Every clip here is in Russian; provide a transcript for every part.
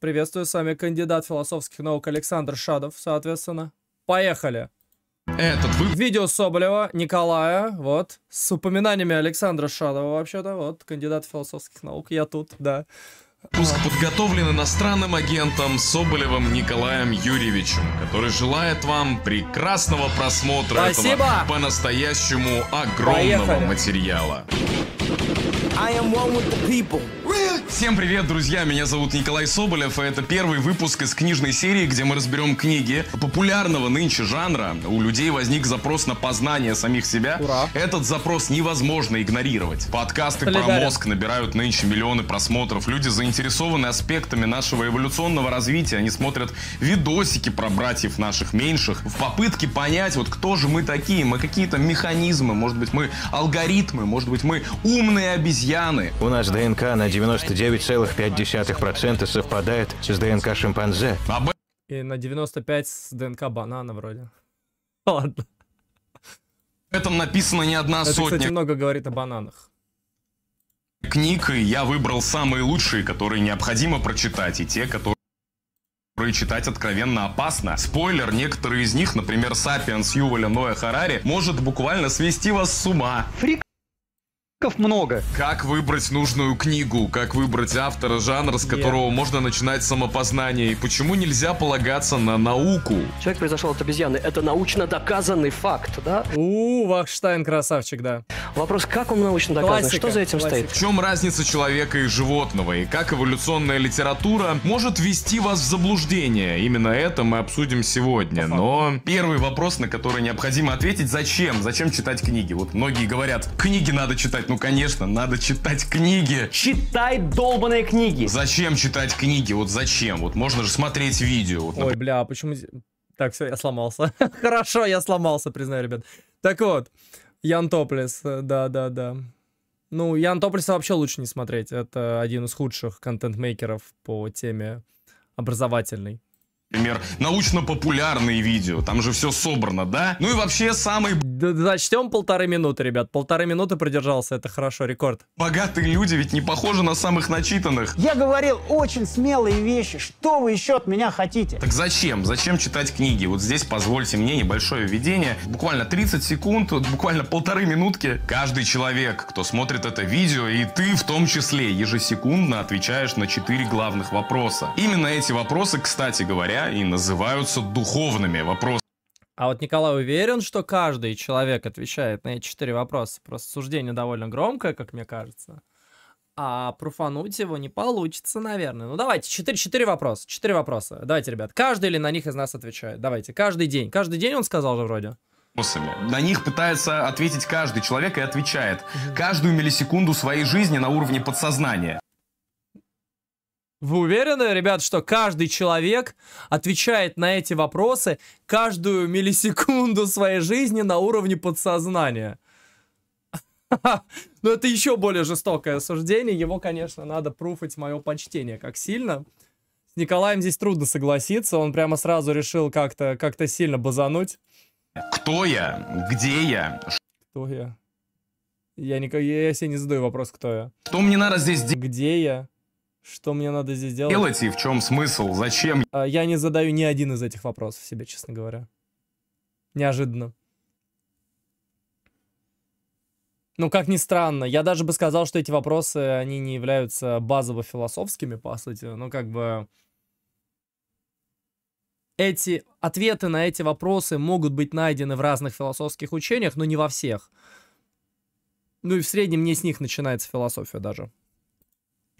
Приветствую, с вами кандидат философских наук Александр Шадов, соответственно. Поехали! Этот вы... Видео Соболева, Николая, вот, с упоминаниями Александра Шадова, вообще-то, вот, кандидат философских наук, я тут, да. Пуск подготовлен иностранным агентом Соболевым Николаем Юрьевичем, который желает вам прекрасного просмотра Спасибо. этого по-настоящему огромного Поехали. материала. I am one with the people. Всем привет, друзья! Меня зовут Николай Соболев, и это первый выпуск из книжной серии, где мы разберем книги популярного нынче жанра. У людей возник запрос на познание самих себя. Ура. Этот запрос невозможно игнорировать. Подкасты Солидарен. про мозг набирают нынче миллионы просмотров. Люди заинтересованы аспектами нашего эволюционного развития. Они смотрят видосики про братьев наших меньших в попытке понять, вот кто же мы такие. Мы какие-то механизмы, может быть, мы алгоритмы, может быть, мы умные обезьяны. У нас ДНК на 99 99,5% совпадает с ДНК шимпанзе. И на 95 с ДНК банана вроде. Ладно. В этом написано не одна Это, сотня. кстати, много говорит о бананах. Книг, я выбрал самые лучшие, которые необходимо прочитать, и те, которые которые читать откровенно опасно. Спойлер, некоторые из них, например, «Сапиенс» Юваля Ноя Харари, может буквально свести вас с ума. Фрик много. Как выбрать нужную книгу, как выбрать автора, жанр, с которого yeah. можно начинать самопознание, и почему нельзя полагаться на науку? Человек произошел от обезьяны, это научно доказанный факт, да? У, Вахштайн красавчик, да. Вопрос, как он научно доказан, классика, что за этим классика. стоит? В чем разница человека и животного, и как эволюционная литература может вести вас в заблуждение? Именно это мы обсудим сегодня, но первый вопрос, на который необходимо ответить, зачем? Зачем читать книги? Вот многие говорят, книги надо читать ну конечно, надо читать книги. Читай долбанные книги. Зачем читать книги? Вот зачем? Вот можно же смотреть видео. Вот, Ой, бля, а почему... Так, все, я сломался. Хорошо, я сломался, признаю, ребят. Так вот, Ян Топлес, да-да-да. Э, ну, Ян Топлеса вообще лучше не смотреть. Это один из худших контент-мейкеров по теме образовательной например, научно-популярные видео. Там же все собрано, да? Ну и вообще самый... Зачтем полторы минуты, ребят. Полторы минуты продержался, это хорошо, рекорд. Богатые люди ведь не похожи на самых начитанных. Я говорил очень смелые вещи. Что вы еще от меня хотите? Так зачем? Зачем читать книги? Вот здесь позвольте мне небольшое введение. Буквально 30 секунд, вот буквально полторы минутки. Каждый человек, кто смотрит это видео, и ты в том числе, ежесекундно отвечаешь на четыре главных вопроса. Именно эти вопросы, кстати говоря, говоря, и называются духовными. Вопрос а вот Николай уверен, что каждый человек отвечает на эти четыре вопроса. Просто суждение довольно громкое, как мне кажется. А профануть его не получится, наверное. Ну давайте, четыре, четыре вопроса, четыре вопроса. Давайте, ребят, каждый или на них из нас отвечает? Давайте, каждый день. Каждый день он сказал же вроде На них пытается ответить каждый человек и отвечает. Каждую миллисекунду своей жизни на уровне подсознания. Вы уверены, ребят, что каждый человек отвечает на эти вопросы каждую миллисекунду своей жизни на уровне подсознания? Но ну, это еще более жестокое осуждение. Его, конечно, надо пруфать мое почтение как сильно. С Николаем здесь трудно согласиться. Он прямо сразу решил как-то как сильно базануть. Кто я? Где я? Кто я? Я, не, я, я себе не задаю вопрос, кто я. Что мне надо здесь делать? Где я? Что мне надо здесь делать? Делать и в чем смысл? Зачем? А, я не задаю ни один из этих вопросов себе, честно говоря. Неожиданно. Ну, как ни странно, я даже бы сказал, что эти вопросы, они не являются базово-философскими, по сути, но как бы... Эти ответы на эти вопросы могут быть найдены в разных философских учениях, но не во всех. Ну и в среднем не с них начинается философия даже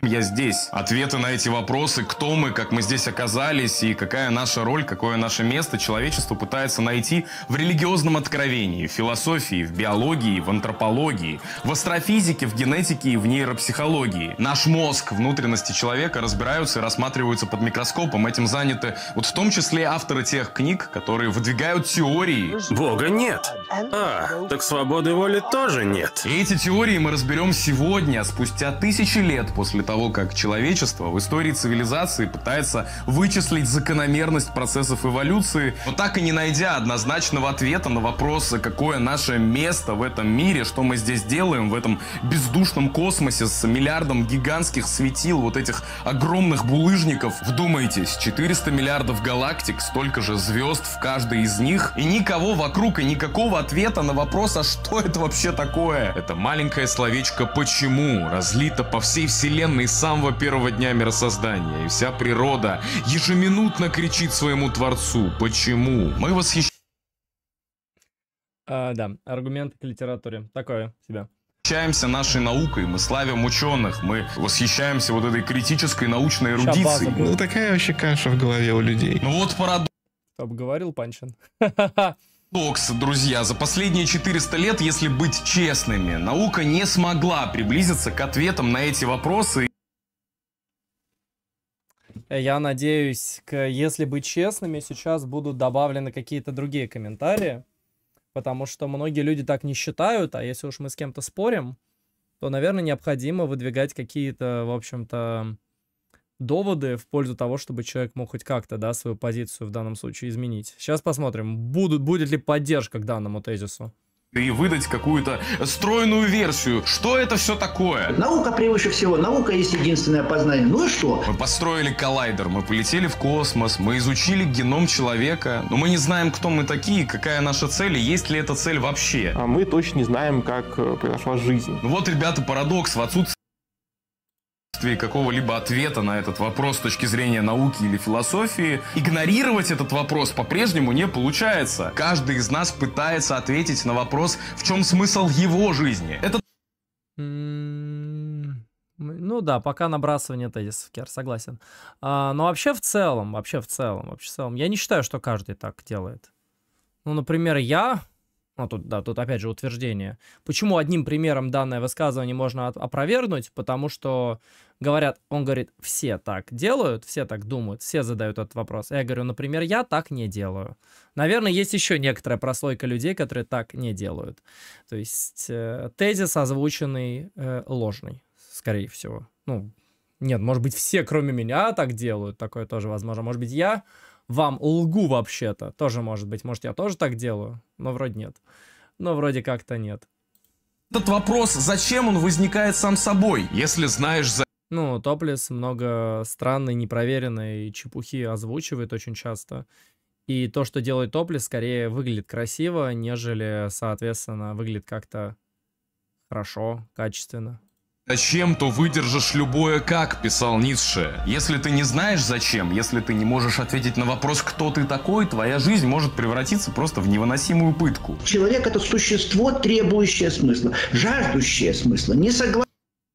я здесь? Ответы на эти вопросы, кто мы, как мы здесь оказались и какая наша роль, какое наше место, человечество пытается найти в религиозном откровении, в философии, в биологии, в антропологии, в астрофизике, в генетике и в нейропсихологии. Наш мозг, внутренности человека разбираются и рассматриваются под микроскопом. Этим заняты вот в том числе авторы тех книг, которые выдвигают теории. Бога нет. А, так свободы воли тоже нет. И эти теории мы разберем сегодня, спустя тысячи лет после того, как человечество в истории цивилизации пытается вычислить закономерность процессов эволюции, но так и не найдя однозначного ответа на вопросы, а какое наше место в этом мире, что мы здесь делаем в этом бездушном космосе с миллиардом гигантских светил, вот этих огромных булыжников. Вдумайтесь, 400 миллиардов галактик, столько же звезд в каждой из них, и никого вокруг, и никакого ответа на вопрос, а что это вообще такое? Это маленькое словечко «почему» разлито по всей вселенной созданный с самого первого дня миросоздания, и вся природа ежеминутно кричит своему Творцу. Почему? Мы восхищаемся. А, да, аргументы к литературе. Такое себя восхищаемся нашей наукой, мы славим ученых, мы восхищаемся вот этой критической научной эрудицией. Ну такая вообще каша в голове у людей. Ну вот парадокс. Чтоб говорил Панчин. Докс, друзья, за последние 400 лет, если быть честными, наука не смогла приблизиться к ответам на эти вопросы. Я надеюсь, к, если быть честными, сейчас будут добавлены какие-то другие комментарии, потому что многие люди так не считают, а если уж мы с кем-то спорим, то, наверное, необходимо выдвигать какие-то, в общем-то, доводы в пользу того, чтобы человек мог хоть как-то, да, свою позицию в данном случае изменить. Сейчас посмотрим, будут, будет ли поддержка к данному тезису и выдать какую-то стройную версию. Что это все такое? Наука превыше всего. Наука есть единственное познание. Ну и что? Мы построили коллайдер, мы полетели в космос, мы изучили геном человека, но мы не знаем, кто мы такие, какая наша цель и есть ли эта цель вообще. А мы точно не знаем, как э, произошла жизнь. Ну вот, ребята, парадокс в отсутствии отсутствии какого-либо ответа на этот вопрос с точки зрения науки или философии, игнорировать этот вопрос по-прежнему не получается. Каждый из нас пытается ответить на вопрос, в чем смысл его жизни. Это ну да, пока набрасывание тезисов, Кер, согласен. А, но вообще в целом, вообще в целом, вообще в целом, я не считаю, что каждый так делает. Ну, например, я ну, тут, да, тут опять же утверждение. Почему одним примером данное высказывание можно опровергнуть? Потому что говорят, он говорит, все так делают, все так думают, все задают этот вопрос. Я говорю, например, я так не делаю. Наверное, есть еще некоторая прослойка людей, которые так не делают. То есть э, тезис озвученный э, ложный, скорее всего. Ну, нет, может быть, все, кроме меня, так делают. Такое тоже возможно. Может быть, я вам лгу вообще-то. Тоже может быть. Может, я тоже так делаю? Но вроде нет. Но вроде как-то нет. Этот вопрос, зачем он возникает сам собой, если знаешь за... Ну, Топлис много странной, непроверенной чепухи озвучивает очень часто. И то, что делает Топлис, скорее выглядит красиво, нежели, соответственно, выглядит как-то хорошо, качественно. Зачем, то выдержишь любое как, писал Ницше. Если ты не знаешь зачем, если ты не можешь ответить на вопрос, кто ты такой, твоя жизнь может превратиться просто в невыносимую пытку. Человек – это существо, требующее смысла, жаждущее смысла, не согласен.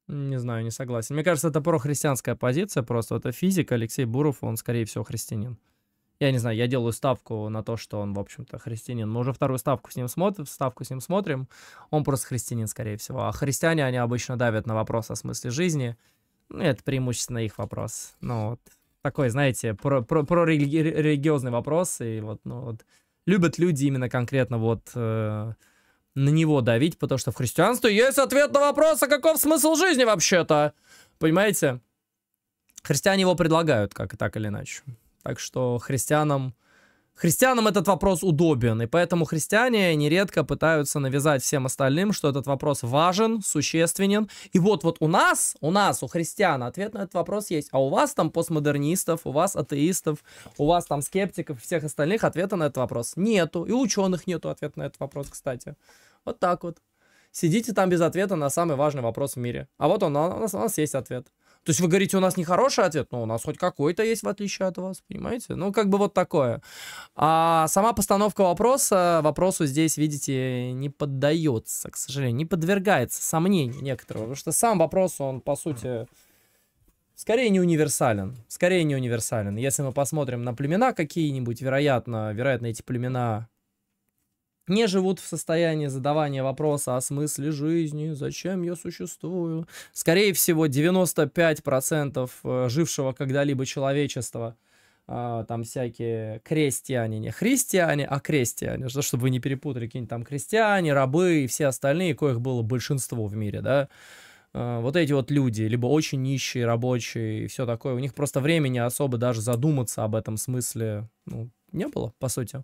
Не знаю, не согласен. Мне кажется, это прохристианская позиция просто. Это физик Алексей Буров, он, скорее всего, христианин я не знаю, я делаю ставку на то, что он, в общем-то, христианин. Мы уже вторую ставку с ним смотрим, ставку с ним смотрим. Он просто христианин, скорее всего. А христиане, они обычно давят на вопрос о смысле жизни. Ну, это преимущественно их вопрос. Ну, вот такой, знаете, про, религиозный вопрос. И вот, ну, вот любят люди именно конкретно вот э, на него давить, потому что в христианстве есть ответ на вопрос, а каков смысл жизни вообще-то? Понимаете? Христиане его предлагают, как и так или иначе. Так что христианам... Христианам этот вопрос удобен, и поэтому христиане нередко пытаются навязать всем остальным, что этот вопрос важен, существенен. И вот вот у нас, у нас, у христиан ответ на этот вопрос есть. А у вас там постмодернистов, у вас атеистов, у вас там скептиков, всех остальных ответа на этот вопрос нету. И у ученых нету ответа на этот вопрос, кстати. Вот так вот. Сидите там без ответа на самый важный вопрос в мире. А вот он, у нас, у нас есть ответ. То есть вы говорите, у нас не хороший ответ, но у нас хоть какой-то есть, в отличие от вас, понимаете? Ну, как бы вот такое. А сама постановка вопроса, вопросу здесь, видите, не поддается, к сожалению, не подвергается сомнению некоторого, потому что сам вопрос, он, по сути, скорее не универсален. Скорее не универсален. Если мы посмотрим на племена какие-нибудь, вероятно, вероятно, эти племена не живут в состоянии задавания вопроса о смысле жизни, зачем я существую. Скорее всего, 95% э, жившего когда-либо человечества, а, там всякие крестьяне, не христиане, а крестьяне, чтобы вы не перепутали, какие-нибудь там крестьяне, рабы и все остальные, коих было большинство в мире, да, а, вот эти вот люди, либо очень нищие рабочие и все такое, у них просто времени особо даже задуматься об этом смысле ну, не было, по сути.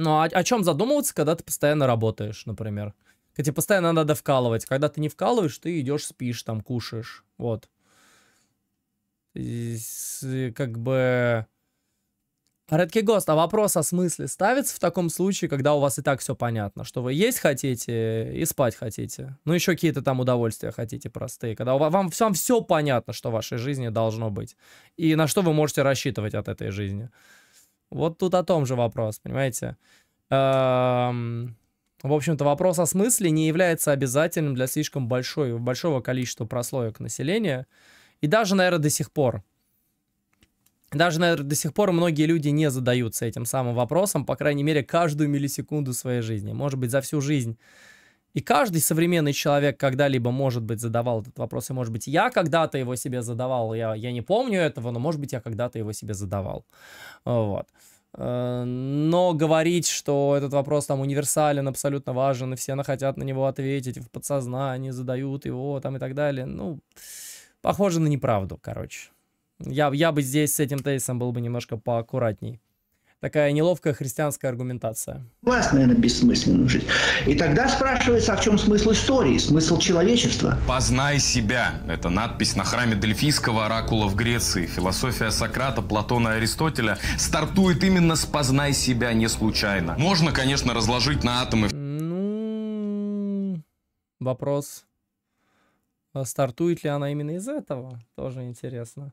Ну, а о, о чем задумываться, когда ты постоянно работаешь, например? Когда тебе типа, постоянно надо вкалывать. Когда ты не вкалываешь, ты идешь, спишь, там, кушаешь. Вот. И, как бы... Редкий Гост, а вопрос о смысле ставится в таком случае, когда у вас и так все понятно, что вы есть хотите и спать хотите. Ну, еще какие-то там удовольствия хотите простые, когда вам, вам все понятно, что в вашей жизни должно быть, и на что вы можете рассчитывать от этой жизни. Вот тут о том же вопрос, понимаете? Эм, в общем-то, вопрос о смысле не является обязательным для слишком большой, большого количества прослоек населения. И даже, наверное, до сих пор. Даже, наверное, до сих пор многие люди не задаются этим самым вопросом, по крайней мере, каждую миллисекунду своей жизни. Может быть, за всю жизнь и каждый современный человек когда-либо, может быть, задавал этот вопрос, и, может быть, я когда-то его себе задавал, я, я не помню этого, но, может быть, я когда-то его себе задавал. Вот. Э, но говорить, что этот вопрос там универсален, абсолютно важен, и все хотят на него ответить, в подсознании задают его там и так далее, ну, похоже на неправду, короче. Я, я бы здесь с этим тезисом был бы немножко поаккуратней такая неловкая христианская аргументация. Власть, наверное, бессмысленно жить. И тогда спрашивается, а в чем смысл истории, смысл человечества? «Познай себя» — это надпись на храме Дельфийского оракула в Греции. Философия Сократа, Платона и Аристотеля стартует именно с «познай себя» не случайно. Можно, конечно, разложить на атомы. Ну, вопрос. А стартует ли она именно из этого? Тоже интересно.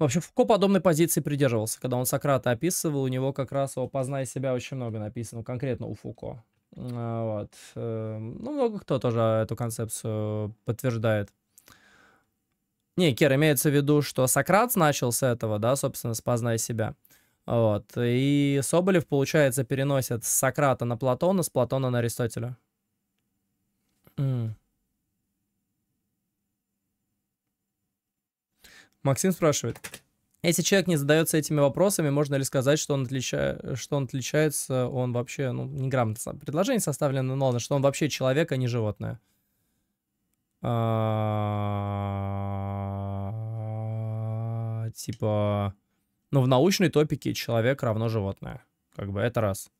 В общем, Фуко подобной позиции придерживался. Когда он Сократа описывал, у него как раз о «Познай себя» очень много написано, конкретно у Фуко. А, вот. Эм, ну, много кто тоже а, эту концепцию подтверждает. Не, Кир имеется в виду, что Сократ начал с этого, да, собственно, с «Познай себя». Вот. И Соболев, получается, переносит с Сократа на Платона, с Платона на Аристотеля. Mm. Максим спрашивает, если человек не задается этими вопросами, можно ли сказать, что он, отлича... что он отличается, он вообще, ну, неграмотно предложение составлено, но что он вообще человек, а не животное? А, типа, ну, в научной топике человек равно животное. Как бы это раз.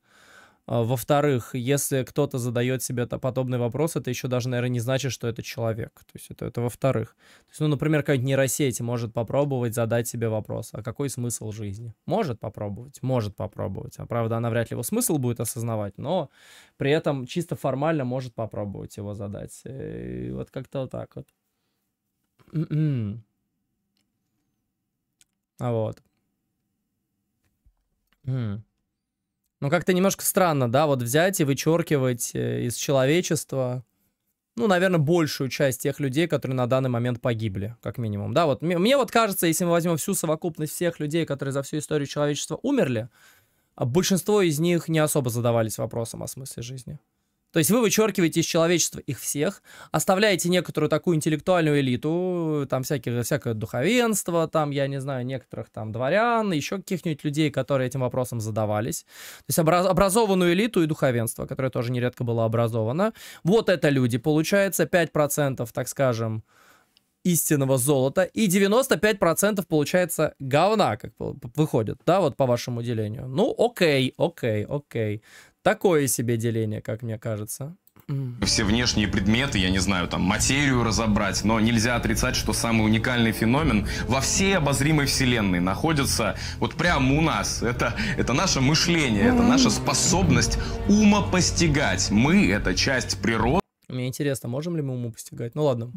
А, во-вторых, если кто-то задает себе подобный вопрос, это еще даже, наверное, не значит, что это человек. То есть это, это во-вторых. То есть, ну, например, какая-нибудь нейросеть может попробовать задать себе вопрос, а какой смысл жизни? Может попробовать, может попробовать. А правда, она вряд ли его смысл будет осознавать, но при этом чисто формально может попробовать его задать. Э, и вот как-то вот так вот. М-м. А вот. Ну, как-то немножко странно, да, вот взять и вычеркивать э, из человечества, ну, наверное, большую часть тех людей, которые на данный момент погибли, как минимум. Да, вот мне, мне вот кажется, если мы возьмем всю совокупность всех людей, которые за всю историю человечества умерли, а большинство из них не особо задавались вопросом о смысле жизни. То есть вы вычеркиваете из человечества их всех, оставляете некоторую такую интеллектуальную элиту, там всякие, всякое духовенство, там, я не знаю, некоторых там дворян, еще каких-нибудь людей, которые этим вопросом задавались. То есть образ, образованную элиту и духовенство, которое тоже нередко было образовано. Вот это люди, получается, 5%, так скажем, истинного золота, и 95% получается говна, как выходит, да, вот по вашему делению. Ну, окей, окей, окей. Такое себе деление, как мне кажется. Все внешние предметы, я не знаю, там, материю разобрать, но нельзя отрицать, что самый уникальный феномен во всей обозримой вселенной находится вот прямо у нас. Это, это наше мышление, это наша способность ума постигать. Мы — это часть природы. Мне интересно, можем ли мы уму постигать? Ну ладно.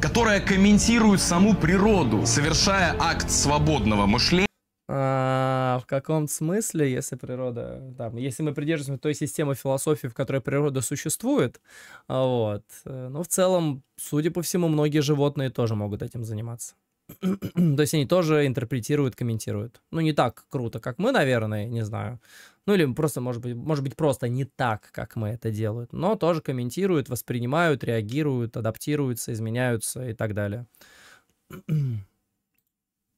Которая комментирует саму природу, совершая акт свободного мышления а, в каком смысле, если природа, там, если мы придерживаемся той системы философии, в которой природа существует, а, вот, э, ну, в целом, судя по всему, многие животные тоже могут этим заниматься. То есть они тоже интерпретируют, комментируют. Ну, не так круто, как мы, наверное, не знаю. Ну, или просто, может быть, может быть, просто не так, как мы это делают. Но тоже комментируют, воспринимают, реагируют, адаптируются, изменяются и так далее.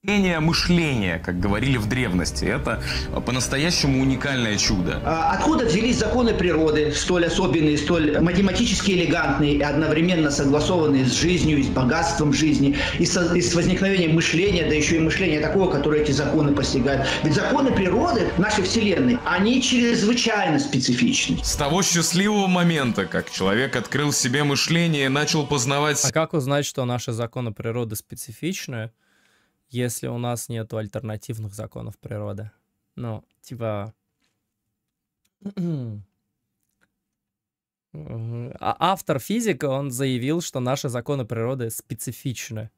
Мышление, мышление, как говорили в древности, это по-настоящему уникальное чудо. А, откуда взялись законы природы, столь особенные, столь математически элегантные и одновременно согласованные с жизнью, и с богатством жизни, и с, и с возникновением мышления, да еще и мышления такого, которое эти законы постигают. Ведь законы природы нашей Вселенной, они чрезвычайно специфичны. С того счастливого момента, как человек открыл себе мышление и начал познавать... А как узнать, что наши законы природы специфичны? если у нас нет альтернативных законов природы. Ну, типа... А автор физика, он заявил, что наши законы природы специфичны.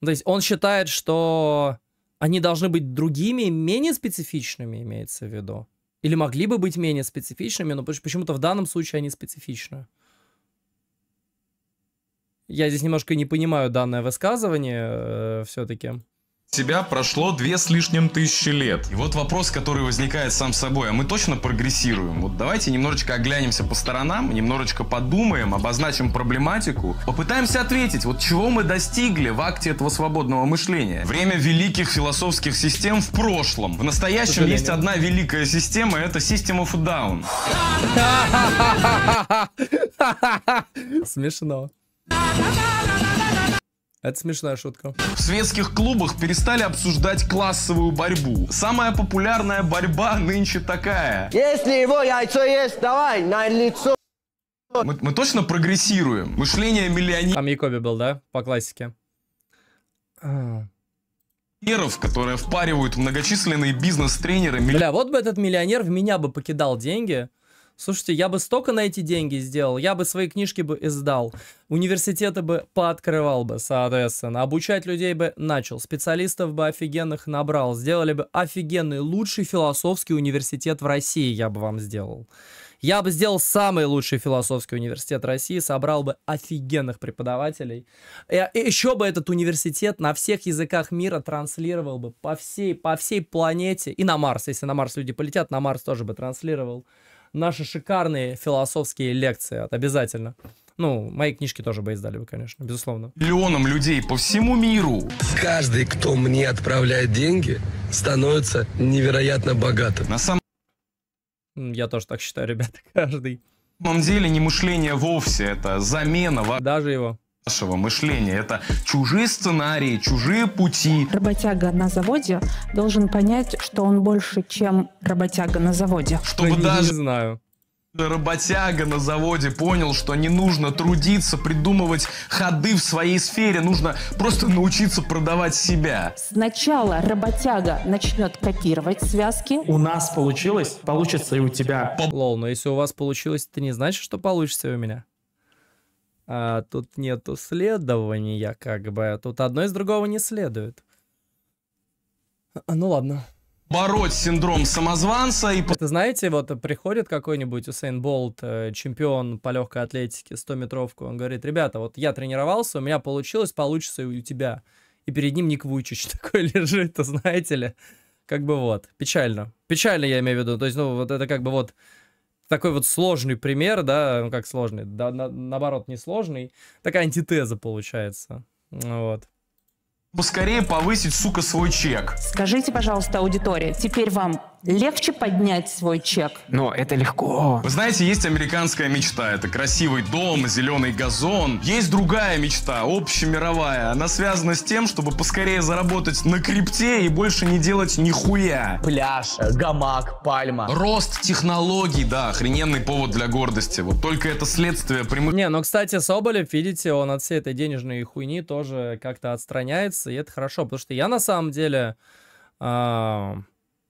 То есть он считает, что они должны быть другими, менее специфичными, имеется в виду. Или могли бы быть менее специфичными, но почему-то в данном случае они специфичны. Я здесь немножко не понимаю данное высказывание э, все-таки Себя прошло две с лишним тысячи лет. И вот вопрос, который возникает сам собой, а мы точно прогрессируем? Вот давайте немножечко оглянемся по сторонам, немножечко подумаем, обозначим проблематику, попытаемся ответить, вот чего мы достигли в акте этого свободного мышления. Время великих философских систем в прошлом. В настоящем есть одна великая система, это System of Down. Смешно. Это смешная шутка. В светских клубах перестали обсуждать классовую борьбу. Самая популярная борьба нынче такая. Если его яйцо есть, давай на лицо. Мы, мы точно прогрессируем. Мышление миллионеров. Там Якоби был, да? По классике. Миллионеров, которые впаривают многочисленные бизнес-тренеры. Милли... Бля, вот бы этот миллионер в меня бы покидал деньги. Слушайте, я бы столько на эти деньги сделал, я бы свои книжки бы издал, университеты бы пооткрывал бы, соответственно, обучать людей бы начал, специалистов бы офигенных набрал, сделали бы офигенный лучший философский университет в России, я бы вам сделал. Я бы сделал самый лучший философский университет России, собрал бы офигенных преподавателей. И, а, и еще бы этот университет на всех языках мира транслировал бы по всей, по всей планете и на Марс. Если на Марс люди полетят, на Марс тоже бы транслировал наши шикарные философские лекции. Это обязательно. Ну, мои книжки тоже бы издали бы, конечно, безусловно. Миллионам людей по всему миру. Каждый, кто мне отправляет деньги, становится невероятно богатым. На самом я тоже так считаю, ребята, каждый. На самом деле не мышление вовсе, это замена. Даже его нашего мышления. Это чужие сценарии, чужие пути. Работяга на заводе должен понять, что он больше, чем работяга на заводе. Чтобы да, даже... Не знаю работяга на заводе понял, что не нужно трудиться, придумывать ходы в своей сфере, нужно просто научиться продавать себя. Сначала работяга начнет копировать связки. У нас получилось, получится и у тебя. Лол, но если у вас получилось, это не значит, что получится и у меня. А, тут нету следования, как бы. Тут одно из другого не следует. А, ну ладно. Бороть синдром самозванца и... Это знаете, вот приходит какой-нибудь Усейн Болт, э, чемпион по легкой атлетике, 100-метровку, он говорит, ребята, вот я тренировался, у меня получилось, получится и у тебя. И перед ним Ник Вуйчич такой лежит, знаете ли. Как бы вот, печально. Печально я имею в виду, то есть, ну, вот это как бы вот такой вот сложный пример, да, ну как сложный, да, на, наоборот, не сложный, такая антитеза получается, вот. Поскорее повысить, сука, свой чек. Скажите, пожалуйста, аудитория, теперь вам легче поднять свой чек? Но это легко. Вы знаете, есть американская мечта. Это красивый дом, зеленый газон. Есть другая мечта, общемировая. Она связана с тем, чтобы поскорее заработать на крипте и больше не делать нихуя. Пляж, гамак, пальма. Рост технологий, да, охрененный повод для гордости. Вот только это следствие прямых... Не, ну, кстати, Соболев, видите, он от всей этой денежной хуйни тоже как-то отстраняется нравится, и это хорошо, потому что я на самом деле... Э,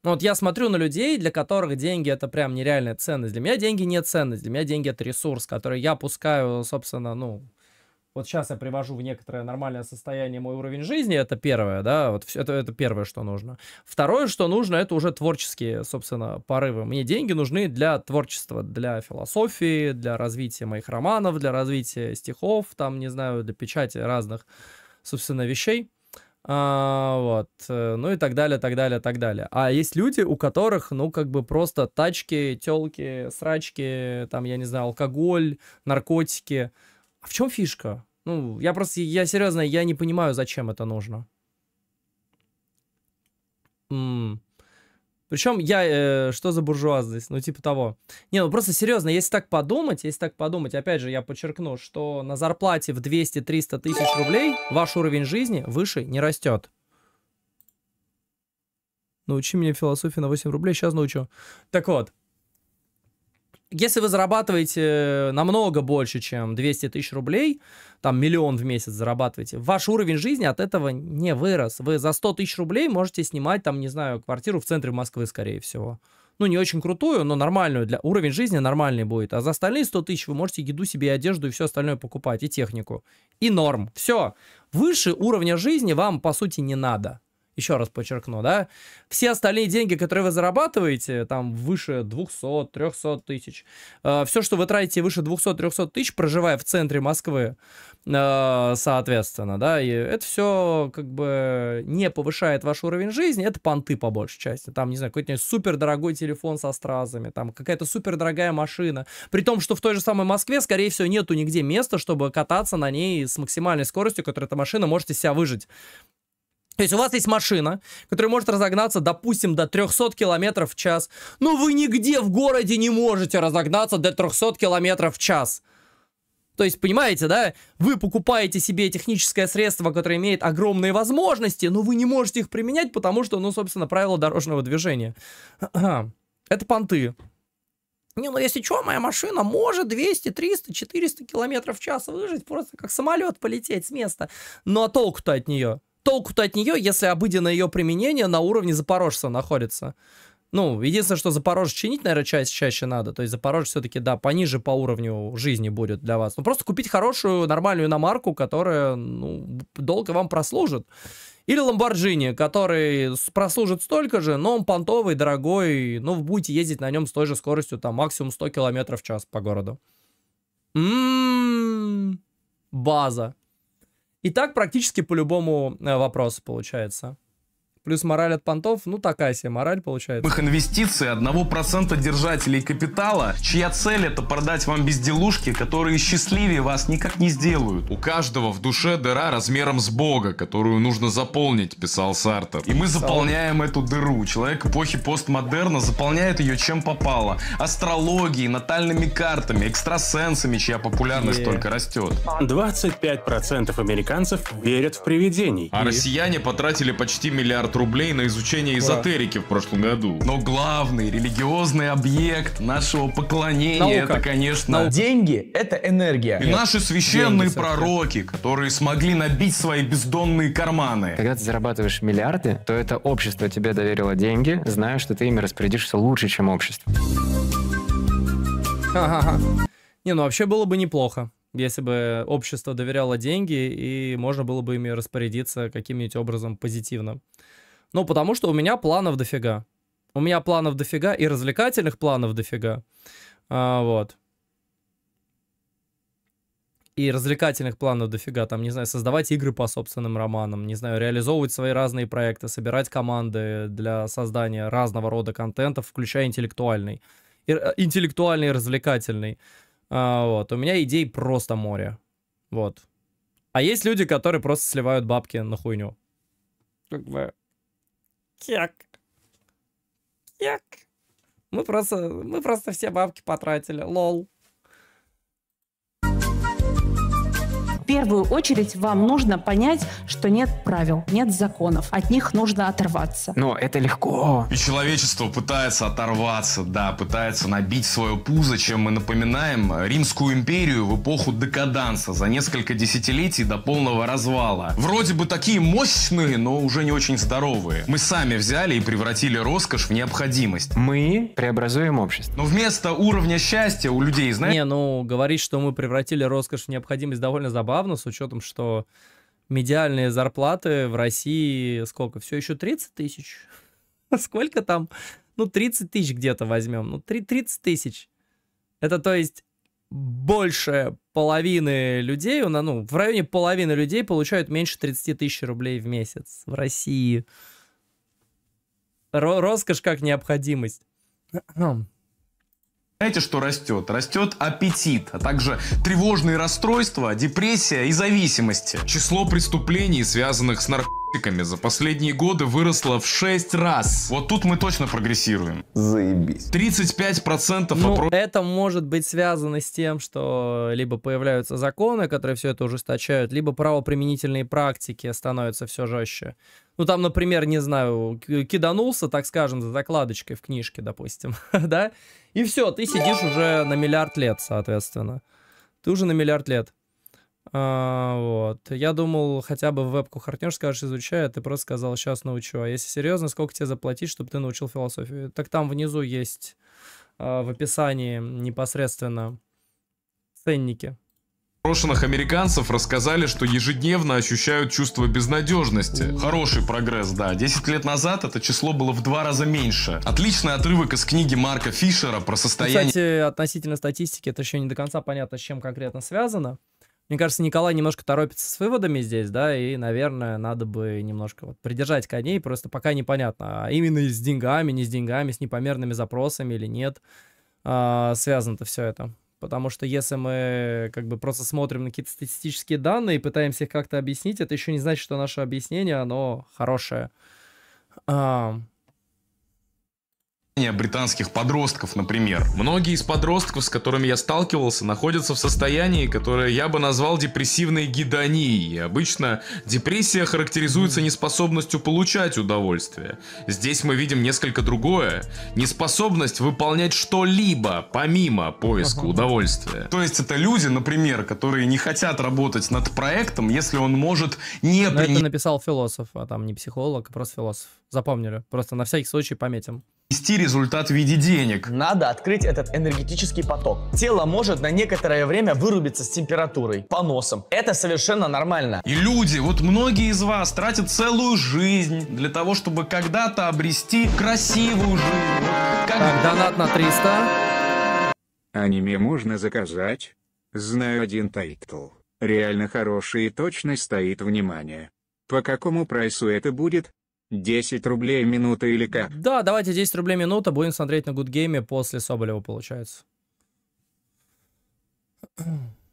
ну, вот я смотрю на людей, для которых деньги это прям нереальная ценность. Для меня деньги не ценность, для меня деньги это ресурс, который я пускаю, собственно, ну, вот сейчас я привожу в некоторое нормальное состояние мой уровень жизни, это первое, да, вот это, это первое, что нужно. Второе, что нужно, это уже творческие, собственно, порывы. Мне деньги нужны для творчества, для философии, для развития моих романов, для развития стихов, там, не знаю, для печати разных, собственно, вещей. А, вот, э, ну и так далее, так далее, так далее. А есть люди, у которых, ну, как бы просто тачки, телки, срачки, там, я не знаю, алкоголь, наркотики. А в чем фишка? Ну, я просто, я серьезно, я не понимаю, зачем это нужно. М -м. Причем я, э, что за буржуаз здесь? Ну, типа того. Не, ну просто серьезно, если так подумать, если так подумать, опять же, я подчеркну, что на зарплате в 200-300 тысяч рублей ваш уровень жизни выше не растет. Научи меня философии на 8 рублей, сейчас научу. Так вот, если вы зарабатываете э, намного больше, чем 200 тысяч рублей, там миллион в месяц зарабатываете, ваш уровень жизни от этого не вырос. Вы за 100 тысяч рублей можете снимать там, не знаю, квартиру в центре Москвы, скорее всего. Ну, не очень крутую, но нормальную. для Уровень жизни нормальный будет. А за остальные 100 тысяч вы можете еду себе, и одежду, и все остальное покупать, и технику, и норм. Все. Выше уровня жизни вам, по сути, не надо еще раз подчеркну, да, все остальные деньги, которые вы зарабатываете, там выше 200-300 тысяч, э, все, что вы тратите выше 200-300 тысяч, проживая в центре Москвы, э, соответственно, да, и это все как бы не повышает ваш уровень жизни, это понты по большей части, там, не знаю, какой-нибудь супердорогой телефон со стразами, там какая-то супердорогая машина, при том, что в той же самой Москве, скорее всего, нету нигде места, чтобы кататься на ней с максимальной скоростью, которую эта машина может из себя выжить. То есть у вас есть машина, которая может разогнаться, допустим, до 300 км в час, но вы нигде в городе не можете разогнаться до 300 км в час. То есть, понимаете, да, вы покупаете себе техническое средство, которое имеет огромные возможности, но вы не можете их применять, потому что, ну, собственно, правила дорожного движения. Это понты. Не, ну если что, моя машина может 200, 300, 400 километров в час выжить, просто как самолет полететь с места. Но ну, а толку-то от нее? толку-то от нее, если обыденное ее применение на уровне запорожца находится? Ну, единственное, что Запорожье чинить, наверное, чаще, чаще надо. То есть Запорожье все-таки, да, пониже по уровню жизни будет для вас. Ну, просто купить хорошую, нормальную иномарку, которая, ну, долго вам прослужит. Или Ламборджини, который прослужит столько же, но он понтовый, дорогой, Ну, вы будете ездить на нем с той же скоростью, там, максимум 100 км в час по городу. М -м -м, база. И так практически по любому э, вопросу получается. Плюс мораль от понтов, ну такая себе мораль получается. Их инвестиции 1% держателей капитала, чья цель это продать вам безделушки, которые счастливее вас никак не сделают. У каждого в душе дыра размером с бога, которую нужно заполнить, писал Сартер. И мы заполняем эту дыру. Человек эпохи постмодерна заполняет ее чем попало. Астрологией, натальными картами, экстрасенсами, чья популярность только растет. 25% американцев верят в привидений. А россияне потратили почти миллиард миллиард рублей на изучение эзотерики в прошлом году. Но главный религиозный объект нашего поклонения Наука. это, конечно... Наука. Деньги — это энергия. И Нет. наши священные Деньги, пророки, которые смогли набить свои бездонные карманы. Когда ты зарабатываешь миллиарды, то это общество тебе доверило деньги, зная, что ты ими распорядишься лучше, чем общество. Не, ну вообще было бы неплохо если бы общество доверяло деньги и можно было бы ими распорядиться каким-нибудь образом позитивно. Ну, потому что у меня планов дофига. У меня планов дофига и развлекательных планов дофига. А, вот. И развлекательных планов дофига. Там, не знаю, создавать игры по собственным романам, не знаю, реализовывать свои разные проекты, собирать команды для создания разного рода контентов, включая интеллектуальный. И, э, интеллектуальный и развлекательный. А, вот. У меня идей просто море. Вот. А есть люди, которые просто сливают бабки на хуйню. Как бы... Кек. Кек. Мы просто, мы просто все бабки потратили. Лол. первую очередь вам нужно понять, что нет правил, нет законов. От них нужно оторваться. Но это легко. И человечество пытается оторваться, да, пытается набить свое пузо, чем мы напоминаем э, Римскую империю в эпоху декаданса за несколько десятилетий до полного развала. Вроде бы такие мощные, но уже не очень здоровые. Мы сами взяли и превратили роскошь в необходимость. Мы преобразуем общество. Но вместо уровня счастья у людей, знаешь... Не, ну, говорить, что мы превратили роскошь в необходимость довольно забавно, забавно, с учетом, что медиальные зарплаты в России сколько? Все еще 30 тысяч? Сколько там? Ну, 30 тысяч где-то возьмем. Ну, 30 тысяч. Это то есть больше половины людей, ну, в районе половины людей получают меньше 30 тысяч рублей в месяц в России. Ро роскошь как необходимость. Ну, знаете, что растет? Растет аппетит, а также тревожные расстройства, депрессия и зависимости. Число преступлений, связанных с наркотиками, за последние годы выросло в 6 раз. Вот тут мы точно прогрессируем. Заебись. 35% ну, опрос... это может быть связано с тем, что либо появляются законы, которые все это ужесточают, либо правоприменительные практики становятся все жестче. Ну, там, например, не знаю, киданулся, так скажем, за закладочкой в книжке, допустим, да? И все, ты сидишь уже на миллиард лет, соответственно. Ты уже на миллиард лет. А, вот. Я думал, хотя бы в вебку хартнешь, скажешь, изучай, а ты просто сказал, сейчас научу. А если серьезно, сколько тебе заплатить, чтобы ты научил философию? Так там внизу есть а, в описании непосредственно ценники. Брошенных американцев рассказали, что ежедневно ощущают чувство безнадежности. Хороший прогресс, да. 10 лет назад это число было в два раза меньше. Отличный отрывок из книги Марка Фишера про ну, состояние... Кстати, относительно статистики, это еще не до конца понятно, с чем конкретно связано. Мне кажется, Николай немножко торопится с выводами здесь, да, и, наверное, надо бы немножко вот придержать коней, просто пока непонятно, а именно с деньгами, не с деньгами, с непомерными запросами или нет, а, связано-то все это. Потому что если мы как бы просто смотрим на какие-то статистические данные и пытаемся их как-то объяснить, это еще не значит, что наше объяснение, оно хорошее британских подростков, например. Многие из подростков, с которыми я сталкивался, находятся в состоянии, которое я бы назвал депрессивной гедонией. обычно депрессия характеризуется неспособностью получать удовольствие. Здесь мы видим несколько другое. Неспособность выполнять что-либо помимо поиска удовольствия. То есть это люди, например, которые не хотят работать над проектом, если он может не... Но это написал философ, а там не психолог, а просто философ. Запомнили. Просто на всякий случай пометим нести результат в виде денег. Надо открыть этот энергетический поток. Тело может на некоторое время вырубиться с температурой, поносом. Это совершенно нормально. И люди, вот многие из вас тратят целую жизнь для того, чтобы когда-то обрести красивую жизнь. Как... Так, донат на 300. Аниме можно заказать. Знаю один тайтл. Реально хороший и точно стоит внимание. По какому прайсу это будет? 10 рублей минута или как? Да, давайте 10 рублей минута, будем смотреть на Good Game после Соболева, получается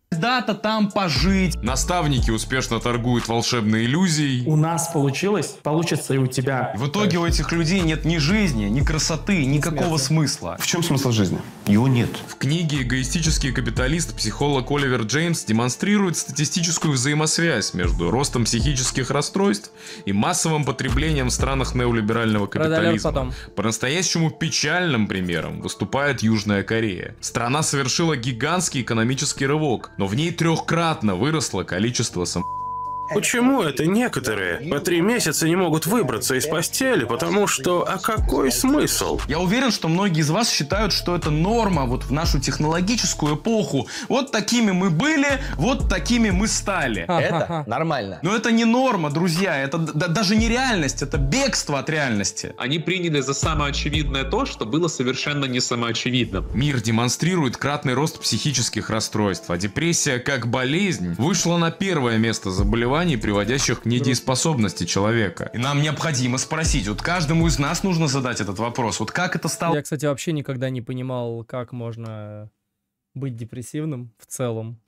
когда там пожить. Наставники успешно торгуют волшебной иллюзией. У нас получилось, получится и у тебя. В итоге Конечно. у этих людей нет ни жизни, ни красоты, никакого Смерти. смысла. В чем смысл жизни? Его нет. В книге «Эгоистический капиталист» психолог Оливер Джеймс демонстрирует статистическую взаимосвязь между ростом психических расстройств и массовым потреблением в странах неолиберального капитализма. По-настоящему печальным примером выступает Южная Корея. Страна совершила гигантский экономический рывок, но в ней трехкратно выросло количество самоубийств. Почему это некоторые по три месяца не могут выбраться из постели, потому что а какой смысл? Я уверен, что многие из вас считают, что это норма вот в нашу технологическую эпоху. Вот такими мы были, вот такими мы стали. Это нормально. Но это не норма, друзья, это даже не реальность, это бегство от реальности. Они приняли за самоочевидное то, что было совершенно не самоочевидным. Мир демонстрирует кратный рост психических расстройств, а депрессия как болезнь вышла на первое место заболевания заболеваний, приводящих к недееспособности человека. И нам необходимо спросить, вот каждому из нас нужно задать этот вопрос, вот как это стало... Я, кстати, вообще никогда не понимал, как можно быть депрессивным в целом.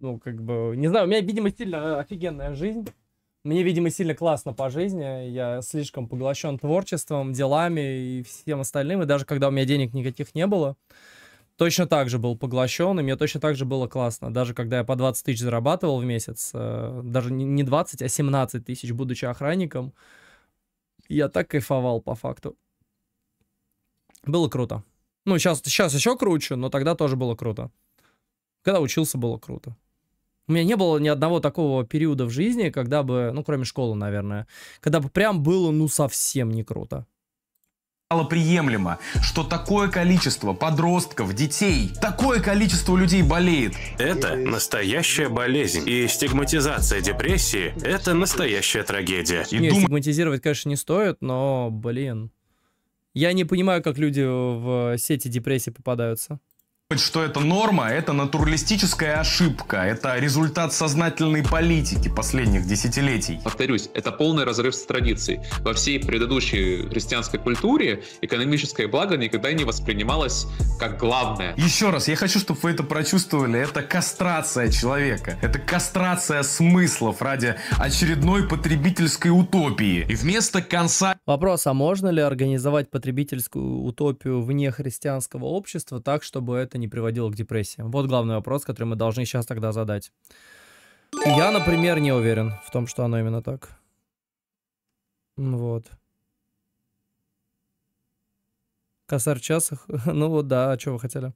Ну, как бы, не знаю, у меня, видимо, сильно офигенная жизнь. Мне, видимо, сильно классно по жизни. Я слишком поглощен творчеством, делами и всем остальным. И даже когда у меня денег никаких не было, точно так же был поглощен, и мне точно так же было классно. Даже когда я по 20 тысяч зарабатывал в месяц, э, даже не 20, а 17 тысяч, будучи охранником, я так кайфовал по факту. Было круто. Ну, сейчас, сейчас еще круче, но тогда тоже было круто. Когда учился, было круто. У меня не было ни одного такого периода в жизни, когда бы, ну, кроме школы, наверное, когда бы прям было, ну, совсем не круто стало приемлемо, что такое количество подростков, детей, такое количество людей болеет. Это настоящая болезнь. И стигматизация депрессии – это настоящая трагедия. И не, дум... стигматизировать, конечно, не стоит, но, блин. Я не понимаю, как люди в сети депрессии попадаются что это норма, это натуралистическая ошибка, это результат сознательной политики последних десятилетий. Повторюсь, это полный разрыв с традицией. Во всей предыдущей христианской культуре экономическое благо никогда не воспринималось как главное. Еще раз, я хочу, чтобы вы это прочувствовали, это кастрация человека, это кастрация смыслов ради очередной потребительской утопии. И вместо конца... Вопрос, а можно ли организовать потребительскую утопию вне христианского общества так, чтобы это это не приводило к депрессии? Вот главный вопрос, который мы должны сейчас тогда задать. Я, например, не уверен в том, что оно именно так. Вот. Косарь часах. Ну вот да, а что вы хотели?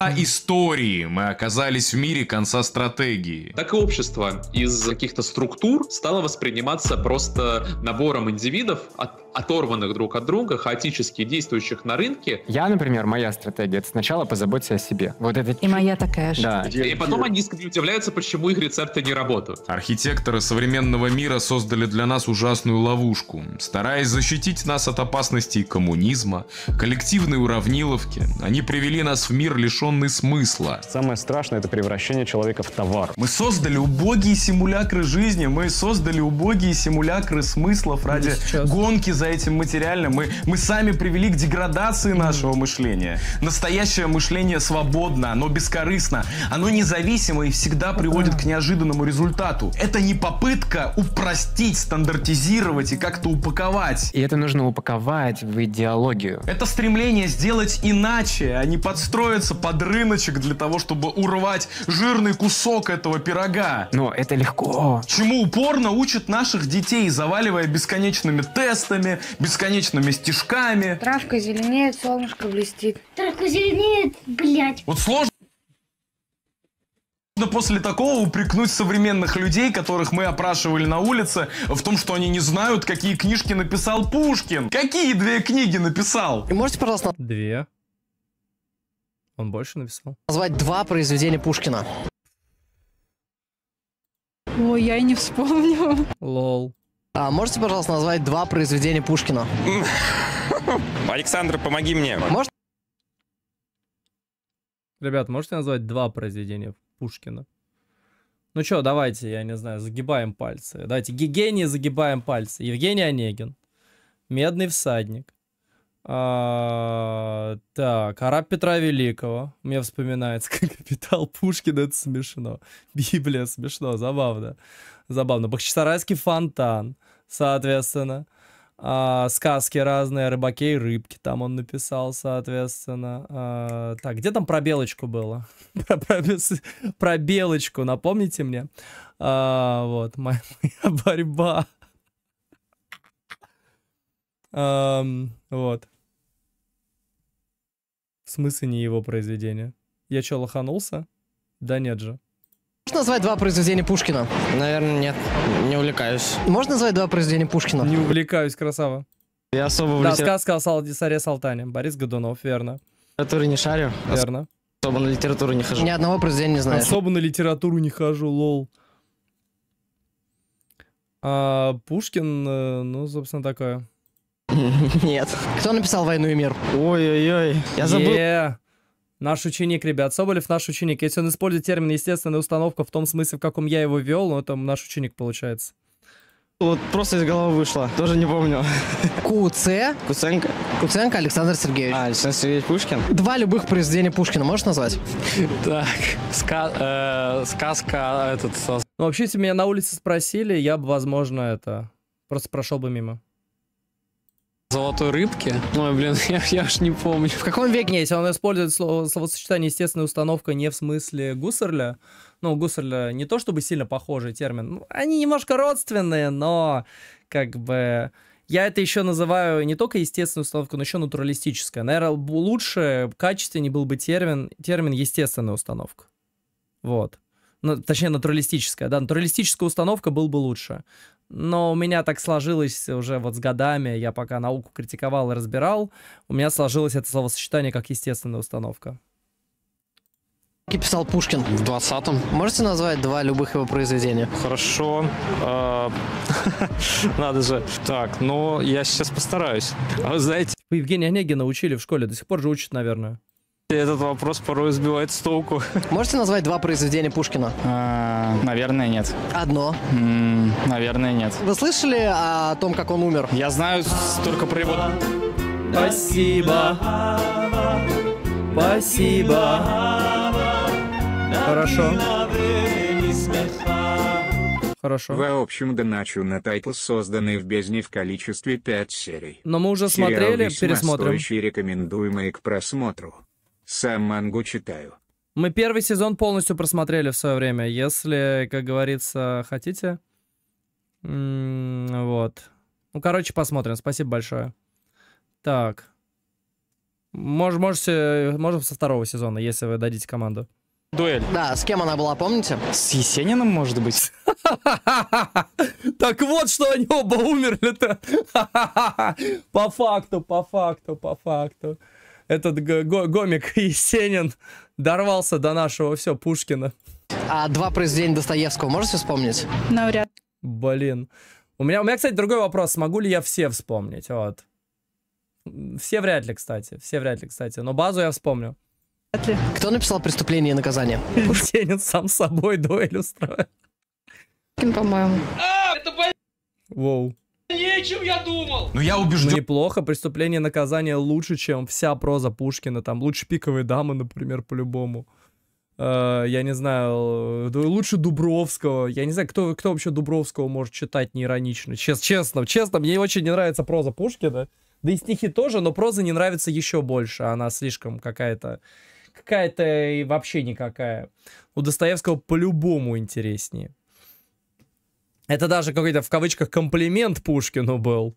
А истории мы оказались в мире конца стратегии. Так и общество из каких-то структур стало восприниматься просто набором индивидов от оторванных друг от друга, хаотически действующих на рынке. Я, например, моя стратегия — это сначала позаботься о себе. Вот это... И моя такая же. Да. И потом они удивляются, почему их рецепты не работают. Архитекторы современного мира создали для нас ужасную ловушку, стараясь защитить нас от опасностей коммунизма, коллективной уравниловки. Они привели нас в мир, лишенный смысла. Самое страшное — это превращение человека в товар. Мы создали убогие симулякры жизни, мы создали убогие симулякры смыслов ради гонки за этим материальным Мы, мы сами привели к деградации нашего мышления. Настоящее мышление свободно, оно бескорыстно, оно независимо и всегда приводит к неожиданному результату. Это не попытка упростить, стандартизировать и как-то упаковать. И это нужно упаковать в идеологию. Это стремление сделать иначе, а не подстроиться под рыночек для того, чтобы урвать жирный кусок этого пирога. Но это легко. Чему упорно учат наших детей, заваливая бесконечными тестами, словами, бесконечными стежками Травка зеленеет, солнышко блестит. Травка зеленеет, блядь. Вот сложно после такого упрекнуть современных людей, которых мы опрашивали на улице, в том, что они не знают, какие книжки написал Пушкин. Какие две книги написал? И можете, пожалуйста... Две. Он больше написал. Назвать два произведения Пушкина. Ой, я и не вспомню. Лол. А можете, пожалуйста, назвать два произведения Пушкина? Александр, помоги мне. Может... Ребят, можете назвать два произведения Пушкина? Ну что, давайте, я не знаю, загибаем пальцы. Давайте, гений загибаем пальцы. Евгений Онегин. Медный всадник. А, так, араб Петра Великого. Мне вспоминается, как капитал Пушкина, это смешно. Библия смешно, забавно. Забавно. Бахчисарайский фонтан соответственно. А, сказки разные, рыбаки и рыбки там он написал, соответственно. А, так, где там про белочку было? про, белочку, напомните мне. А, вот, моя, борьба. вот. В смысле не его произведение? Я что, лоханулся? Да нет же. Можно назвать два произведения Пушкина? Наверное, нет. Не увлекаюсь. Можно назвать два произведения Пушкина? Не увлекаюсь, красава. Я особо увлекаюсь. Да, сказка о Саре Салтане. Борис Годунов, верно. Литературы не шарю. Верно. Особо на литературу не хожу. Ни одного произведения не знаю. Особо на литературу не хожу, лол. А Пушкин, э, ну, собственно, такое. Нет. Кто написал «Войну и мир»? Ой-ой-ой. Я забыл. Yeah. Наш ученик, ребят, Соболев наш ученик. Если он использует термин «естественная установка» в том смысле, в каком я его вел, ну, это наш ученик получается. Вот просто из головы вышло, тоже не помню. Куце. Куценко. Куценко Александр Сергеевич. А, Александр Сергеевич Пушкин. Два любых произведения Пушкина можешь назвать? Так, э, сказка а, этот... Ну, вообще, если меня на улице спросили, я бы, возможно, это... Просто прошел бы мимо. Золотой рыбки? Ой, блин, я, я аж не помню. В каком веке? Нет, он использует слово, словосочетание «естественная установка» не в смысле Гуссерля. Ну, Гуссерля не то чтобы сильно похожий термин. Ну, они немножко родственные, но как бы... Я это еще называю не только естественную установку, но еще натуралистическая. Наверное, лучше, качественнее был бы термин, термин «естественная установка». Вот. Ну, точнее, натуралистическая, да, натуралистическая установка был бы лучше. Но у меня так сложилось уже вот с годами, я пока науку критиковал и разбирал, у меня сложилось это словосочетание как естественная установка. Писал Пушкин в 20-м. Можете назвать два любых его произведения? Хорошо. А, надо же. Так, но я сейчас постараюсь. А вы знаете... Евгения Онегина учили в школе, до сих пор же учат, наверное. Этот вопрос порой сбивает с толку. Можете назвать два произведения Пушкина? А, наверное, нет. Одно? М, наверное, нет. Вы слышали о том, как он умер? Я знаю только про его... Спасибо. Спасибо. Хорошо. Хорошо. В общем, доначу на тайтл, созданный в бездне в количестве 5 серий. Но мы уже Сериал смотрели, весьма пересмотрим. стоящий, рекомендуемый к просмотру. Сам мангу читаю. Мы первый сезон полностью просмотрели в свое время. Если, как говорится, хотите. вот. Ну, короче, посмотрим. Спасибо большое. Так. Мож, можете, можем со второго сезона, если вы дадите команду. Дуэль. Да, с кем она была, помните? С Есениным, может быть. Так вот, что они оба умерли-то. По факту, по факту, по факту этот гомик Есенин дорвался до нашего все Пушкина. А два произведения Достоевского можете вспомнить? Навряд. Блин. У меня, у меня, кстати, другой вопрос. Смогу ли я все вспомнить? Вот. Все вряд ли, кстати. Все вряд ли, кстати. Но базу я вспомню. Кто написал «Преступление и наказание»? Пушкин сам собой дуэль устроил. Пушкин, по-моему. А, Воу сильнее, чем я думал. Ну я убежден. неплохо, преступление наказания лучше, чем вся проза Пушкина. Там лучше пиковые дамы, например, по-любому. Э, я не знаю, э, лучше Дубровского. Я не знаю, кто, кто вообще Дубровского может читать неиронично. Чест, честно, честно, мне очень не нравится проза Пушкина. Да и стихи тоже, но проза не нравится еще больше. Она слишком какая-то... Какая-то и вообще никакая. У Достоевского по-любому интереснее. Это даже какой-то в кавычках комплимент Пушкину был.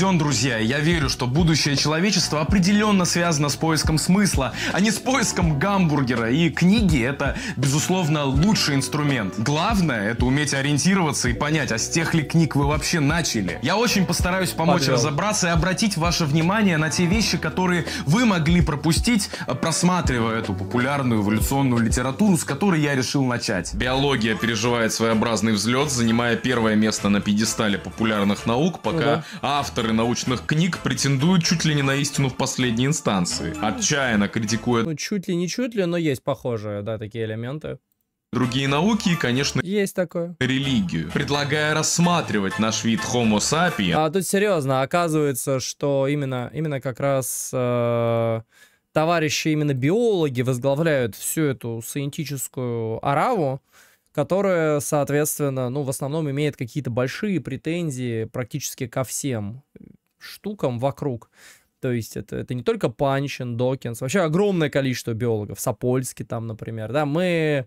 День, друзья, я верю, что будущее человечества определенно связано с поиском смысла, а не с поиском гамбургера, и книги — это, безусловно, лучший инструмент. Главное — это уметь ориентироваться и понять, а с тех ли книг вы вообще начали. Я очень постараюсь помочь Подрел. разобраться и обратить ваше внимание на те вещи, которые вы могли пропустить, э, просматривая эту популярную эволюционную литературу, с которой я решил начать. Биология переживает своеобразный взлет, занимая первое место на пьедестале популярных наук, пока ну да авторы научных книг претендуют чуть ли не на истину в последней инстанции, отчаянно критикуя... Ну, чуть ли не чуть ли, но есть похожие, да, такие элементы другие науки и, конечно, есть такое. Религию, предлагая рассматривать наш вид Homo sapiens. А тут серьезно, оказывается, что именно, именно как раз э, товарищи, именно биологи возглавляют всю эту саентическую араву, которая, соответственно, ну, в основном имеет какие-то большие претензии практически ко всем штукам вокруг. То есть это, это не только Панчин, Докинс, вообще огромное количество биологов, Сапольский там, например, да, мы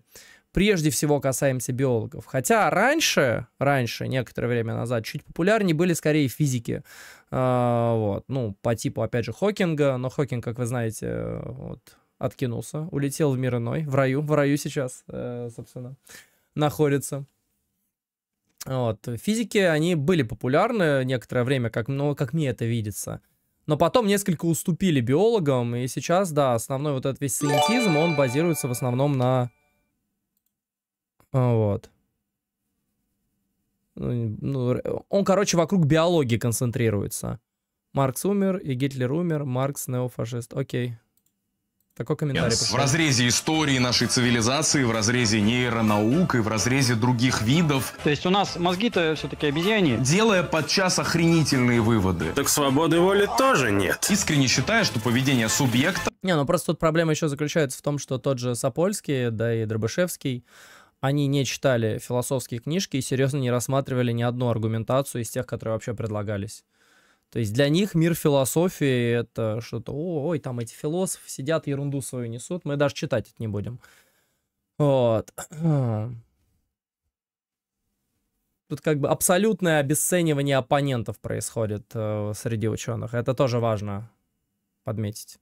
прежде всего касаемся биологов. Хотя раньше, раньше, некоторое время назад, чуть популярнее были скорее физики. А, вот, ну, по типу, опять же, Хокинга, но Хокинг, как вы знаете, вот, откинулся, улетел в мир иной, в раю, в раю сейчас, э, собственно, находится. Вот. Э, физики, они были популярны некоторое время, как, ну, как мне это видится. Но потом несколько уступили биологам, и сейчас, да, основной вот этот весь синетизм, он базируется в основном на... А, вот. Ну, ну он, короче, вокруг биологии концентрируется. Маркс умер, и Гитлер умер, Маркс неофашист. Окей. Такой комментарий. Нет, в разрезе истории нашей цивилизации, в разрезе нейронаук и в разрезе других видов. То есть у нас мозги-то все-таки обезьяне. Делая подчас охренительные выводы. Так свободы воли тоже нет. Искренне считаю, что поведение субъекта... Не, ну просто тут проблема еще заключается в том, что тот же Сапольский, да и Дробышевский, они не читали философские книжки и серьезно не рассматривали ни одну аргументацию из тех, которые вообще предлагались. То есть для них мир философии — это что-то, ой, там эти философы сидят, ерунду свою несут, мы даже читать это не будем. Вот. Тут как бы абсолютное обесценивание оппонентов происходит э, среди ученых. Это тоже важно подметить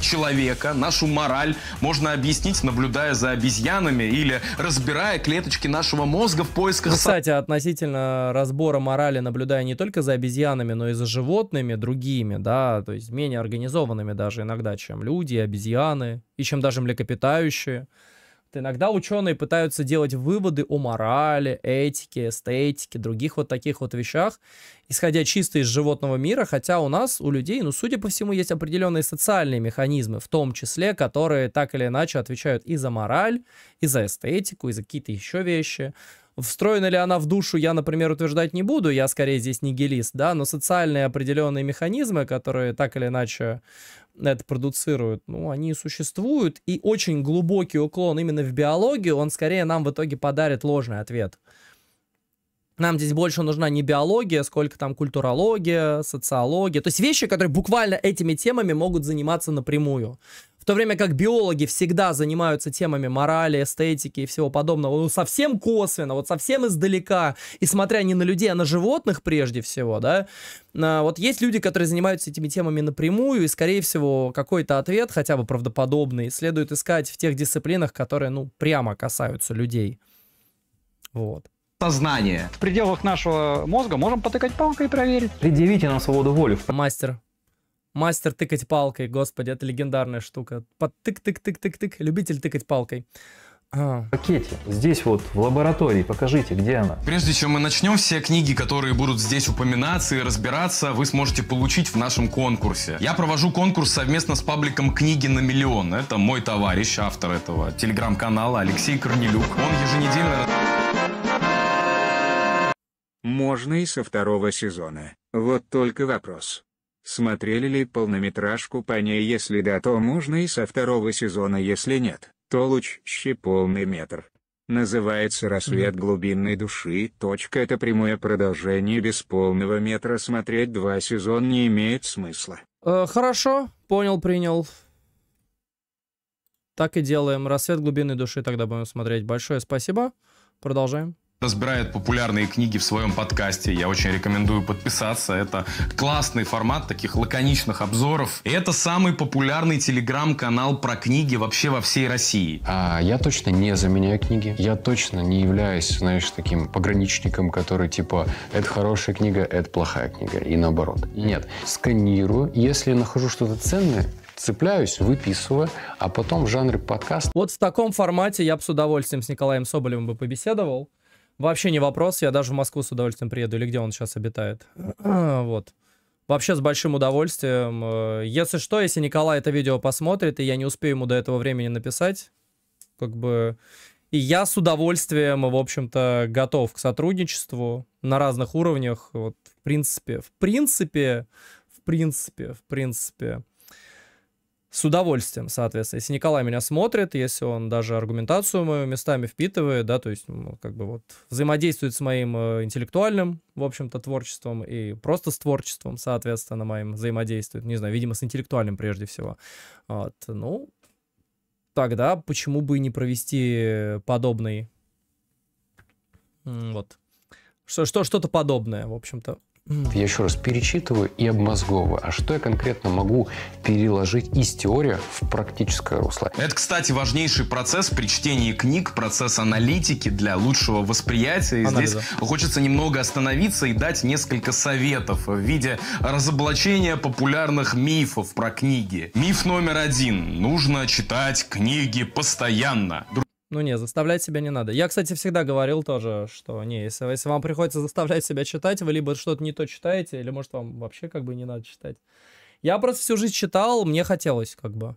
человека, нашу мораль можно объяснить, наблюдая за обезьянами или разбирая клеточки нашего мозга в поисках... Кстати, относительно разбора морали, наблюдая не только за обезьянами, но и за животными другими, да, то есть менее организованными даже иногда, чем люди, обезьяны, и чем даже млекопитающие. Иногда ученые пытаются делать выводы о морали, этике, эстетике, других вот таких вот вещах, исходя чисто из животного мира, хотя у нас, у людей, ну, судя по всему, есть определенные социальные механизмы, в том числе, которые так или иначе отвечают и за мораль, и за эстетику, и за какие-то еще вещи. Встроена ли она в душу, я, например, утверждать не буду, я скорее здесь нигилист, да, но социальные определенные механизмы, которые так или иначе это продуцируют, ну, они существуют. И очень глубокий уклон именно в биологию, он скорее нам в итоге подарит ложный ответ. Нам здесь больше нужна не биология, сколько там культурология, социология. То есть вещи, которые буквально этими темами могут заниматься напрямую то время как биологи всегда занимаются темами морали, эстетики и всего подобного, ну, совсем косвенно, вот совсем издалека, и смотря не на людей, а на животных прежде всего, да, а, вот есть люди, которые занимаются этими темами напрямую, и, скорее всего, какой-то ответ, хотя бы правдоподобный, следует искать в тех дисциплинах, которые, ну, прямо касаются людей. Вот сознание. В пределах нашего мозга можем потыкать палкой и проверить. Предъявите нам свободу воли. Мастер. Мастер тыкать палкой, господи, это легендарная штука. Под тык-тык-тык-тык-тык, любитель тыкать палкой. А. Пакете, здесь вот, в лаборатории, покажите, где она. Прежде чем мы начнем, все книги, которые будут здесь упоминаться и разбираться, вы сможете получить в нашем конкурсе. Я провожу конкурс совместно с пабликом «Книги на миллион». Это мой товарищ, автор этого телеграм-канала Алексей Корнелюк. Он еженедельно... Можно и со второго сезона. Вот только вопрос смотрели ли полнометражку по ней если да то можно и со второго сезона если нет, то лучше полный метр. Называется «Рассвет глубинной души». Точка это прямое продолжение без полного метра смотреть два сезона не имеет смысла. Э, хорошо, понял, принял. Так и делаем. «Рассвет глубинной души» тогда будем смотреть. Большое спасибо. Продолжаем разбирает популярные книги в своем подкасте. Я очень рекомендую подписаться. Это классный формат таких лаконичных обзоров. И это самый популярный телеграм-канал про книги вообще во всей России. А я точно не заменяю книги. Я точно не являюсь, знаешь, таким пограничником, который типа «это хорошая книга, это плохая книга» и наоборот. Нет. Сканирую. Если нахожу что-то ценное, цепляюсь, выписываю, а потом в жанре подкаст. Вот в таком формате я бы с удовольствием с Николаем Соболевым бы побеседовал. Вообще не вопрос, я даже в Москву с удовольствием приеду, или где он сейчас обитает. вот. Вообще с большим удовольствием. Э, если что, если Николай это видео посмотрит, и я не успею ему до этого времени написать, как бы... И я с удовольствием, в общем-то, готов к сотрудничеству на разных уровнях. Вот, в принципе, в принципе, в принципе, в принципе. С удовольствием, соответственно. Если Николай меня смотрит, если он даже аргументацию мою местами впитывает, да, то есть, ну, как бы вот взаимодействует с моим э, интеллектуальным, в общем-то, творчеством и просто с творчеством, соответственно, моим взаимодействует, не знаю, видимо, с интеллектуальным прежде всего. Вот, ну, тогда почему бы не провести подобный, вот, что-то что подобное, в общем-то. Я еще раз перечитываю и обмозговываю, а что я конкретно могу переложить из теории в практическое русло. Это, кстати, важнейший процесс при чтении книг, процесс аналитики для лучшего восприятия. И здесь хочется немного остановиться и дать несколько советов в виде разоблачения популярных мифов про книги. Миф номер один. Нужно читать книги постоянно. Ну не, заставлять себя не надо. Я, кстати, всегда говорил тоже, что не, если, если вам приходится заставлять себя читать, вы либо что-то не то читаете, или может вам вообще как бы не надо читать. Я просто всю жизнь читал, мне хотелось как бы.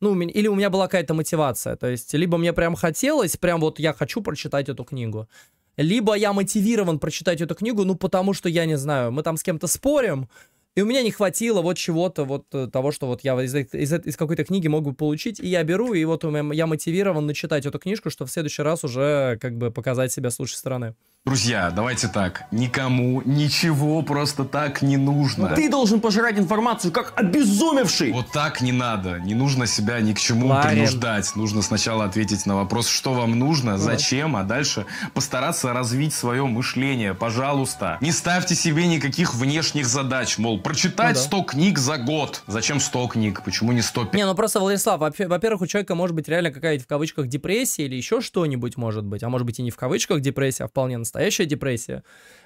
Ну, или у меня была какая-то мотивация. То есть, либо мне прям хотелось, прям вот я хочу прочитать эту книгу. Либо я мотивирован прочитать эту книгу, ну, потому что, я не знаю, мы там с кем-то спорим, и у меня не хватило вот чего-то, вот э, того, что вот я из, из, из какой-то книги могу получить, и я беру, и вот я мотивирован начитать эту книжку, чтобы в следующий раз уже как бы показать себя с лучшей стороны. Друзья, давайте так. Никому ничего просто так не нужно. Ты должен пожирать информацию, как обезумевший. Вот так не надо. Не нужно себя ни к чему Ларин. принуждать. Нужно сначала ответить на вопрос, что вам нужно, зачем, а дальше постараться развить свое мышление. Пожалуйста, не ставьте себе никаких внешних задач. Мол, прочитать ну, 100 книг за год. Зачем 100 книг? Почему не 100? Не, ну просто, Владислав, во-первых, у человека может быть реально какая-то в кавычках депрессия или еще что-нибудь может быть. А может быть и не в кавычках депрессия, а вполне настоящая депрессия.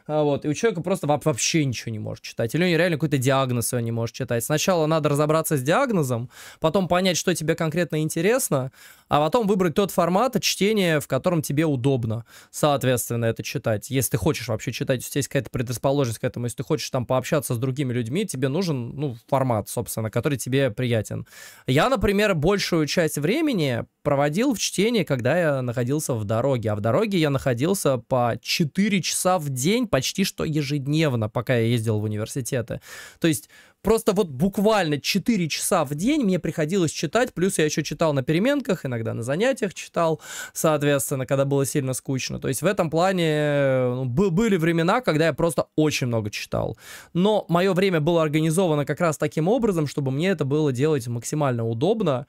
А, вот, и у человека просто вообще ничего не может читать. Или у него реально какой-то диагноз его не может читать. Сначала надо разобраться с диагнозом, потом понять, что тебе конкретно интересно, а потом выбрать тот формат чтения, в котором тебе удобно, соответственно, это читать. Если ты хочешь вообще читать, если есть какая-то предрасположенность к этому, если ты хочешь там пообщаться с другими людьми, тебе нужен, ну, формат, собственно, который тебе приятен. Я, например, большую часть времени проводил в чтении, когда я находился в дороге, а в дороге я находился по 4 часа в день почти что ежедневно, пока я ездил в университеты. То есть Просто вот буквально 4 часа в день мне приходилось читать, плюс я еще читал на переменках, иногда на занятиях читал, соответственно, когда было сильно скучно. То есть в этом плане ну, были времена, когда я просто очень много читал. Но мое время было организовано как раз таким образом, чтобы мне это было делать максимально удобно.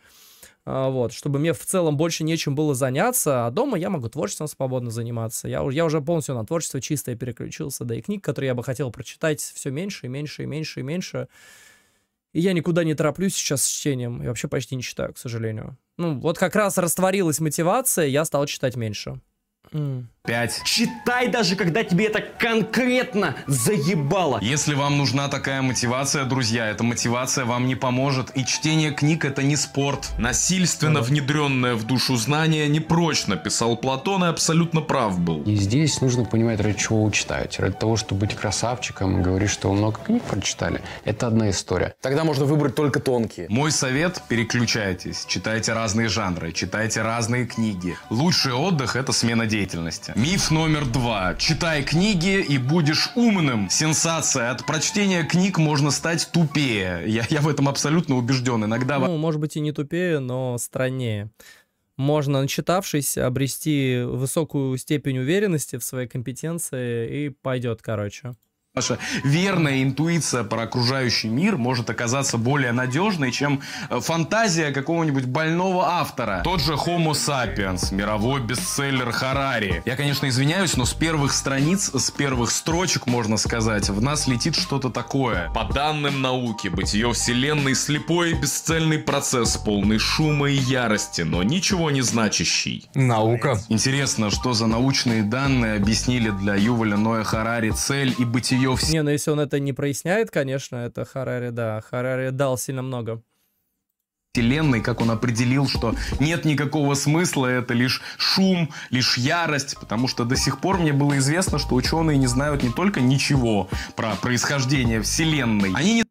А, вот, чтобы мне в целом больше нечем было заняться, а дома я могу творчеством свободно заниматься. Я, я уже полностью на творчество чистое переключился, да и книг, которые я бы хотел прочитать, все меньше и меньше и меньше и меньше. И я никуда не тороплюсь сейчас с чтением, Я вообще почти не читаю, к сожалению. Ну, вот как раз растворилась мотивация, я стал читать меньше. Mm. Пять. Читай даже, когда тебе это конкретно заебало. Если вам нужна такая мотивация, друзья, эта мотивация вам не поможет. И чтение книг это не спорт. Насильственно внедренное в душу знание непрочно, писал Платон и абсолютно прав был. И здесь нужно понимать, ради чего вы читаете. Ради того, чтобы быть красавчиком, говорить, что вы много книг прочитали. Это одна история. Тогда можно выбрать только тонкие. Мой совет – переключайтесь, читайте разные жанры, читайте разные книги. Лучший отдых – это смена деятельности. Миф номер два. Читай книги и будешь умным. Сенсация. От прочтения книг можно стать тупее. Я, я в этом абсолютно убежден. Иногда... Ну, может быть и не тупее, но страннее. Можно, начитавшись, обрести высокую степень уверенности в своей компетенции и пойдет, короче наша верная интуиция про окружающий мир может оказаться более надежной, чем э, фантазия какого-нибудь больного автора. Тот же Homo sapiens, мировой бестселлер Харари. Я, конечно, извиняюсь, но с первых страниц, с первых строчек, можно сказать, в нас летит что-то такое. По данным науки, бытие Вселенной слепой и бесцельный процесс, полный шума и ярости, но ничего не значащий. Наука. Интересно, что за научные данные объяснили для Юваля Ноя Харари цель и бытие ее все... Не, ну если он это не проясняет, конечно, это Харари, да. Харари дал сильно много вселенной, как он определил, что нет никакого смысла, это лишь шум, лишь ярость, потому что до сих пор мне было известно, что ученые не знают не только ничего про происхождение вселенной, они не...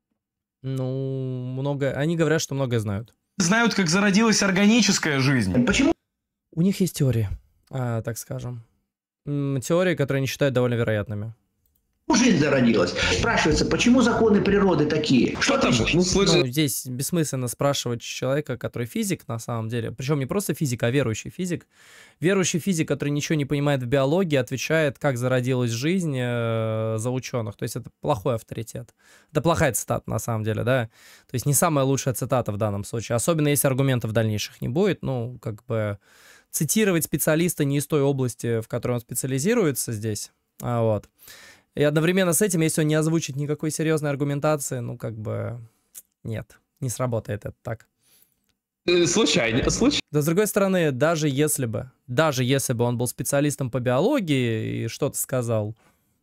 Ну, много... Они говорят, что многое знают. Знают, как зародилась органическая жизнь. Почему? У них есть теории, а, так скажем. Теории, которые они считают довольно вероятными жизнь зародилась. Спрашивается, почему законы природы такие? Что там? Ну, слушай... ну, здесь бессмысленно спрашивать человека, который физик на самом деле, причем не просто физик, а верующий физик. Верующий физик, который ничего не понимает в биологии, отвечает, как зародилась жизнь э, за ученых. То есть это плохой авторитет. Это плохая цитата на самом деле, да. То есть не самая лучшая цитата в данном случае. Особенно если аргументов дальнейших не будет, ну, как бы цитировать специалиста не из той области, в которой он специализируется здесь. А, вот. И одновременно с этим, если он не озвучит никакой серьезной аргументации, ну, как бы, нет, не сработает это так. Э, случайно, случайно. Да, с другой стороны, даже если бы, даже если бы он был специалистом по биологии и что-то сказал,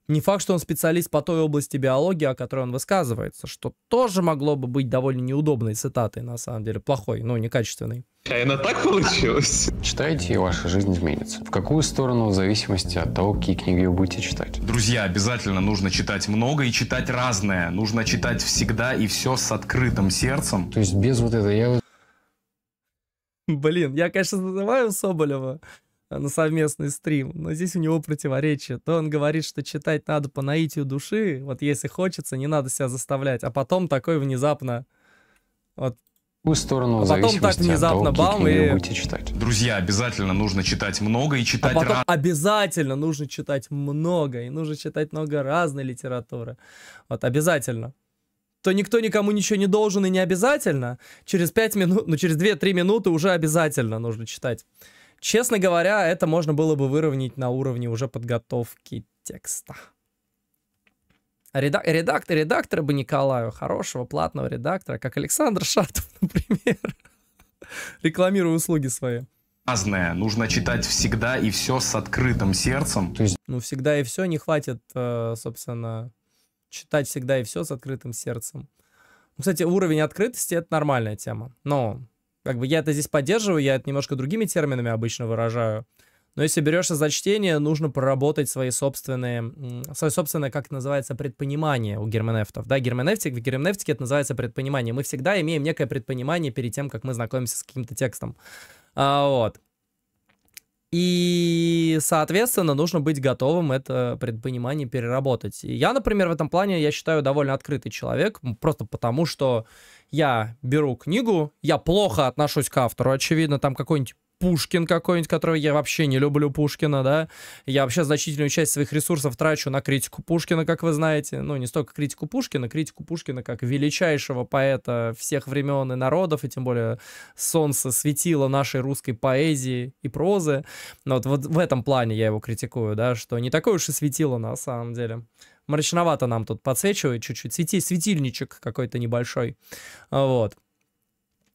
не факт, что он специалист по той области биологии, о которой он высказывается, что тоже могло бы быть довольно неудобной цитатой, на самом деле, плохой, но некачественной. А она так получилось. Читайте, и ваша жизнь изменится. В какую сторону, в зависимости от того, какие книги вы будете читать. Друзья, обязательно нужно читать много и читать разное. Нужно читать всегда и все с открытым сердцем. То есть без вот этого я... Блин, я, конечно, называю Соболева Э, на совместный стрим, но здесь у него противоречие. То он говорит, что читать надо по наитию души, вот если хочется, не надо себя заставлять, а потом такой внезапно, вот какую сторону а потом так внезапно того, бам и читать. Друзья, обязательно нужно читать много и а читать. А потом раз... обязательно нужно читать много и нужно читать много разной литературы. Вот обязательно. То никто никому ничего не должен и не обязательно. Через 5 минут, ну через 2-3 минуты уже обязательно нужно читать. Честно говоря, это можно было бы выровнять на уровне уже подготовки текста. Редак, редактор, редактора бы Николаю, хорошего платного редактора, как Александр Шатов, например. Рекламирую услуги свои. Разное. Нужно читать всегда и ну, все э, с открытым сердцем. Ну, всегда и все не хватит, собственно, читать всегда и все с открытым сердцем. Кстати, уровень открытости — это нормальная тема. Но как бы я это здесь поддерживаю, я это немножко другими терминами обычно выражаю. Но если берешься за чтение, нужно проработать свои собственные, свое собственное, как это называется, предпонимание у герменевтов. Да, герменевтик, в герменевтике это называется предпонимание. Мы всегда имеем некое предпонимание перед тем, как мы знакомимся с каким-то текстом. А, вот. И, соответственно, нужно быть готовым это предпонимание переработать. И я, например, в этом плане, я считаю, довольно открытый человек, просто потому что я беру книгу, я плохо отношусь к автору, очевидно, там какой-нибудь Пушкин какой-нибудь, которого я вообще не люблю Пушкина, да. Я вообще значительную часть своих ресурсов трачу на критику Пушкина, как вы знаете. Ну, не столько критику Пушкина, критику Пушкина как величайшего поэта всех времен и народов, и тем более солнце светило нашей русской поэзии и прозы. Но вот, вот в этом плане я его критикую, да, что не такое уж и светило на самом деле мрачновато нам тут подсвечивает чуть-чуть. Свети, светильничек какой-то небольшой. А, вот.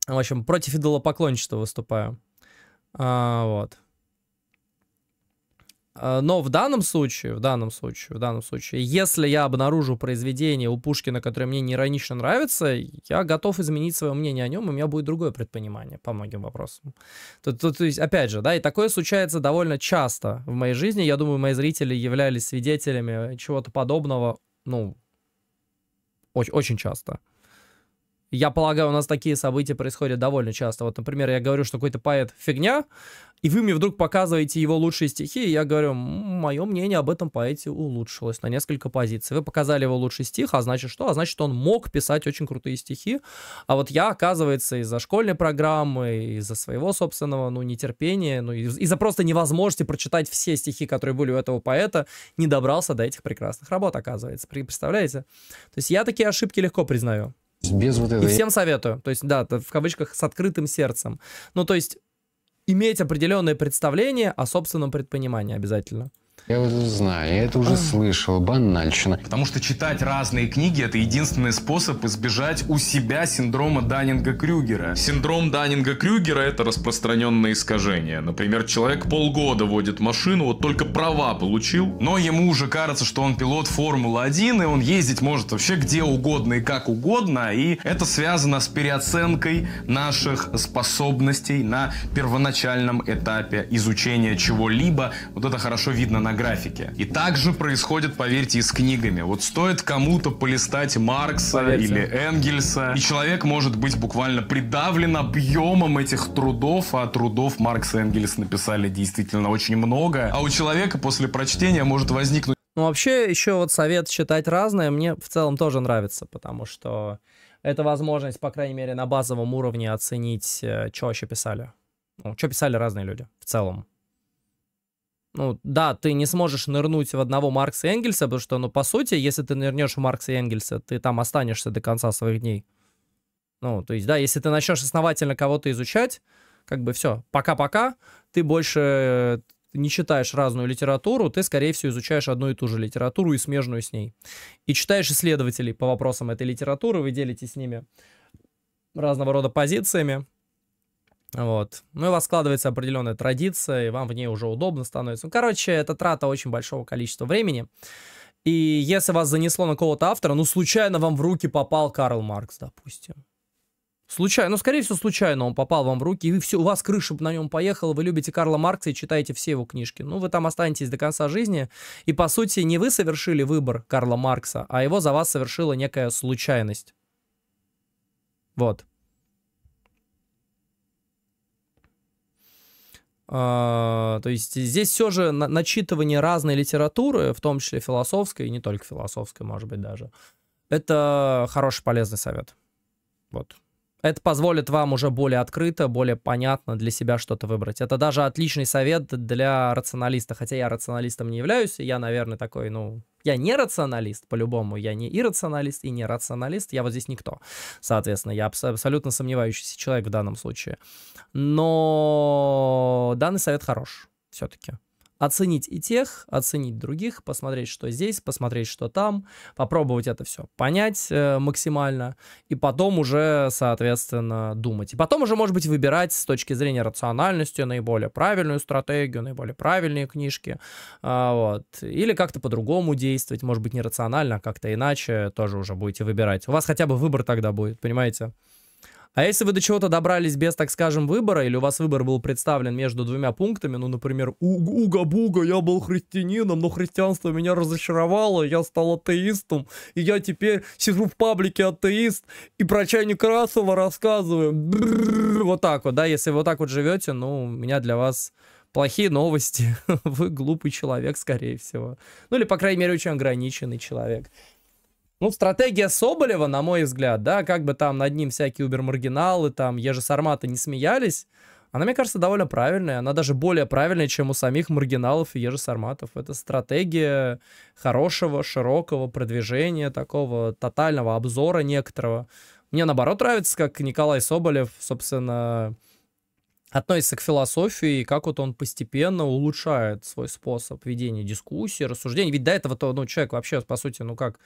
В общем, против идолопоклонничества выступаю. А, вот. А, но в данном случае, в данном случае, в данном случае, если я обнаружу произведение у Пушкина, которое мне не иронично нравится, я готов изменить свое мнение о нем, и у меня будет другое предпонимание по многим вопросам. То, то, то есть, опять же, да, и такое случается довольно часто в моей жизни. Я думаю, мои зрители являлись свидетелями чего-то подобного, ну, очень, очень часто. Я полагаю, у нас такие события происходят довольно часто. Вот, например, я говорю, что какой-то поэт фигня, и вы мне вдруг показываете его лучшие стихи, и я говорю, мое мнение об этом поэте улучшилось на несколько позиций. Вы показали его лучший стих, а значит что? А значит, он мог писать очень крутые стихи. А вот я, оказывается, из-за школьной программы, из-за своего собственного, ну, нетерпения, ну, из-за просто невозможности прочитать все стихи, которые были у этого поэта, не добрался до этих прекрасных работ, оказывается. Представляете? То есть я такие ошибки легко признаю. Без вот этого. И всем советую. То есть, да, в кавычках с открытым сердцем. Ну, то есть, иметь определенное представление о собственном предпринимании обязательно. Я вот знаю, я это уже слышал, банальщина. Потому что читать разные книги – это единственный способ избежать у себя синдрома Даннинга-Крюгера. Синдром Даннинга-Крюгера – это распространенное искажение. Например, человек полгода водит машину, вот только права получил, но ему уже кажется, что он пилот Формулы-1, и он ездить может вообще где угодно и как угодно, и это связано с переоценкой наших способностей на первоначальном этапе изучения чего-либо. Вот это хорошо видно на на графике. И также происходит, поверьте, и с книгами. Вот стоит кому-то полистать Маркса поверьте. или Энгельса, и человек может быть буквально придавлен объемом этих трудов, а трудов Маркса и Энгельс написали действительно очень много, а у человека после прочтения может возникнуть ну, вообще, еще вот совет читать разное мне в целом тоже нравится, потому что это возможность, по крайней мере, на базовом уровне оценить, э, что вообще писали. Ну, что писали разные люди в целом. Ну, да, ты не сможешь нырнуть в одного Маркса и Энгельса, потому что, ну, по сути, если ты нырнешь в Маркса и Энгельса, ты там останешься до конца своих дней. Ну, то есть, да, если ты начнешь основательно кого-то изучать, как бы все, пока-пока, ты больше э, не читаешь разную литературу, ты, скорее всего, изучаешь одну и ту же литературу и смежную с ней. И читаешь исследователей по вопросам этой литературы, вы делитесь с ними разного рода позициями, вот. Ну и у вас складывается определенная традиция, и вам в ней уже удобно становится. Ну, короче, это трата очень большого количества времени. И если вас занесло на кого-то автора, ну, случайно вам в руки попал Карл Маркс, допустим. Случайно, ну, скорее всего, случайно он попал вам в руки, и все, у вас крыша на нем поехала, вы любите Карла Маркса и читаете все его книжки. Ну, вы там останетесь до конца жизни, и, по сути, не вы совершили выбор Карла Маркса, а его за вас совершила некая случайность. Вот. А, то есть здесь все же начитывание разной литературы, в том числе философской, и не только философской, может быть, даже, это хороший полезный совет. Вот. Это позволит вам уже более открыто, более понятно для себя что-то выбрать. Это даже отличный совет для рационалиста. Хотя я рационалистом не являюсь, я, наверное, такой, ну, я не рационалист, по-любому, я не иррационалист и не рационалист, я вот здесь никто. Соответственно, я абс- абсолютно сомневающийся человек в данном случае. Но данный совет хорош все-таки оценить и тех, оценить других, посмотреть, что здесь, посмотреть, что там, попробовать это все понять э, максимально, и потом уже, соответственно, думать. И потом уже, может быть, выбирать с точки зрения рациональности наиболее правильную стратегию, наиболее правильные книжки, э, вот. Или как-то по-другому действовать, может быть, нерационально, а как-то иначе тоже уже будете выбирать. У вас хотя бы выбор тогда будет, понимаете? А если вы до чего-то добрались без, так скажем, выбора, или у вас выбор был представлен между двумя пунктами, ну, например, «Уга-буга, я был христианином, но христианство меня разочаровало, я стал атеистом, и я теперь сижу в паблике атеист и про чай Красова рассказываю». вот так вот, да, если вы вот так вот живете, ну, у меня для вас плохие новости. вы глупый человек, скорее всего. Ну, или, по крайней мере, очень ограниченный человек. Ну, стратегия Соболева, на мой взгляд, да, как бы там над ним всякие убер-маргиналы, там, ежесарматы не смеялись, она, мне кажется, довольно правильная. Она даже более правильная, чем у самих маргиналов и ежесарматов. Это стратегия хорошего, широкого продвижения, такого тотального обзора некоторого. Мне, наоборот, нравится, как Николай Соболев, собственно, относится к философии, и как вот он постепенно улучшает свой способ ведения дискуссии, рассуждений. Ведь до этого-то, ну, человек вообще, по сути, ну как,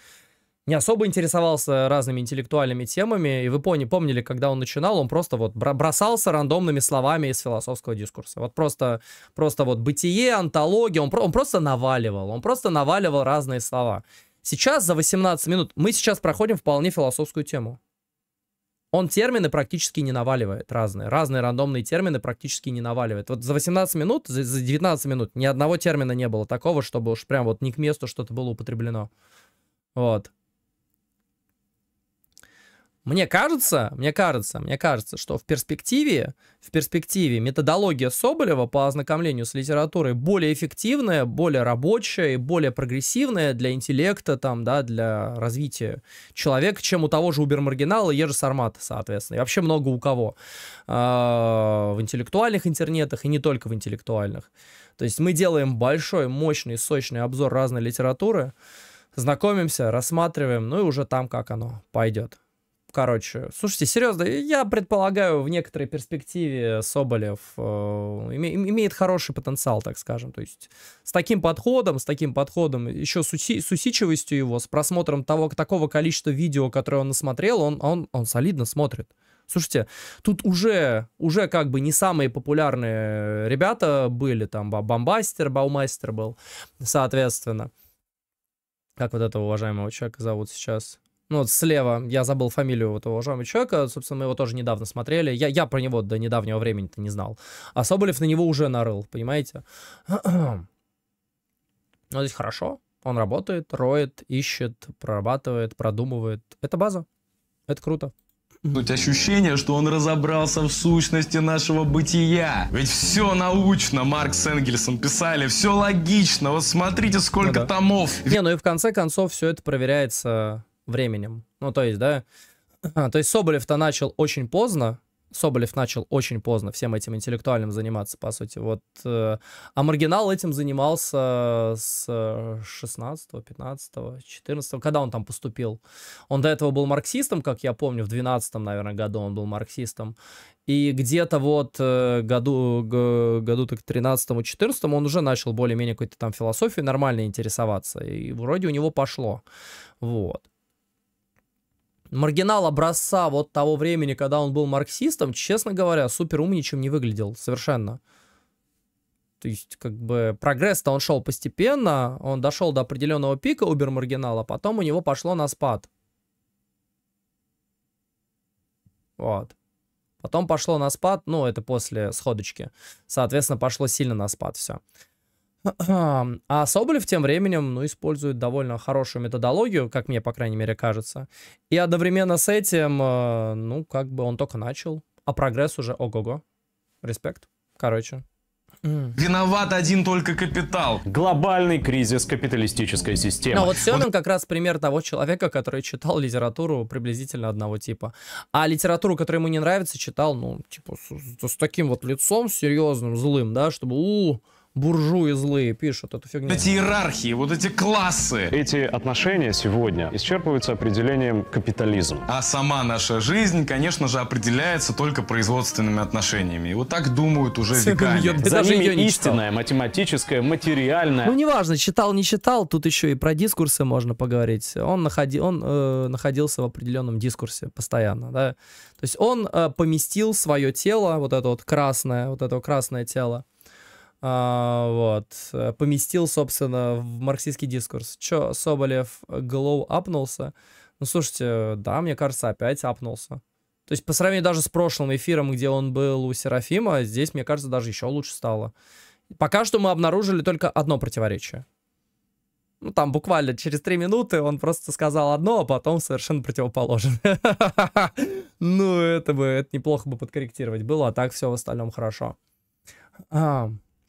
не особо интересовался разными интеллектуальными темами, и вы пони, помнили, когда он начинал, он просто вот бросался рандомными словами из философского дискурса. Вот просто, просто вот бытие, антология, он, он просто наваливал, он просто наваливал разные слова. Сейчас за 18 минут мы сейчас проходим вполне философскую тему. Он термины практически не наваливает разные. Разные рандомные термины практически не наваливает. Вот за 18 минут, за, за 19 минут ни одного термина не было такого, чтобы уж прям вот не к месту что-то было употреблено. Вот. Мне кажется, мне кажется, мне кажется, что в перспективе, в перспективе методология Соболева по ознакомлению с литературой более эффективная, более рабочая и более прогрессивная для интеллекта, там, да, для развития человека, чем у того же Убермаргинала и Ежи Сармата, соответственно. И вообще много у кого. А, в интеллектуальных интернетах и не только в интеллектуальных. То есть мы делаем большой, мощный, сочный обзор разной литературы, знакомимся, рассматриваем, ну и уже там как оно пойдет короче. Слушайте, серьезно, я предполагаю, в некоторой перспективе Соболев э, име, имеет хороший потенциал, так скажем. То есть с таким подходом, с таким подходом, еще с, уси, с усидчивостью его, с просмотром того, такого количества видео, которое он насмотрел, он, он, он солидно смотрит. Слушайте, тут уже, уже как бы не самые популярные ребята были, там Бомбастер, Баумастер был, соответственно. Как вот этого уважаемого человека зовут сейчас? Ну, вот слева, я забыл фамилию этого уважаемого человека, собственно, мы его тоже недавно смотрели. Я, я про него до недавнего времени-то не знал. А Соболев на него уже нарыл, понимаете? Но ну, здесь хорошо. Он работает, роет, ищет, прорабатывает, продумывает. Это база. Это круто. Суть ощущение, что он разобрался в сущности нашего бытия. Ведь все научно, Маркс с Энгельсом писали, все логично. Вот смотрите, сколько ну, да. томов. Не, ну и в конце концов все это проверяется временем. Ну, то есть, да, то есть Соболев-то начал очень поздно, Соболев начал очень поздно всем этим интеллектуальным заниматься, по сути. Вот. Э, а маргинал этим занимался с 16, 15, 14, когда он там поступил. Он до этого был марксистом, как я помню, в 12, наверное, году он был марксистом. И где-то вот э, году, году так 13-14 он уже начал более-менее какой-то там философией нормально интересоваться. И вроде у него пошло. Вот маргинал образца вот того времени, когда он был марксистом, честно говоря, супер умничем не выглядел совершенно. То есть, как бы, прогресс-то он шел постепенно, он дошел до определенного пика убер-маргинала, а потом у него пошло на спад. Вот. Потом пошло на спад, ну, это после сходочки. Соответственно, пошло сильно на спад все. А Соболев тем временем, ну, использует довольно хорошую методологию, как мне, по крайней мере, кажется. И одновременно с этим, э, ну, как бы он только начал, а прогресс уже ого-го. Респект. Короче, Виноват один только капитал. Глобальный кризис капиталистической системы. Ну вот Семин как раз пример того человека, который читал литературу приблизительно одного типа. А литературу, которая ему не нравится, читал, ну, типа, с, с таким вот лицом серьезным, злым, да, чтобы, у, -у буржуи злые пишут эту фигню. Эти иерархии, вот эти классы. Эти отношения сегодня исчерпываются определением капитализм. А сама наша жизнь, конечно же, определяется только производственными отношениями. И вот так думают уже веками. Я, За даже ними истинная, математическая, материальная. Ну, неважно, читал, не читал, тут еще и про дискурсы можно поговорить. Он, находи, он э, находился в определенном дискурсе постоянно, да. То есть он э, поместил свое тело, вот это вот красное, вот это красное тело, а, вот. Э, поместил, собственно, в марксистский дискурс. Чё, Соболев glow э, апнулся? Ну, слушайте, да, мне кажется, опять апнулся. То есть по сравнению даже с прошлым эфиром, где он был у Серафима, здесь, мне кажется, даже еще лучше стало. Пока что мы обнаружили только одно противоречие. Ну, там буквально через три минуты он просто сказал одно, а потом совершенно противоположное. Ну, это бы, это неплохо бы подкорректировать было, а так все в остальном хорошо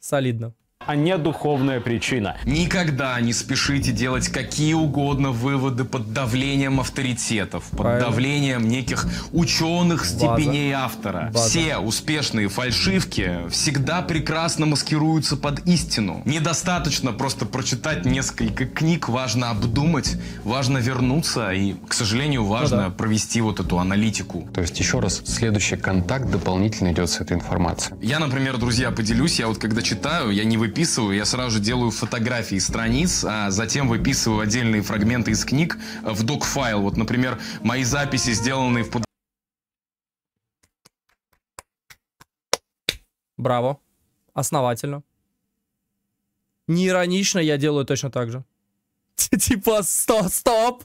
солидно а не духовная причина. Никогда не спешите делать какие угодно выводы под давлением авторитетов, под Правильно. давлением неких ученых степеней База. автора. База. Все успешные фальшивки всегда прекрасно маскируются под истину. Недостаточно просто прочитать несколько книг, важно обдумать, важно вернуться и, к сожалению, ну важно ну, да. провести вот эту аналитику. То есть, еще раз, следующий контакт дополнительно идет с этой информацией. Я, например, друзья, поделюсь, я вот когда читаю, я не вы выписываю, я сразу же делаю фотографии страниц, а затем выписываю отдельные фрагменты из книг в док-файл. Вот, например, мои записи, сделанные в... Браво. Основательно. Не я делаю точно так же. Типа, стоп, стоп!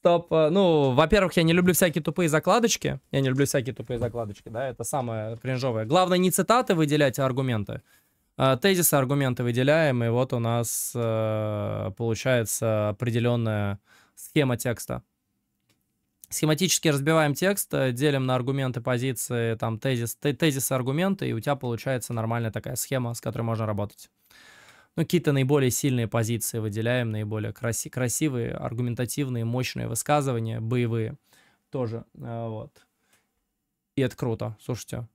Стоп. Э, ну, во-первых, я не люблю всякие тупые закладочки. Я не люблю всякие тупые закладочки, да, это самое кринжовое. Главное не цитаты выделять, а аргументы. А, тезисы, аргументы выделяем, и вот у нас э, получается определенная схема текста. Схематически разбиваем текст, э, делим на аргументы, позиции, там тезис, тезисы, аргументы, и у тебя получается нормальная такая схема, с которой можно работать. Ну, какие-то наиболее сильные позиции выделяем, наиболее краси красивые, аргументативные, мощные высказывания, боевые тоже. Э, вот. И это круто, слушайте.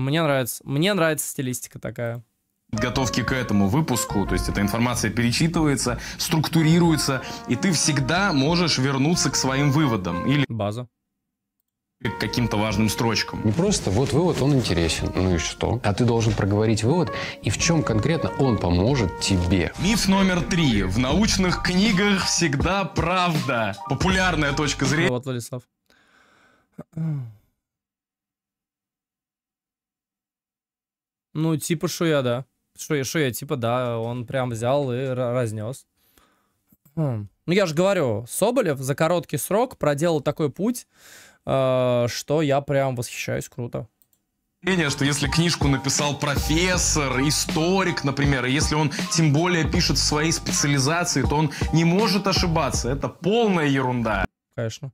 Мне нравится. Мне нравится стилистика такая подготовки к этому выпуску, то есть эта информация перечитывается, структурируется, и ты всегда можешь вернуться к своим выводам или база к каким-то важным строчкам. Не просто вот вывод, он интересен, ну и что? А ты должен проговорить вывод, и в чем конкретно он поможет тебе. Миф номер три. В научных книгах всегда правда. Популярная точка зрения. Вот, Владислав. Ну, типа, что я, да. Что я, что я, типа, да, он прям взял и разнес. Хм. Ну, я же говорю, Соболев за короткий срок проделал такой путь, э, что я прям восхищаюсь, круто мнение, что если книжку написал профессор, историк, например, и если он тем более пишет в своей специализации, то он не может ошибаться. Это полная ерунда. Конечно.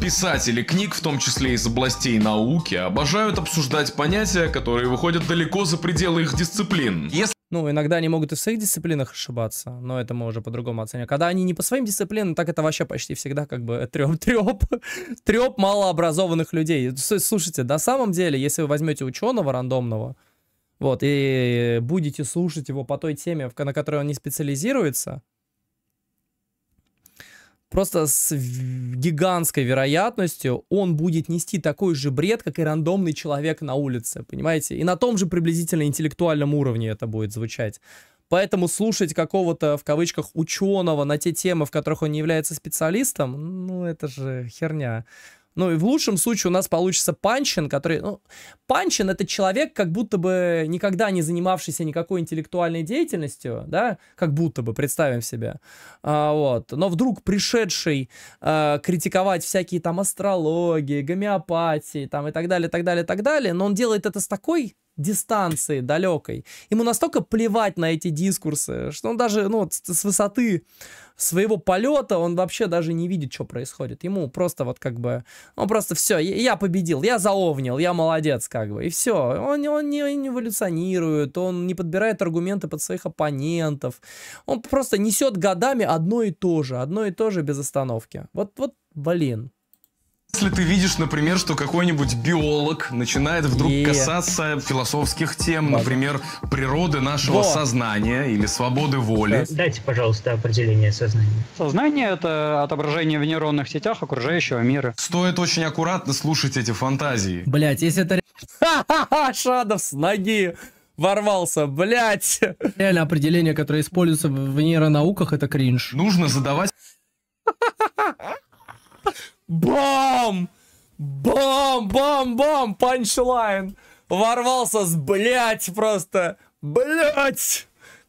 Писатели книг, в том числе из областей науки, обожают обсуждать понятия, которые выходят далеко за пределы их дисциплин. Если ну, иногда они могут и в своих дисциплинах ошибаться, но это мы уже по-другому оценим. Когда они не по своим дисциплинам, так это вообще почти всегда как бы треп, треп, треп малообразованных людей. Слушайте, на самом деле, если вы возьмете ученого рандомного, вот, и будете слушать его по той теме, на которой он не специализируется, просто с гигантской вероятностью он будет нести такой же бред, как и рандомный человек на улице, понимаете? И на том же приблизительно интеллектуальном уровне это будет звучать. Поэтому слушать какого-то, в кавычках, ученого на те темы, в которых он не является специалистом, ну, это же херня. Ну и в лучшем случае у нас получится Панчин, который... Ну, Панчин — это человек, как будто бы никогда не занимавшийся никакой интеллектуальной деятельностью, да, как будто бы, представим себе. А, вот. Но вдруг пришедший а, критиковать всякие там астрологии, гомеопатии там и так далее, так далее, так далее, но он делает это с такой дистанции далекой. Ему настолько плевать на эти дискурсы, что он даже ну, с высоты своего полета он вообще даже не видит, что происходит. Ему просто вот как бы... Он просто все, я победил, я заовнил, я молодец как бы. И все. Он, он не, не эволюционирует, он не подбирает аргументы под своих оппонентов. Он просто несет годами одно и то же, одно и то же без остановки. Вот, вот блин. Если ты видишь, например, что какой-нибудь биолог начинает вдруг и... касаться философских тем, да. например, природы нашего Во. сознания или свободы воли. Дайте, пожалуйста, определение сознания. Сознание — это отображение в нейронных сетях окружающего мира. Стоит очень аккуратно слушать эти фантазии. Блять, если это... Ха-ха-ха, Шадов с ноги! ворвался, блять. Реально определение, которое используется в нейронауках, это кринж. Нужно задавать... Бам! Бам! Бам! Бам! Панчлайн! Ворвался с блять просто! Блять!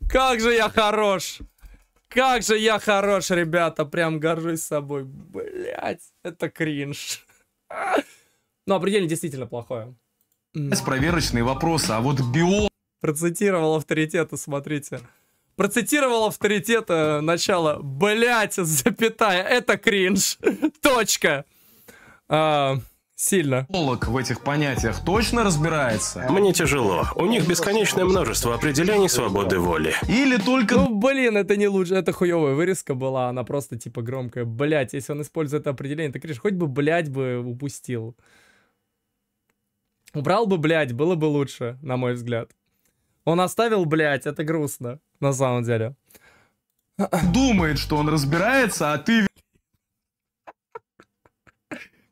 Как же я хорош! Как же я хорош, ребята! Прям горжусь собой. Блять! Это кринж. Ну, определение а действительно плохое. Проверочные вопросы, а вот био... Процитировал авторитета, смотрите. Процитировал авторитет э, начала. Блять, запятая, это кринж. Точка. А, сильно. Полок в этих понятиях точно разбирается? Мне тяжело. У них бесконечное множество определений свободы воли. Или только... Ну, блин, это не лучше. Это хуевая вырезка была. Она просто типа громкая. Блять, если он использует это определение, так кринж. Хоть бы, блять, бы упустил. Убрал бы, блядь, было бы лучше, на мой взгляд. Он оставил, блядь, это грустно, на самом деле. Думает, что он разбирается, а ты...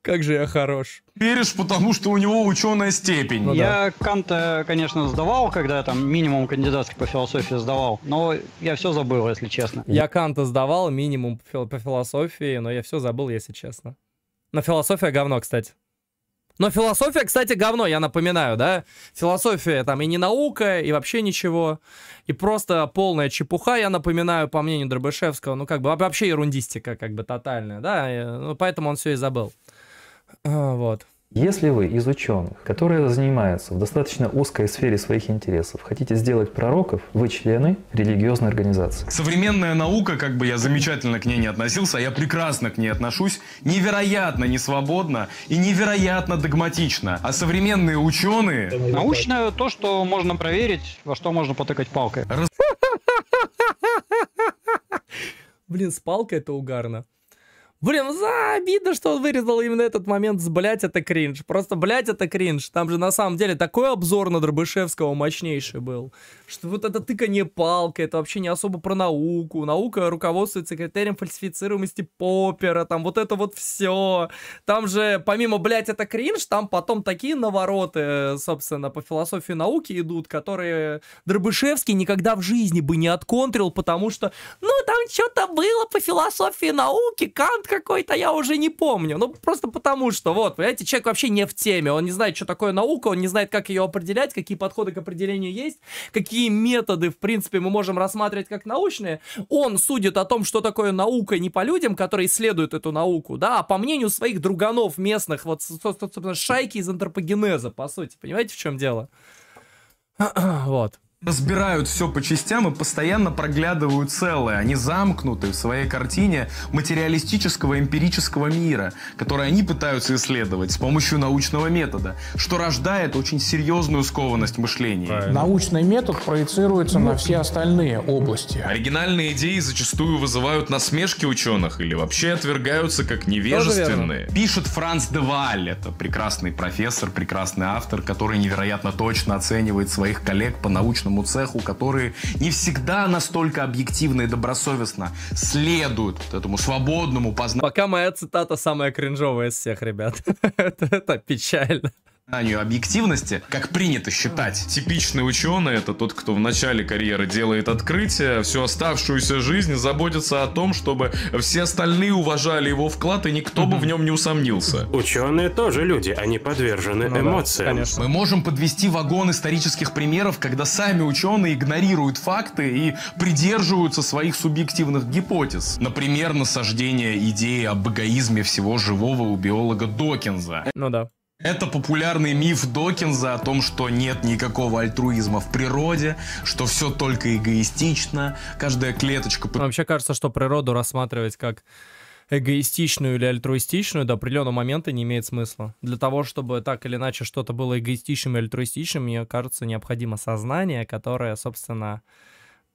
Как же я хорош. Веришь, потому что у него ученая степень. Ну, я да. Канта, конечно, сдавал, когда там минимум кандидатский по философии сдавал, но я все забыл, если честно. Я Канта сдавал, минимум по философии, но я все забыл, если честно. Но философия говно, кстати. Но философия, кстати, говно, я напоминаю, да? Философия там и не наука, и вообще ничего. И просто полная чепуха, я напоминаю, по мнению Дробышевского. Ну, как бы вообще ерундистика, как бы тотальная, да? Ну, поэтому он все и забыл. А, вот. Если вы из ученых, которые занимаются в достаточно узкой сфере своих интересов, хотите сделать пророков, вы члены религиозной организации. Современная наука, как бы я замечательно к ней не относился, а я прекрасно к ней отношусь, невероятно несвободно и невероятно догматично. А современные ученые... Научное то, что можно проверить, во что можно потыкать палкой. Блин, с палкой это угарно. Блин, ну за обидно, что он вырезал именно этот момент с «блять, это кринж». Просто «блять, это кринж». Там же на самом деле такой обзор на Дробышевского мощнейший был. Что вот это тыканье палка, это вообще не особо про науку. Наука руководствуется критерием фальсифицируемости попера, там вот это вот все. Там же помимо «блять, это кринж», там потом такие навороты, собственно, по философии науки идут, которые Дробышевский никогда в жизни бы не отконтрил, потому что, ну, там что-то было по философии науки, Кант какой-то, я уже не помню. Ну, просто потому что, вот, понимаете, человек вообще не в теме. Он не знает, что такое наука, он не знает, как ее определять, какие подходы к определению есть, какие методы, в принципе, мы можем рассматривать как научные. Он судит о том, что такое наука не по людям, которые исследуют эту науку, да, а по мнению своих друганов местных, вот, собственно, шайки из антропогенеза, по сути. Понимаете, в чем дело? Вот разбирают все по частям и постоянно проглядывают целое. Они замкнуты в своей картине материалистического эмпирического мира, который они пытаются исследовать с помощью научного метода, что рождает очень серьезную скованность мышления. Правильно. Научный метод проецируется ну, на все остальные области. Оригинальные идеи зачастую вызывают насмешки ученых или вообще отвергаются как невежественные. Пишет Франц де Валь, это прекрасный профессор, прекрасный автор, который невероятно точно оценивает своих коллег по научному художественному цеху, которые не всегда настолько объективно и добросовестно следуют этому свободному познанию. Пока моя цитата самая кринжовая из всех, ребят. это печально знанию объективности, как принято считать. Типичный ученый — это тот, кто в начале карьеры делает открытие, всю оставшуюся жизнь заботится о том, чтобы все остальные уважали его вклад, и никто бы в нем не усомнился. Ученые тоже люди, они подвержены ну, эмоциям. Да, Мы можем подвести вагон исторических примеров, когда сами ученые игнорируют факты и придерживаются своих субъективных гипотез. Например, насаждение идеи об эгоизме всего живого у биолога Докинза. Ну да. Это популярный миф Докинза о том, что нет никакого альтруизма в природе, что все только эгоистично, каждая клеточка... Ну, вообще кажется, что природу рассматривать как эгоистичную или альтруистичную до определенного момента не имеет смысла. Для того, чтобы так или иначе что-то было эгоистичным и альтруистичным, мне кажется, необходимо сознание, которое, собственно,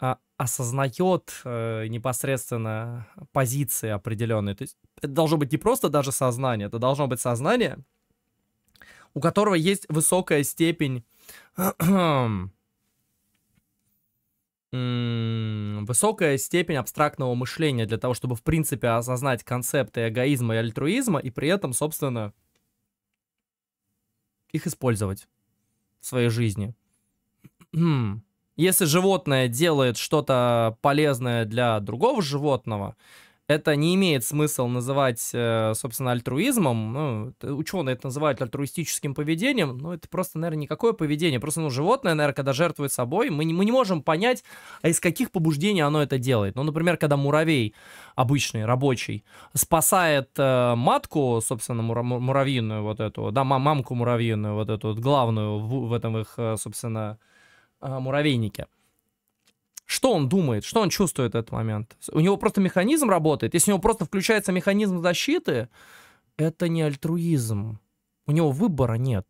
а, осознает э, непосредственно позиции определенные. То есть это должно быть не просто даже сознание, это должно быть сознание, у которого есть высокая степень... высокая степень абстрактного мышления для того, чтобы, в принципе, осознать концепты эгоизма и альтруизма, и при этом, собственно, их использовать в своей жизни. Хм. Если животное делает что-то полезное для другого животного, это не имеет смысла называть, э, собственно, альтруизмом. Ну, ученые это называют альтруистическим поведением, но это просто, наверное, никакое поведение. Просто, ну, животное, наверное, когда жертвует собой, мы не, мы не можем понять, а из каких побуждений оно это делает. Ну, например, когда муравей обычный, рабочий, спасает э, матку, собственно, мура муравьиную вот эту, да, мамку муравьиную вот эту вот главную в, в этом их, э, собственно, э, муравейнике – что он думает, что он чувствует в этот момент? У него просто механизм работает. Если у него просто включается механизм защиты, это не альтруизм. У него выбора нет.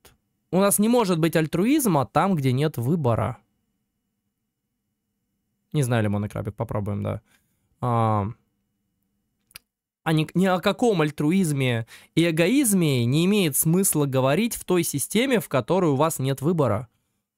У нас не может быть альтруизма там, где нет выбора. Не знаю, Лимон и Крабик, попробуем, да. А, а ни, ни о каком альтруизме и эгоизме не имеет смысла говорить в той системе, в которой у вас нет выбора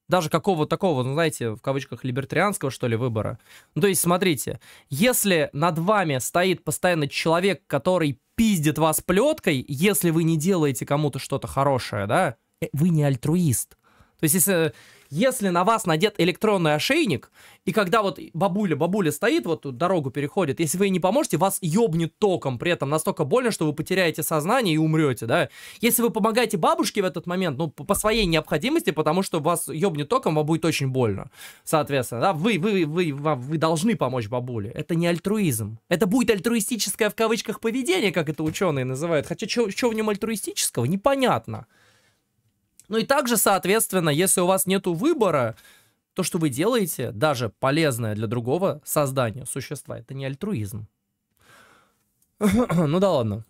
даже какого то такого, ну, знаете, в кавычках, либертарианского, что ли, выбора. Ну, то есть, смотрите, если над вами стоит постоянно человек, который пиздит вас плеткой, если вы не делаете кому-то что-то хорошее, да, э, вы не альтруист. То есть, если э, если на вас надет электронный ошейник, и когда вот бабуля, бабуля стоит, вот тут дорогу переходит, если вы ей не поможете, вас ёбнет током, при этом настолько больно, что вы потеряете сознание и умрете, да. Если вы помогаете бабушке в этот момент, ну, по своей необходимости, потому что вас ёбнет током, вам будет очень больно, соответственно, да, вы, вы, вы, вы, вы должны помочь бабуле. Это не альтруизм. Это будет альтруистическое в кавычках поведение, как это ученые называют. Хотя, что в нем альтруистического, непонятно. Ну и также, соответственно, если у вас нет выбора, то, что вы делаете, даже полезное для другого создания существа, это не альтруизм. ну да ладно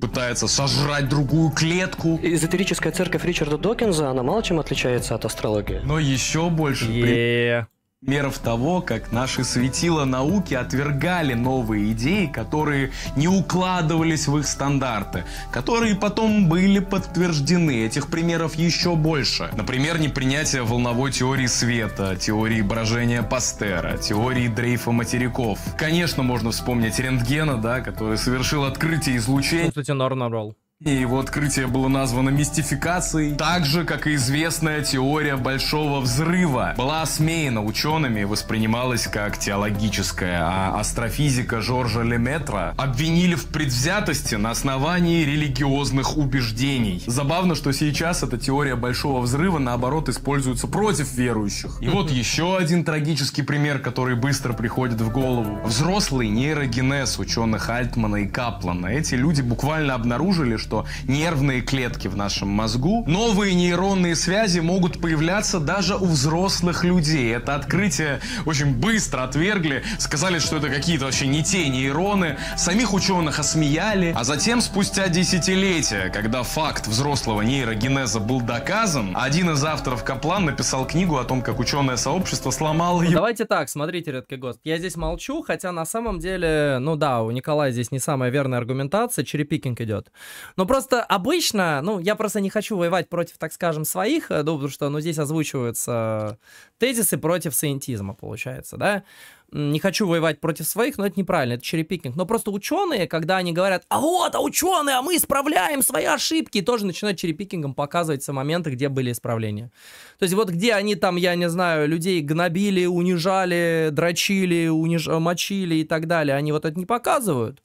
пытается сожрать другую клетку. Эзотерическая церковь Ричарда Докинза, она мало чем отличается от астрологии. Но еще больше... Yeah примеров того, как наши светила науки отвергали новые идеи, которые не укладывались в их стандарты, которые потом были подтверждены. Этих примеров еще больше. Например, непринятие волновой теории света, теории брожения Пастера, теории дрейфа материков. Конечно, можно вспомнить рентгена, да, который совершил открытие излучения. Кстати, Нор набрал. И его открытие было названо мистификацией, так же, как и известная теория Большого Взрыва. Была осмеяна учеными, воспринималась как теологическая, а астрофизика Жоржа Леметра обвинили в предвзятости на основании религиозных убеждений. Забавно, что сейчас эта теория Большого Взрыва, наоборот, используется против верующих. И вот еще один трагический пример, который быстро приходит в голову. Взрослый нейрогенез ученых Альтмана и Каплана. Эти люди буквально обнаружили, что что нервные клетки в нашем мозгу, новые нейронные связи могут появляться даже у взрослых людей. Это открытие очень быстро отвергли, сказали, что это какие-то вообще не те нейроны, самих ученых осмеяли, а затем спустя десятилетия, когда факт взрослого нейрогенеза был доказан, один из авторов Каплан написал книгу о том, как ученое сообщество сломало его. Давайте так, смотрите, редкий гост, я здесь молчу, хотя на самом деле, ну да, у Николая здесь не самая верная аргументация, черепикинг идет. Но просто обычно, ну, я просто не хочу воевать против, так скажем, своих, ну, э, потому что, ну, здесь озвучиваются тезисы против саентизма, получается, да. Не хочу воевать против своих, но это неправильно, это черепикинг. Но просто ученые, когда они говорят, а вот, а ученые, а мы исправляем свои ошибки, тоже начинают черепикингом показывать все моменты, где были исправления. То есть вот где они там, я не знаю, людей гнобили, унижали, дрочили, униж... мочили и так далее, они вот это не показывают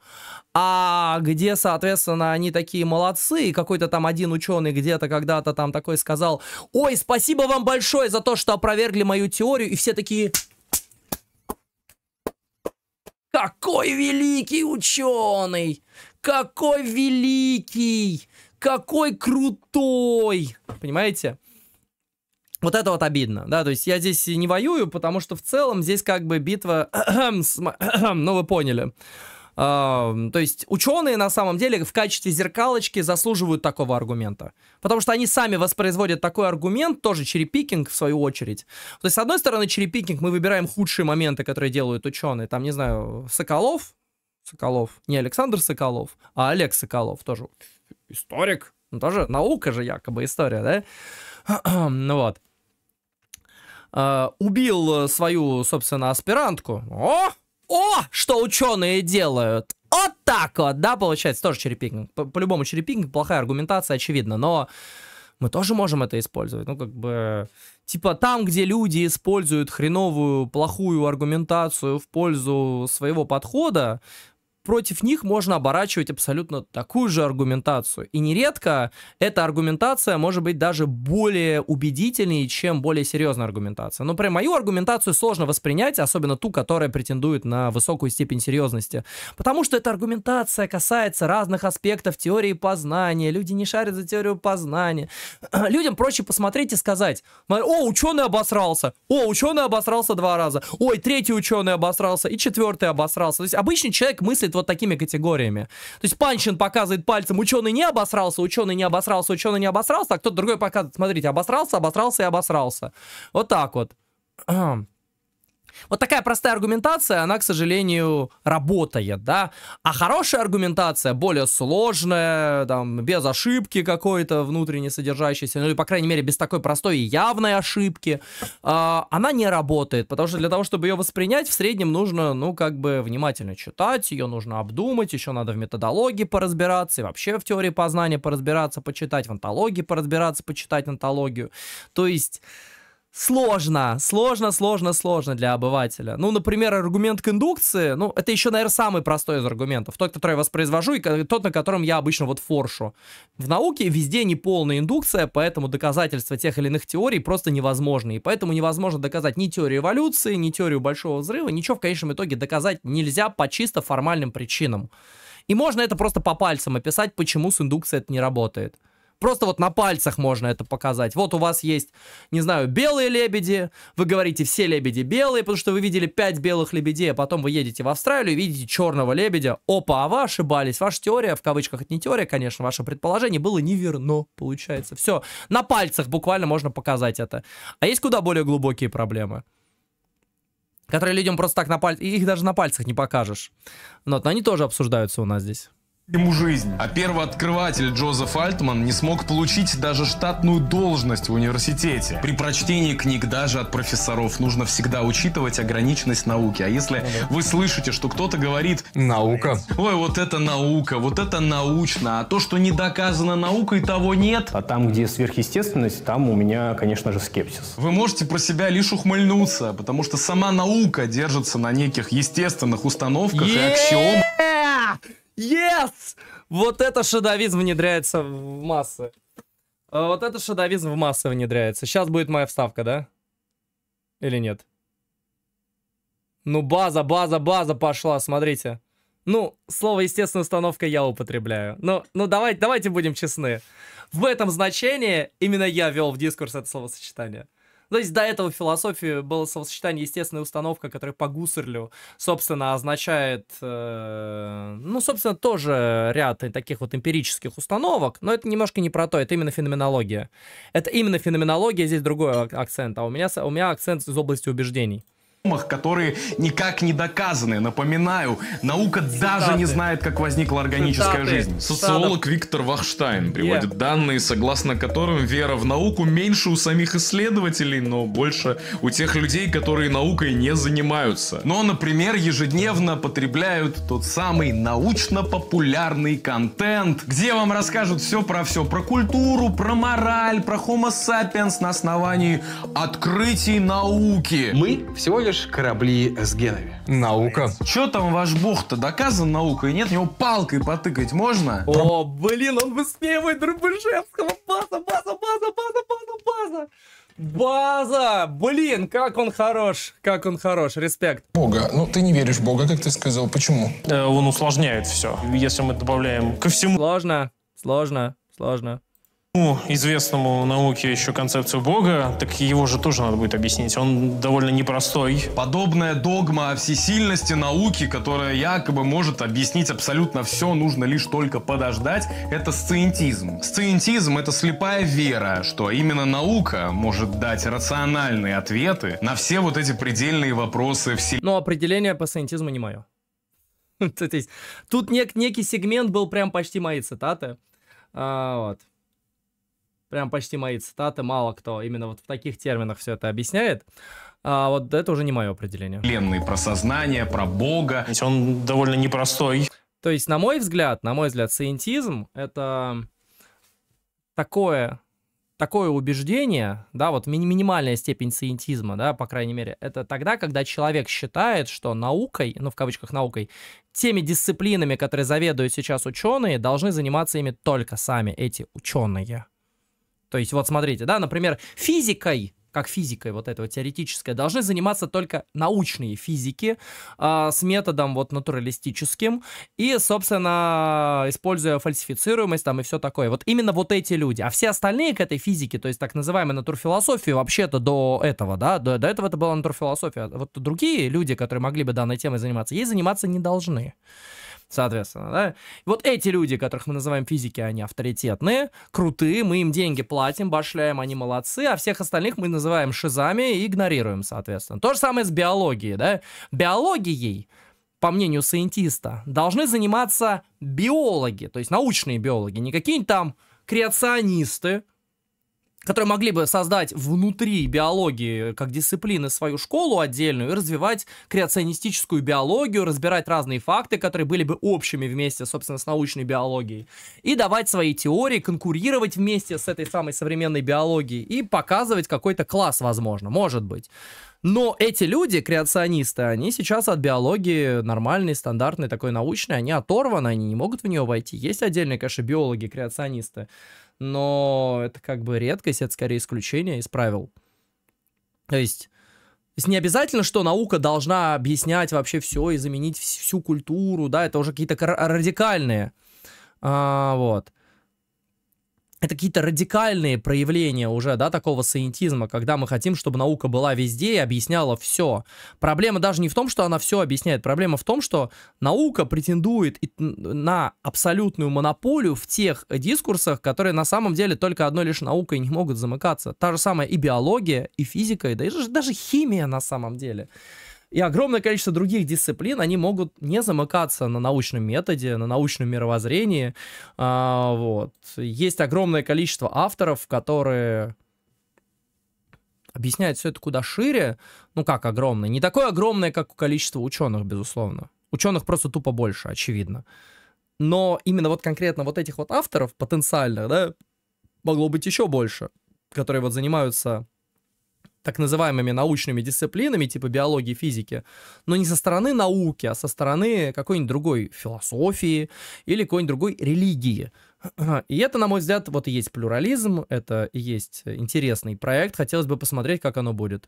а где, соответственно, они такие молодцы, и какой-то там один ученый где-то когда-то там такой сказал, ой, спасибо вам большое за то, что опровергли мою теорию, и все такие... Какой великий ученый! Какой великий! Какой крутой! Понимаете? Вот это вот обидно, да, то есть я здесь не воюю, потому что в целом здесь как бы битва, ну вы поняли, то есть ученые на самом деле в качестве зеркалочки заслуживают такого аргумента. Потому что они сами воспроизводят такой аргумент, тоже черепикинг в свою очередь. То есть с одной стороны черепикинг, мы выбираем худшие моменты, которые делают ученые. Там, не знаю, Соколов, Соколов, не Александр Соколов, а Олег Соколов тоже. Историк, ну, тоже наука же якобы история, да? ну вот. Uh, убил свою, собственно, аспирантку. О, о, что ученые делают! Вот так вот, да, получается, тоже черепикинг. По-любому по черепикинг, плохая аргументация, очевидно, но мы тоже можем это использовать. Ну, как бы, типа там, где люди используют хреновую, плохую аргументацию в пользу своего подхода, против них можно оборачивать абсолютно такую же аргументацию. И нередко эта аргументация может быть даже более убедительной, чем более серьезная аргументация. Но при мою аргументацию сложно воспринять, особенно ту, которая претендует на высокую степень серьезности. Потому что эта аргументация касается разных аспектов теории познания. Люди не шарят за теорию познания. Людям проще посмотреть и сказать, о, ученый обосрался, о, ученый обосрался два раза, ой, третий ученый обосрался и четвертый обосрался. То есть обычный человек мыслит мыслит вот такими категориями. То есть Панчин показывает пальцем, ученый не обосрался, ученый не обосрался, ученый не обосрался, а кто-то другой показывает, смотрите, обосрался, обосрался и обосрался. Вот так вот. Вот такая простая аргументация, она, к сожалению, работает, да. А хорошая аргументация, более сложная, там, без ошибки какой-то внутренне содержащейся, ну или, по крайней мере, без такой простой и явной ошибки, э, она не работает, потому что для того, чтобы ее воспринять, в среднем нужно, ну, как бы внимательно читать, ее нужно обдумать, еще надо в методологии поразбираться, и вообще в теории познания поразбираться, почитать, в антологии поразбираться, почитать антологию. То есть сложно, сложно, сложно, сложно для обывателя. Ну, например, аргумент к индукции, ну, это еще, наверное, самый простой из аргументов, тот, который я воспроизвожу, и тот, на котором я обычно вот форшу. В науке везде неполная индукция, поэтому доказательства тех или иных теорий просто невозможны, и поэтому невозможно доказать ни теорию эволюции, ни теорию большого взрыва, ничего в конечном итоге доказать нельзя по чисто формальным причинам. И можно это просто по пальцам описать, почему с индукцией это не работает. Просто вот на пальцах можно это показать. Вот у вас есть, не знаю, белые лебеди, вы говорите, все лебеди белые, потому что вы видели 5 белых лебедей, а потом вы едете в Австралию и видите черного лебедя. Опа, а вы ошибались. Ваша теория, в кавычках, это не теория, конечно, ваше предположение было неверно, получается. Все, на пальцах буквально можно показать это. А есть куда более глубокие проблемы которые людям просто так на пальцах, их даже на пальцах не покажешь. Но, но они тоже обсуждаются у нас здесь ему жизнь. А первооткрыватель Джозеф Альтман не смог получить даже штатную должность в университете. При прочтении книг даже от профессоров нужно всегда учитывать ограниченность науки. А если ну вы слышите, что кто-то говорит... Наука. Ой, вот это наука, вот это научно, а то, что не доказано наукой, того нет. А там, где сверхъестественность, там у меня, конечно же, скепсис. Вы можете про себя лишь ухмыльнуться, потому что сама наука держится на неких естественных установках и аксиомах. Yes! Вот это шадовизм внедряется в массы. Э, вот это шадовизм в массы внедряется. Сейчас будет моя вставка, да? Или нет? Ну, база, база, база пошла, смотрите. Ну, слово, естественно, установка я употребляю. Но, ну, ну давайте, давайте будем честны. В этом значении именно я вел в дискурс это словосочетание. Ну, то есть до этого в философии было словосочетание «естественная установка», которая по Гусарлю, собственно, означает, э, ну, собственно, тоже ряд таких вот эмпирических установок, но это немножко не про то, это именно феноменология. Это именно феноменология, здесь другой акцент, а у меня, у меня акцент из области убеждений которые никак не доказаны. Напоминаю, наука Цитаты. даже не знает, как возникла органическая Цитаты. жизнь. Социолог Виктор Вахштайн приводит yeah. данные, согласно которым вера в науку меньше у самих исследователей, но больше у тех людей, которые наукой не занимаются. Но, например, ежедневно потребляют тот самый научно-популярный контент, где вам расскажут все про все, про культуру, про мораль, про Homo sapiens на основании открытий науки. Мы всего лишь Бишь, корабли с Генови. Наука. Че там ваш бог-то? Доказан наукой? Нет, него палкой потыкать можно? О, блин, он быстрее мой Дробышевского. База, база, база, база, база, база. База! Блин, как он хорош, как он хорош, респект. Бога, ну ты не веришь в Бога, как ты сказал, почему? Э, он усложняет все, если мы добавляем ко всему. Сложно, сложно, сложно ну, известному науке еще концепцию Бога, так его же тоже надо будет объяснить. Он довольно непростой. Подобная догма о всесильности науки, которая якобы может объяснить абсолютно все, нужно лишь только подождать, это сциентизм. Сциентизм — это слепая вера, что именно наука может дать рациональные ответы на все вот эти предельные вопросы вселенной. Но определение по сциентизму не мое. Тут нек некий сегмент был прям почти моей цитаты. А, вот прям почти мои цитаты, мало кто именно вот в таких терминах все это объясняет. А вот это уже не мое определение. Вселенной, про сознание, про Бога. Он довольно непростой. То есть, на мой взгляд, на мой взгляд, сcientизм — это такое, такое убеждение, да, вот ми- минимальная степень сcientизма, да, по крайней мере, это тогда, когда человек считает, что наукой, ну, в кавычках наукой, теми дисциплинами, которые заведуют сейчас ученые, должны заниматься ими только сами эти ученые. То есть вот смотрите, да, например, физикой как физикой вот этого теоретической, должны заниматься только научные физики э, с методом вот натуралистическим и, собственно, используя фальсифицируемость там и все такое. Вот именно вот эти люди. А все остальные к этой физике, то есть так называемой натурфилософии, вообще-то до этого, да, до, до этого это была натурфилософия. Вот другие люди, которые могли бы данной темой заниматься, ей заниматься не должны соответственно, да. Вот эти люди, которых мы называем физики, они авторитетные, крутые, мы им деньги платим, башляем, они молодцы, а всех остальных мы называем шизами и игнорируем, соответственно. То же самое с биологией, да. Биологией, по мнению сcientista, должны заниматься биологи, то есть научные биологи, не какие-нибудь там креационисты, которые могли бы создать внутри биологии как дисциплины свою школу отдельную и развивать креационистическую биологию, разбирать разные факты, которые были бы общими вместе, собственно, с научной биологией, и давать свои теории, конкурировать вместе с этой самой современной биологией и показывать какой-то класс, возможно, может быть. Но эти люди, креационисты, они сейчас от биологии нормальной, стандартной, такой научной, они оторваны, они не могут в нее войти. Есть отдельные, конечно, биологи, креационисты, но это как бы редкость, это скорее исключение из правил. То есть то есть не обязательно, что наука должна объяснять вообще все и заменить всю культуру, да, это уже какие-то радикальные. А, вот это какие-то радикальные проявления уже, да, такого саентизма, когда мы хотим, чтобы наука была везде и объясняла все. Проблема даже не в том, что она все объясняет, проблема в том, что наука претендует на абсолютную монополию в тех дискурсах, которые на самом деле только одной лишь наукой не могут замыкаться. Та же самая и биология, и физика, и даже, даже химия на самом деле и огромное количество других дисциплин, они могут не замыкаться на научном методе, на научном мировоззрении. А, вот. Есть огромное количество авторов, которые объясняют все это куда шире, ну как огромное, не такое огромное, как у количества ученых, безусловно. Ученых просто тупо больше, очевидно. Но именно вот конкретно вот этих вот авторов потенциальных, да, могло быть еще больше, которые вот занимаются так называемыми научными дисциплинами, типа биологии, физики, но не со стороны науки, а со стороны какой-нибудь другой философии или какой-нибудь другой религии. И это, на мой взгляд, вот и есть плюрализм, это и есть интересный проект. Хотелось бы посмотреть, как оно будет.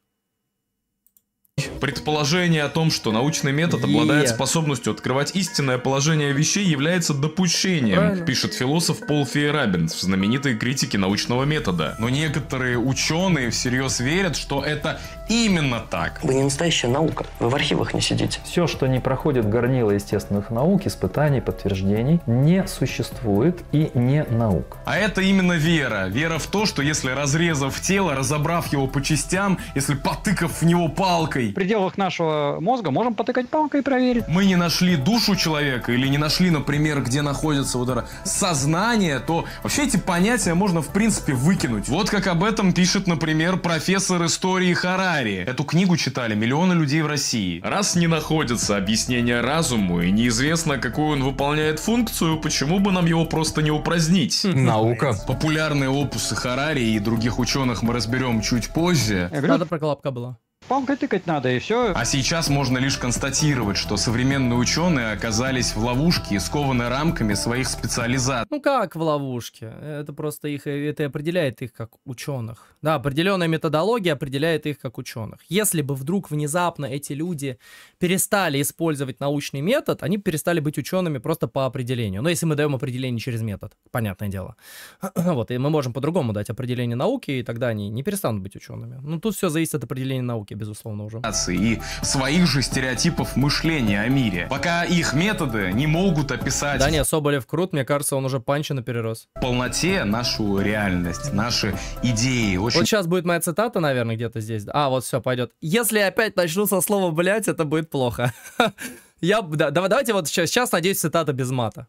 Предположение о том, что научный метод обладает способностью открывать истинное положение вещей, является допущением, Правильно. пишет философ Пол Фейерабин в знаменитой критике научного метода. Но некоторые ученые всерьез верят, что это именно так. Вы не настоящая наука, вы в архивах не сидите. Все, что не проходит горнило естественных наук, испытаний, подтверждений, не существует и не наук. А это именно вера. Вера в то, что если разрезав тело, разобрав его по частям, если потыкав в него палкой... Придем пределах нашего мозга можем потыкать палкой и проверить. Мы не нашли душу человека или не нашли, например, где находится вот это сознание, то вообще эти понятия можно в принципе выкинуть. Вот как об этом пишет, например, профессор истории Харари. Эту книгу читали миллионы людей в России. Раз не находится объяснение разуму и неизвестно, какую он выполняет функцию, почему бы нам его просто не упразднить? Хм. Наука. Популярные опусы Харари и других ученых мы разберем чуть позже. Надо проколобка была. Палкой тыкать надо, и все. А сейчас можно лишь констатировать, что современные ученые оказались в ловушке и скованы рамками своих специализаций. Ну как в ловушке? Это просто их, это определяет их как ученых. Да, определенная методология определяет их как ученых. Если бы вдруг внезапно эти люди перестали использовать научный метод, они перестали быть учеными просто по определению. Но если мы даем определение через метод, понятное дело. вот, и мы можем по-другому дать определение науки, и тогда они не перестанут быть учеными. Ну тут все зависит от определения науки. Америке, безусловно, уже. И своих же стереотипов мышления о мире. Пока их методы не могут описать... Да не, Соболев крут, мне кажется, он уже панчина перерос. В полноте нашу реальность, наши идеи. Очень... Вот сейчас будет моя цитата, наверное, где-то здесь. А, вот все, пойдет. Если опять начну со слова «блять», это будет плохо. Я, да, давайте вот сейчас, сейчас, надеюсь, цитата без мата.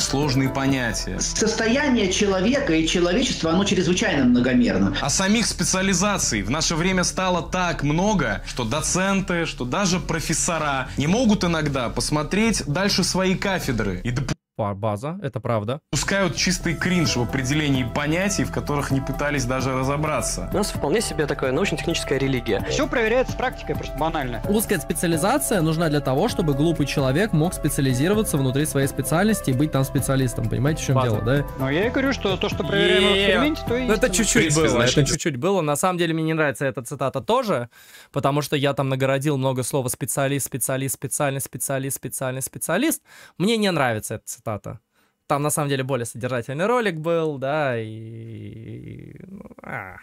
Сложные понятия. Состояние человека и человечества, оно чрезвычайно многомерно. А самих специализаций в наше время стало так много, что доценты, что даже профессора не могут иногда посмотреть дальше свои кафедры и допустить база, это правда. Пускают чистый кринж в определении понятий, в которых не пытались даже разобраться. У нас вполне себе такая научно-техническая религия. Все проверяется практикой, просто банально. Узкая специализация нужна для того, чтобы глупый человек мог специализироваться внутри своей специальности и быть там специалистом. Понимаете, в чем база. дело, да? Но я и говорю, что то, что проверяем в эксперименте, то и ну, это чуть-чуть было, значит... это чуть-чуть было. На самом деле мне не нравится эта цитата тоже, потому что я там нагородил много слова специалист, специалист, специальный, специалист, специальный, специалист. Мне не нравится эта цитата стата. Там на самом деле более содержательный ролик был, да, и... Ну, а,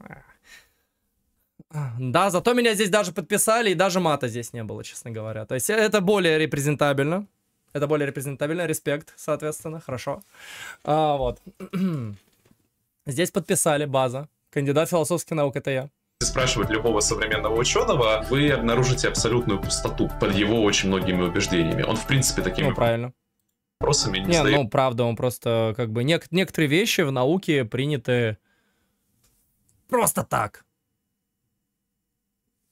а. Да, зато меня здесь даже подписали, и даже мата здесь не было, честно говоря. То есть это более репрезентабельно. Это более репрезентабельно, респект, соответственно, хорошо. А, вот. Здесь подписали база, кандидат философских наук, это я спрашивать любого современного ученого, вы обнаружите абсолютную пустоту под его очень многими убеждениями. Он, в принципе, такими... Ну, правильно вопросами не, не задает. ну, правда, он просто как бы... Нек- некоторые вещи в науке приняты просто так.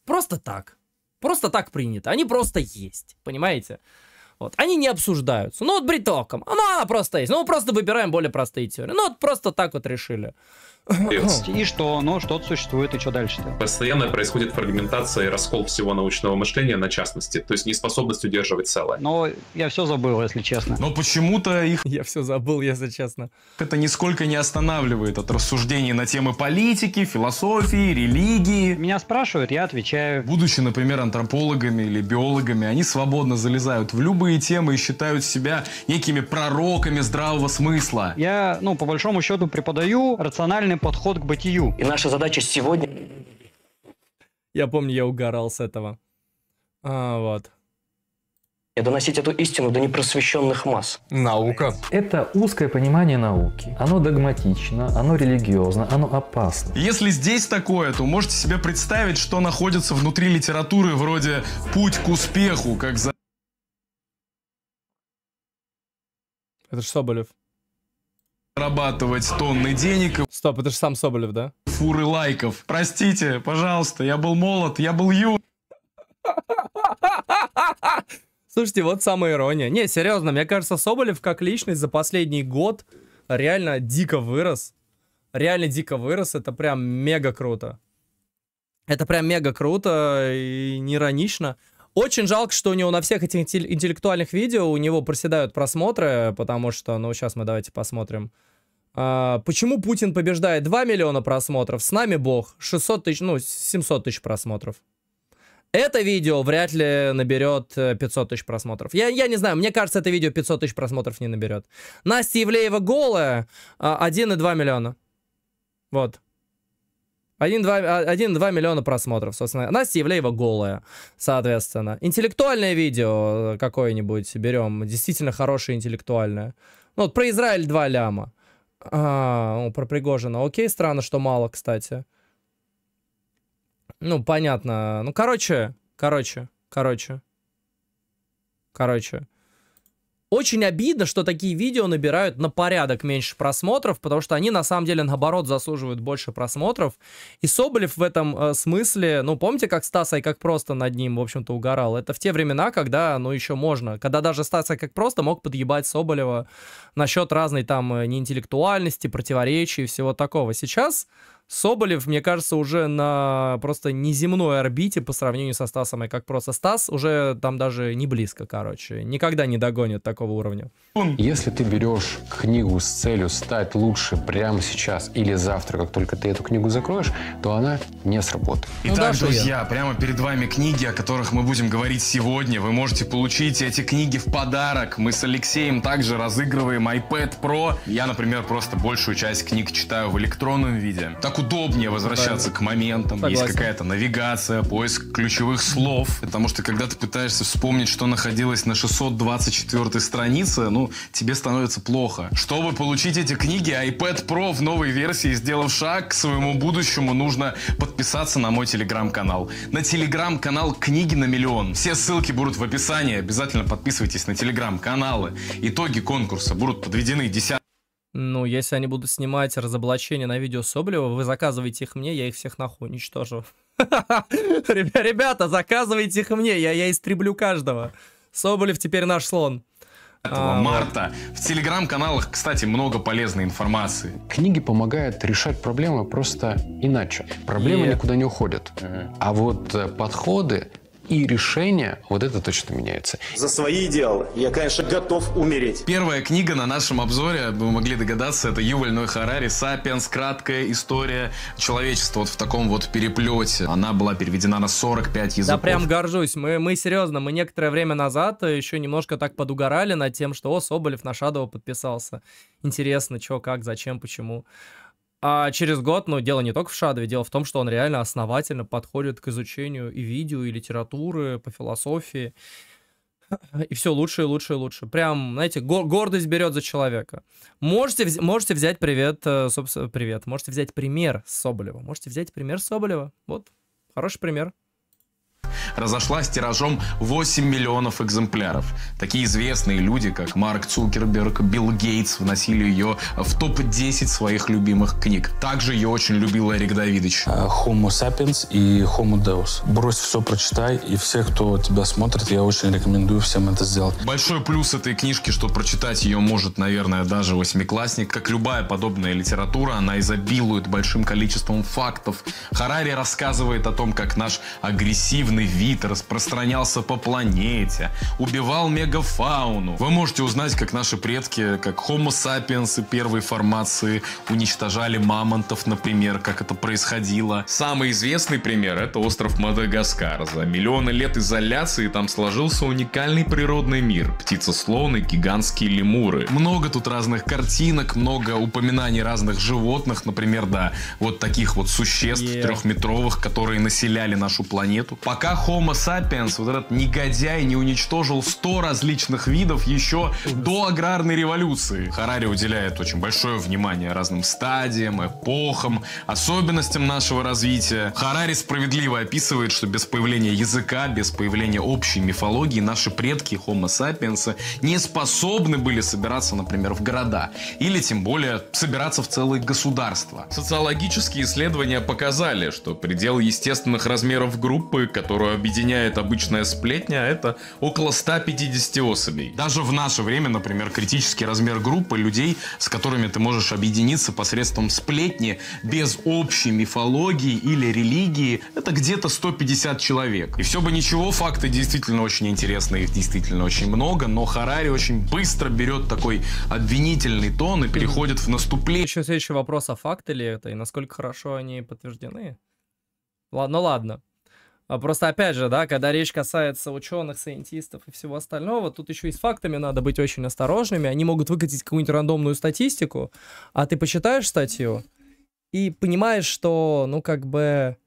Просто так. Просто так принято. Они просто есть, понимаете? Вот. Они не обсуждаются. Ну вот бритоком. Ну она просто есть. Ну мы просто выбираем более простые теории. Ну вот просто так вот решили. И что, ну, что-то существует, и что дальше-то? Постоянно происходит фрагментация и раскол всего научного мышления на частности, то есть неспособность удерживать целое. Но я все забыл, если честно. Но почему-то их... Я все забыл, если честно. Это нисколько не останавливает от рассуждений на темы политики, философии, религии. Меня спрашивают, я отвечаю. Будучи, например, антропологами или биологами, они свободно залезают в любые темы и считают себя некими пророками здравого смысла. Я, ну, по большому счету, преподаю рациональный подход к бытию. И наша задача сегодня... Я помню, я угорал с этого. А, вот. И доносить эту истину до непросвещенных масс. Наука. Это узкое понимание науки. Оно догматично, оно религиозно, оно опасно. Если здесь такое, то можете себе представить, что находится внутри литературы вроде «Путь к успеху», как за... Это ж Соболев зарабатывать тонны денег. Стоп, это же сам Соболев, да? Фуры лайков. Простите, пожалуйста, я был молод, я был ю. Слушайте, вот самая ирония. Не, серьезно, мне кажется, Соболев как личность за последний год реально дико вырос. Реально дико вырос, это прям мега круто. Это прям мега круто и не очень жалко, что у него на всех этих интеллектуальных видео у него проседают просмотры, потому что, ну, сейчас мы давайте посмотрим. А, почему Путин побеждает? 2 миллиона просмотров, с нами бог, 600 тысяч, ну, 700 тысяч просмотров. Это видео вряд ли наберет 500 э, тысяч просмотров. Я, я не знаю, мне кажется, это видео 500 тысяч просмотров не наберет. Настя Евлеева голая, 1,2 а, миллиона. Вот. 1-2 а, миллиона просмотров, собственно. Настя Евлеева голая, соответственно. Интеллектуальное видео э, какое-нибудь берем, действительно хорошее интеллектуальное. Ну, вот про Израиль 2 ляма. А, про Пригожина. Окей, странно, что мало, кстати. Ну, понятно. Ну, короче, короче, короче. Короче. Очень обидно, что такие видео набирают на порядок меньше просмотров, потому что они на самом деле наоборот заслуживают больше просмотров. И Соболев в этом э, смысле, ну помните, как Стаса и как просто над ним, в общем-то, угорал? Это в те времена, когда, ну еще можно, когда даже Стаса и как просто мог подъебать Соболева насчет разной там э, неинтеллектуальности, противоречий и всего такого. Сейчас Соболев, мне кажется, уже на просто неземной орбите по сравнению со Стасом, и как просто Стас уже там даже не близко, короче. Никогда не догонит такого уровня. Если ты берешь книгу с целью стать лучше прямо сейчас или завтра, как только ты эту книгу закроешь, то она не сработает. Итак, ну, друзья, прямо перед вами книги, о которых мы будем говорить сегодня. Вы можете получить эти книги в подарок. Мы с Алексеем также разыгрываем iPad Pro. Я, например, просто большую часть книг читаю в электронном виде. Так удобнее возвращаться да. к моментам. Согласен. Есть какая-то навигация, поиск ключевых слов. Потому что когда ты пытаешься вспомнить, что находилось на 624 странице, ну, тебе становится плохо. Чтобы получить эти книги, iPad Pro в новой версии, сделав шаг к своему будущему, нужно подписаться на мой телеграм-канал. На телеграм-канал «Книги на миллион». Все ссылки будут в описании. Обязательно подписывайтесь на телеграм-каналы. Итоги конкурса будут подведены 10 ну, если они будут снимать разоблачение на видео Соболева, вы заказываете их мне, я их всех нахуй уничтожу. Ребята, заказывайте их мне, я я истреблю каждого. Соболев теперь наш слон. 5 а, марта. В телеграм-каналах, кстати, много полезной информации. Книги помогают решать проблемы просто иначе. Проблемы и... никуда не уходят. А вот э, подходы и решения вот это точно меняется. За свои идеалы я, конечно, готов умереть. Первая книга на нашем обзоре, вы могли догадаться, это Юваль Ной Харари «Сапиенс. Краткая история человечества» вот в таком вот переплете. Она была переведена на 45 языков. Да прям горжусь. Мы, мы серьезно, мы некоторое время назад э, еще немножко так подугорали над тем, что о, Соболев на Шадова подписался. Интересно, что, как, зачем, почему. А через год, ну, дело не только в Шадове, дело в том, что он реально основательно подходит к изучению и видео, и литературы, по философии. И все лучше и лучше и лучше. Прям, знаете, гордость берет за человека. Можете, можете взять привет, э, собственно, привет. Можете взять пример Соболева. Можете взять пример Соболева. Вот, хороший пример разошлась тиражом 8 миллионов экземпляров. Такие известные люди, как Марк Цукерберг, Билл Гейтс, вносили ее в топ-10 своих любимых книг. Также ее очень любил Эрик Давидович. А, Homo sapiens и Homo Deus. Брось все, прочитай, и все, кто тебя смотрит, я очень рекомендую всем это сделать. Большой плюс этой книжки, что прочитать ее может, наверное, даже восьмиклассник. Как любая подобная литература, она изобилует большим количеством фактов. Харари рассказывает о том, как наш агрессивный радиоактивный вид распространялся по планете, убивал мегафауну. Вы можете узнать, как наши предки, как Homo sapiens и первой формации уничтожали мамонтов, например, как это происходило. Самый известный пример – это остров Мадагаскар. За миллионы лет изоляции там сложился уникальный природный мир. Птицы-слоны, гигантские лемуры. Много тут разных картинок, много упоминаний разных животных, например, да, вот таких вот существ yeah. трехметровых, которые населяли нашу планету. Пока пока Homo sapiens, вот этот негодяй, не уничтожил 100 различных видов еще до аграрной революции. Харари уделяет очень большое внимание разным стадиям, эпохам, особенностям нашего развития. Харари справедливо описывает, что без появления языка, без появления общей мифологии наши предки Homo sapiens не способны были собираться, например, в города или тем более собираться в целые государства. Социологические исследования показали, что предел естественных размеров группы, который которую объединяет обычная сплетня, это около 150 особей. Даже в наше время, например, критический размер группы людей, с которыми ты можешь объединиться посредством сплетни без общей мифологии или религии, это где-то 150 человек. И все бы ничего, факты действительно очень интересные, их действительно очень много, но Харари очень быстро берет такой обвинительный тон и переходит в наступление. Еще следующий вопрос, а факты ли это и насколько хорошо они подтверждены? Ладно, ладно. А просто опять же, да, когда речь касается ученых, сайентистов и всего остального, тут еще и с фактами надо быть очень осторожными. Они могут выкатить какую-нибудь рандомную статистику, а ты почитаешь статью и понимаешь, что, ну, как бы,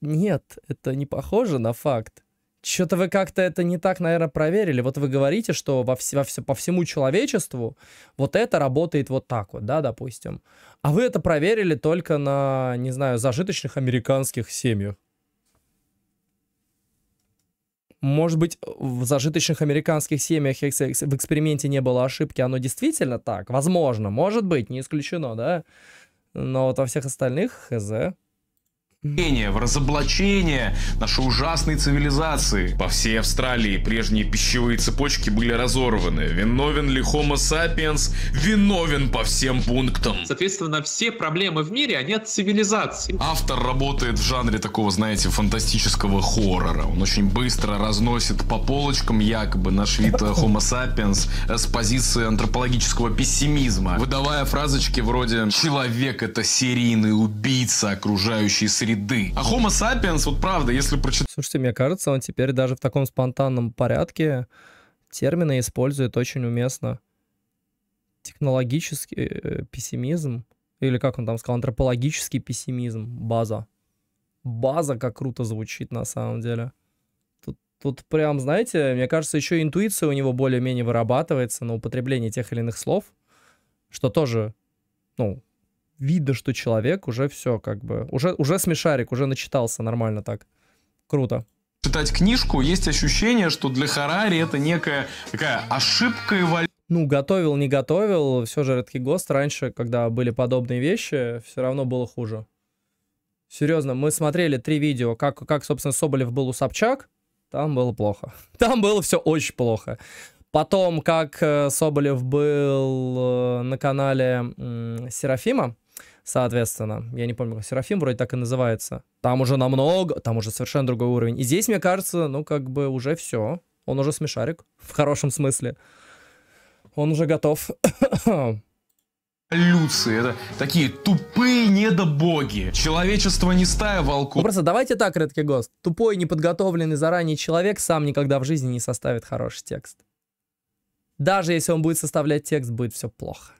нет, это не похоже на факт. Что-то вы как-то это не так, наверное, проверили. Вот вы говорите, что во все, во все, по всему человечеству вот это работает вот так вот, да, допустим. А вы это проверили только на, не знаю, зажиточных американских семьях. Может быть, в зажиточных американских семьях в эксперименте не было ошибки, оно действительно так? Возможно, может быть, не исключено, да? Но вот во всех остальных хз в разоблачение нашей ужасной цивилизации. По всей Австралии прежние пищевые цепочки были разорваны. Виновен ли Homo sapiens? Виновен по всем пунктам. Соответственно, все проблемы в мире, они от цивилизации. Автор работает в жанре такого, знаете, фантастического хоррора. Он очень быстро разносит по полочкам якобы наш вид э, Homo sapiens э, с позиции антропологического пессимизма, выдавая фразочки вроде «Человек — это серийный убийца, окружающей среды среды. А Homo sapiens, вот правда, если прочитать... Слушайте, мне кажется, он теперь даже в таком спонтанном порядке термины использует очень уместно. Технологический э, э пессимизм, или как он там сказал, антропологический пессимизм, база. База как круто звучит на самом деле. Тут, тут прям, знаете, мне кажется, еще интуиция у него более-менее вырабатывается на употреблении тех или иных слов, что тоже, ну, видно, что человек уже все, как бы, уже, уже смешарик, уже начитался нормально так. Круто читать книжку, есть ощущение, что для Харари это некая такая ошибка эволюции. Ну, готовил, не готовил, все же Редки Гост раньше, когда были подобные вещи, все равно было хуже. Серьезно, мы смотрели три видео, как, как собственно, Соболев был у Собчак, там было плохо. Там было все очень плохо. Потом, как э, Соболев был э, на канале Серафима, соответственно. Я не помню, Серафим вроде так и называется. Там уже намного, там уже совершенно другой уровень. И здесь, мне кажется, ну, как бы уже все. Он уже смешарик, в хорошем смысле. Он уже готов. Люции, это такие тупые недобоги. Человечество не стая волку. Ну, просто давайте так, редкий гост. Тупой, неподготовленный заранее человек сам никогда в жизни не составит хороший текст. Даже если он будет составлять текст, будет все плохо.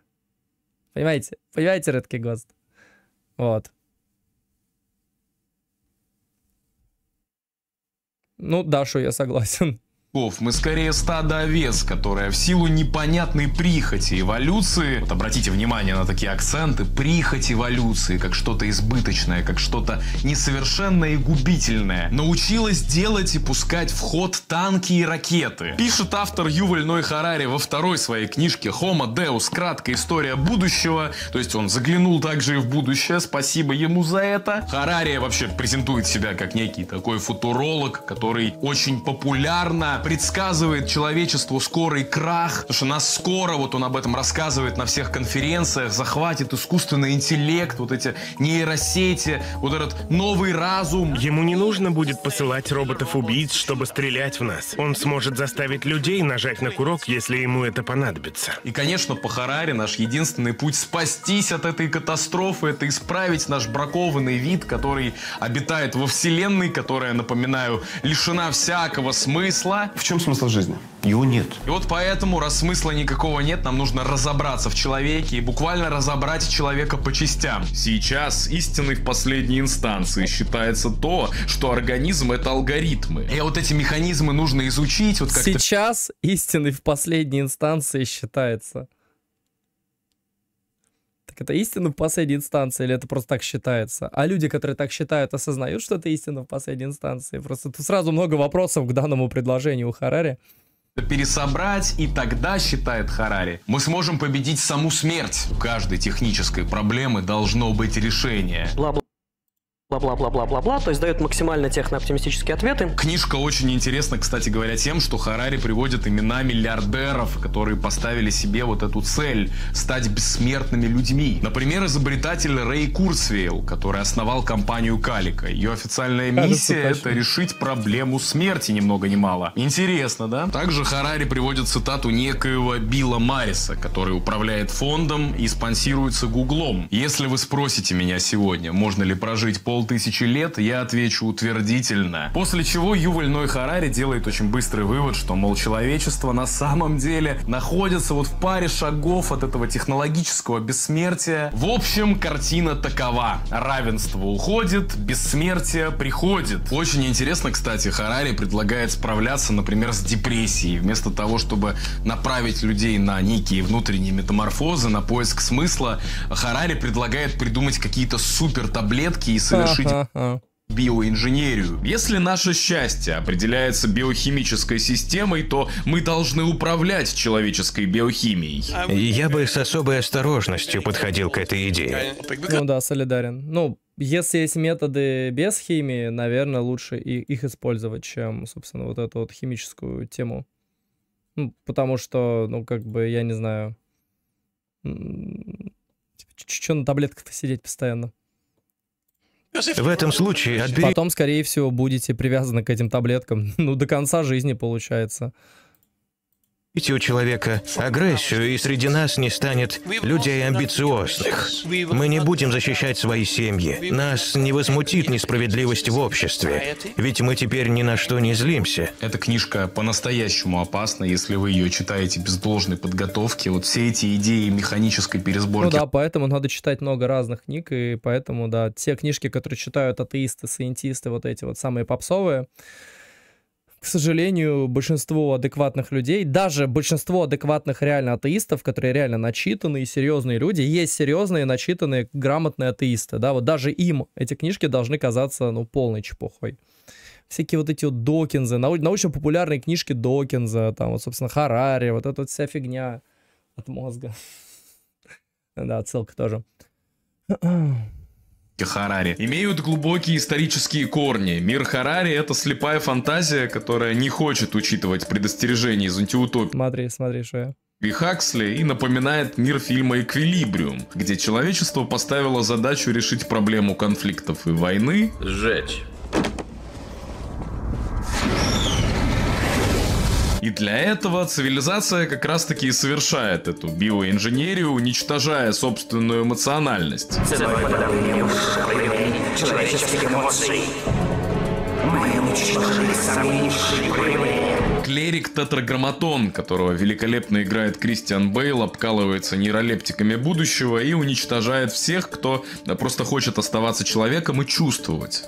Понимаете? Понимаете, редкий гост? Вот. Ну, Дашу я согласен волков, мы скорее стадо овец, которое в силу непонятной прихоти эволюции, вот обратите внимание на такие акценты, прихоть эволюции, как что-то избыточное, как что-то несовершенное и губительное, научилась делать и пускать в ход танки и ракеты. Пишет автор Юваль Ной Харари во второй своей книжке «Homo Deus. Краткая история будущего», то есть он заглянул также и в будущее, спасибо ему за это. Харари вообще презентует себя как некий такой футуролог, который очень популярно предсказывает человечеству скорый крах, потому что нас скоро, вот он об этом рассказывает на всех конференциях, захватит искусственный интеллект, вот эти нейросети, вот этот новый разум. Ему не нужно будет посылать роботов-убийц, чтобы стрелять в нас. Он сможет заставить людей нажать на курок, если ему это понадобится. И, конечно, по Харари наш единственный путь спастись от этой катастрофы, это исправить наш бракованный вид, который обитает во Вселенной, которая, напоминаю, лишена всякого смысла, в чем смысл жизни? Его нет. И вот поэтому, раз смысла никакого нет, нам нужно разобраться в человеке и буквально разобрать человека по частям. Сейчас истиной в последней инстанции считается то, что организм — это алгоритмы. И вот эти механизмы нужно изучить. Вот как Сейчас истиной в последней инстанции считается. Так это истина в последней инстанции, или это просто так считается? А люди, которые так считают, осознают, что это истина в последней инстанции? Просто тут сразу много вопросов к данному предложению у Харари пересобрать, и тогда, считает Харари, мы сможем победить саму смерть. У каждой технической проблемы должно быть решение. Бла -бла бла бла бла бла бла то есть дает максимально технооптимистические ответы. Книжка очень интересна, кстати говоря, тем, что Харари приводит имена миллиардеров, которые поставили себе вот эту цель – стать бессмертными людьми. Например, изобретатель Рэй Курсвейл, который основал компанию Калика. Ее официальная миссия – это решить проблему смерти ни много ни мало. Интересно, да? Также Харари приводит цитату некоего Билла Мариса, который управляет фондом и спонсируется Гуглом. Если вы спросите меня сегодня, можно ли прожить пол полтысячи лет, я отвечу утвердительно. После чего Юваль Ной Харари делает очень быстрый вывод, что, мол, человечество на самом деле находится вот в паре шагов от этого технологического бессмертия. В общем, картина такова. Равенство уходит, бессмертие приходит. Очень интересно, кстати, Харари предлагает справляться, например, с депрессией. Вместо того, чтобы направить людей на некие внутренние метаморфозы, на поиск смысла, Харари предлагает придумать какие-то супер таблетки и совершить завершить биоинженерию. Если наше счастье определяется биохимической системой, то мы должны управлять человеческой биохимией. Я бы с особой осторожностью подходил к этой идее. Ну да, солидарен. Ну, если есть методы без химии, наверное, лучше их использовать, чем, собственно, вот эту вот химическую тему. Ну, потому что, ну, как бы, я не знаю, типа, что на таблетках-то сидеть постоянно. В этом случае отбери... Потом, скорее всего, будете привязаны к этим таблеткам. Ну, до конца жизни, получается у человека агрессию, и среди нас не станет людей амбициозных. Мы не будем защищать свои семьи. Нас не возмутит несправедливость в обществе, ведь мы теперь ни на что не злимся. Эта книжка по-настоящему опасна, если вы ее читаете без должной подготовки. Вот все эти идеи механической пересборки. Ну да, поэтому надо читать много разных книг, и поэтому, да, те книжки, которые читают атеисты, саентисты, вот эти вот самые попсовые, к сожалению, большинство адекватных людей, даже большинство адекватных реально атеистов, которые реально начитанные, серьезные люди, есть серьезные, начитанные, грамотные атеисты, да, вот даже им эти книжки должны казаться, ну, полной чепухой. Всякие вот эти вот Докинзы, нау- научно-популярные книжки Докинза, там, вот, собственно, Харари, вот эта вот вся фигня от мозга. Да, отсылка тоже. Харари, имеют глубокие исторические корни. Мир Харари — это слепая фантазия, которая не хочет учитывать предостережения из антиутопии. Смотри, смотри, что я и Хаксли и напоминает мир фильма «Эквилибриум», где человечество поставило задачу решить проблему конфликтов и войны. Сжечь. И для этого цивилизация как раз-таки и совершает эту биоинженерию, уничтожая собственную эмоциональность. клерик Тетраграмматон, которого великолепно играет Кристиан Бейл, обкалывается нейролептиками будущего и уничтожает всех, кто просто хочет оставаться человеком и чувствовать.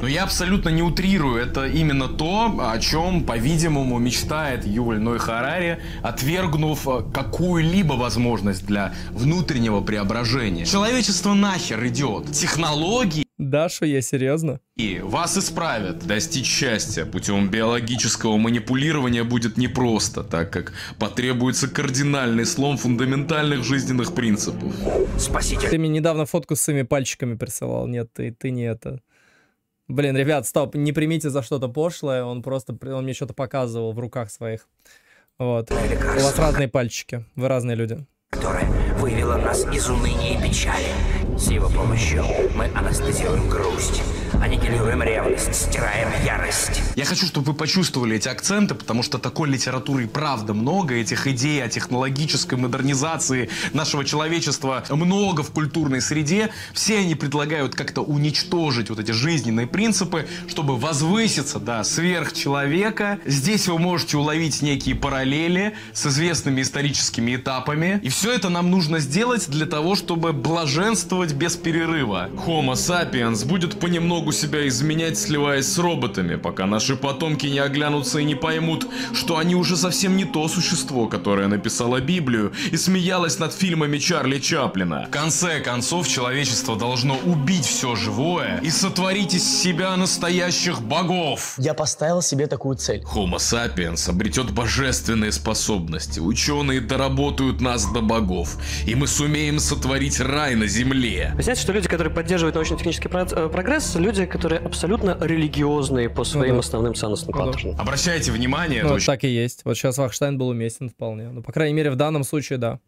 Но я абсолютно не утрирую, это именно то, о чем, по-видимому, мечтает Юваль Ной Харари, отвергнув э, какую-либо возможность для внутреннего преображения. Человечество нахер идет. Технологии Даша, я серьезно? И вас исправят. Достичь счастья путем биологического манипулирования будет непросто, так как потребуется кардинальный слом фундаментальных жизненных принципов. Спасите. Ты мне недавно фотку с своими пальчиками присылал. Нет, ты, ты не это. Блин, ребят, стоп, не примите за что-то пошлое, он просто, он мне что-то показывал в руках своих. Вот. У вас разные пальчики, вы разные люди. Которое вывело нас из уныния и печали. С его помощью мы анестезируем грусть аннигилируем ревность, стираем ярость. Я хочу, чтобы вы почувствовали эти акценты, потому что такой литературы и правда много, этих идей о технологической модернизации нашего человечества много в культурной среде. Все они предлагают как-то уничтожить вот эти жизненные принципы, чтобы возвыситься, да, сверх человека. Здесь вы можете уловить некие параллели с известными историческими этапами. И все это нам нужно сделать для того, чтобы блаженствовать без перерыва. Homo sapiens будет понемногу могу себя изменять, сливаясь с роботами, пока наши потомки не оглянутся и не поймут, что они уже совсем не то существо, которое написало Библию и смеялось над фильмами Чарли Чаплина. В конце концов, человечество должно убить все живое и сотворить из себя настоящих богов. Я поставил себе такую цель. Homo sapiens обретет божественные способности. Ученые доработают нас до богов, и мы сумеем сотворить рай на земле. Вы знаете, что люди, которые поддерживают научно-технический э, прогресс, люди мелодии, которые абсолютно религиозные по ну своим ну, да. основным ценностным ну, паттернам. Обращайте внимание. Ну, очень... Так и есть. Вот сейчас Вахштайн был уместен вполне. Ну, по крайней мере, в данном случае, да.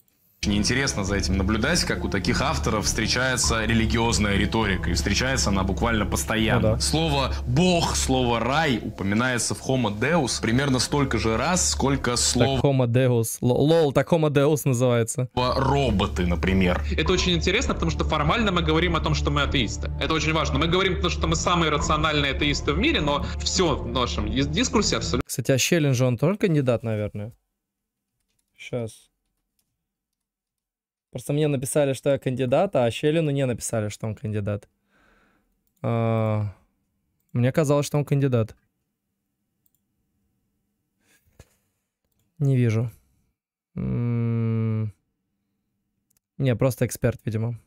Очень интересно за этим наблюдать, как у таких авторов встречается религиозная риторика, и встречается она буквально постоянно. Ну, да. Слово «бог», слово «рай» упоминается в Homo Deus примерно столько же раз, сколько слово... Так Homo Deus. Л лол, так Homo Deus называется. Роботы, например. Это очень интересно, потому что формально мы говорим о том, что мы атеисты. Это очень важно. Мы говорим, потому что мы самые рациональные атеисты в мире, но все в нашем дискурсе абсолютно... Кстати, а Щелин же он только кандидат, наверное? Сейчас. Просто мне написали, что я кандидат, а Щелину не написали, что он кандидат. А, мне казалось, что он кандидат. Не вижу. М-м-м. Не, просто эксперт, видимо.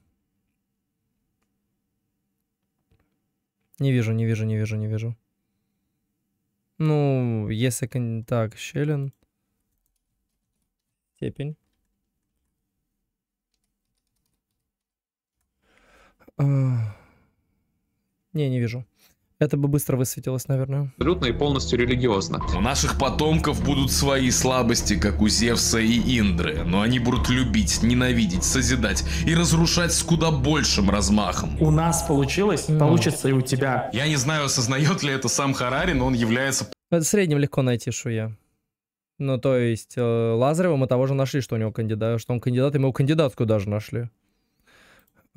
Не вижу, не вижу, не вижу, не вижу. Ну, если... Так, Щелин. Степень. Не, не вижу. Это бы быстро высветилось, наверное. Абсолютно и полностью религиозно. У наших потомков будут свои слабости, как у Зевса и Индры, но они будут любить, ненавидеть, созидать и разрушать с куда большим размахом. У нас получилось, mm. получится и у тебя. Я не знаю, осознает ли это сам Харари, но он является... Э, в среднем легко найти Шуя. Ну, то есть э, Лазарева мы того же нашли, что у него кандидат, что он кандидат, и мы его кандидатскую даже нашли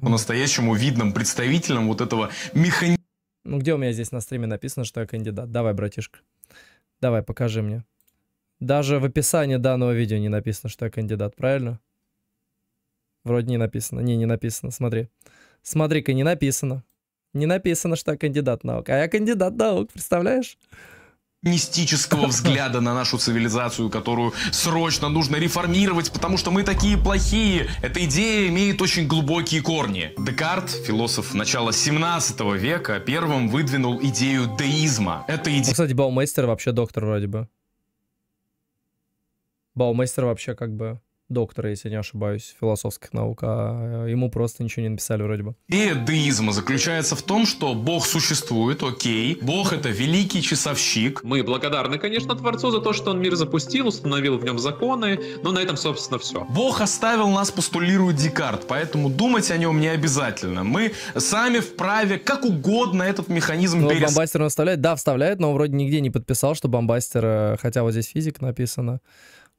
по-настоящему видным представителем вот этого механизма. Ну где у меня здесь на стриме написано, что я кандидат? Давай, братишка. Давай, покажи мне. Даже в описании данного видео не написано, что я кандидат, правильно? Вроде не написано. Не, не написано, смотри. Смотри-ка, не написано. Не написано, что я кандидат наук. А я кандидат наук, представляешь? мистического взгляда на нашу цивилизацию, которую срочно нужно реформировать, потому что мы такие плохие. Эта идея имеет очень глубокие корни. Декарт, философ начала 17 века, первым выдвинул идею деизма. Это идея... Ну, кстати, Баумейстер вообще доктор вроде бы. Баумейстер вообще как бы доктора, если не ошибаюсь, философских наук, а э, ему просто ничего не написали вроде бы. Идея деизма заключается в том, что Бог существует, окей, Бог это великий часовщик. Мы благодарны, конечно, Творцу за то, что он мир запустил, установил в нем законы, но на этом, собственно, все. Бог оставил нас, постулирует Декарт, поэтому думать о нем не обязательно. Мы сами вправе как угодно этот механизм ну, перес... Бомбастер он вставляет? Да, вставляет, но он вроде нигде не подписал, что бомбастер, э, хотя вот здесь физик написано,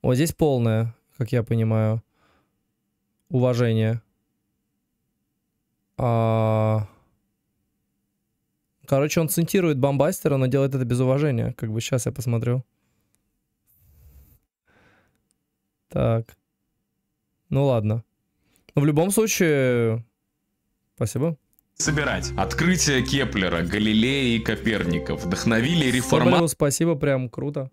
вот здесь полное как я понимаю. Уважение. А... Короче, он центирует бомбастера, но делает это без уважения. Как бы сейчас я посмотрю. Так. Ну ладно. Но ну, в любом случае... Спасибо собирать. Открытие Кеплера, Галилея и Коперника вдохновили реформа... Соболеву спасибо, прям круто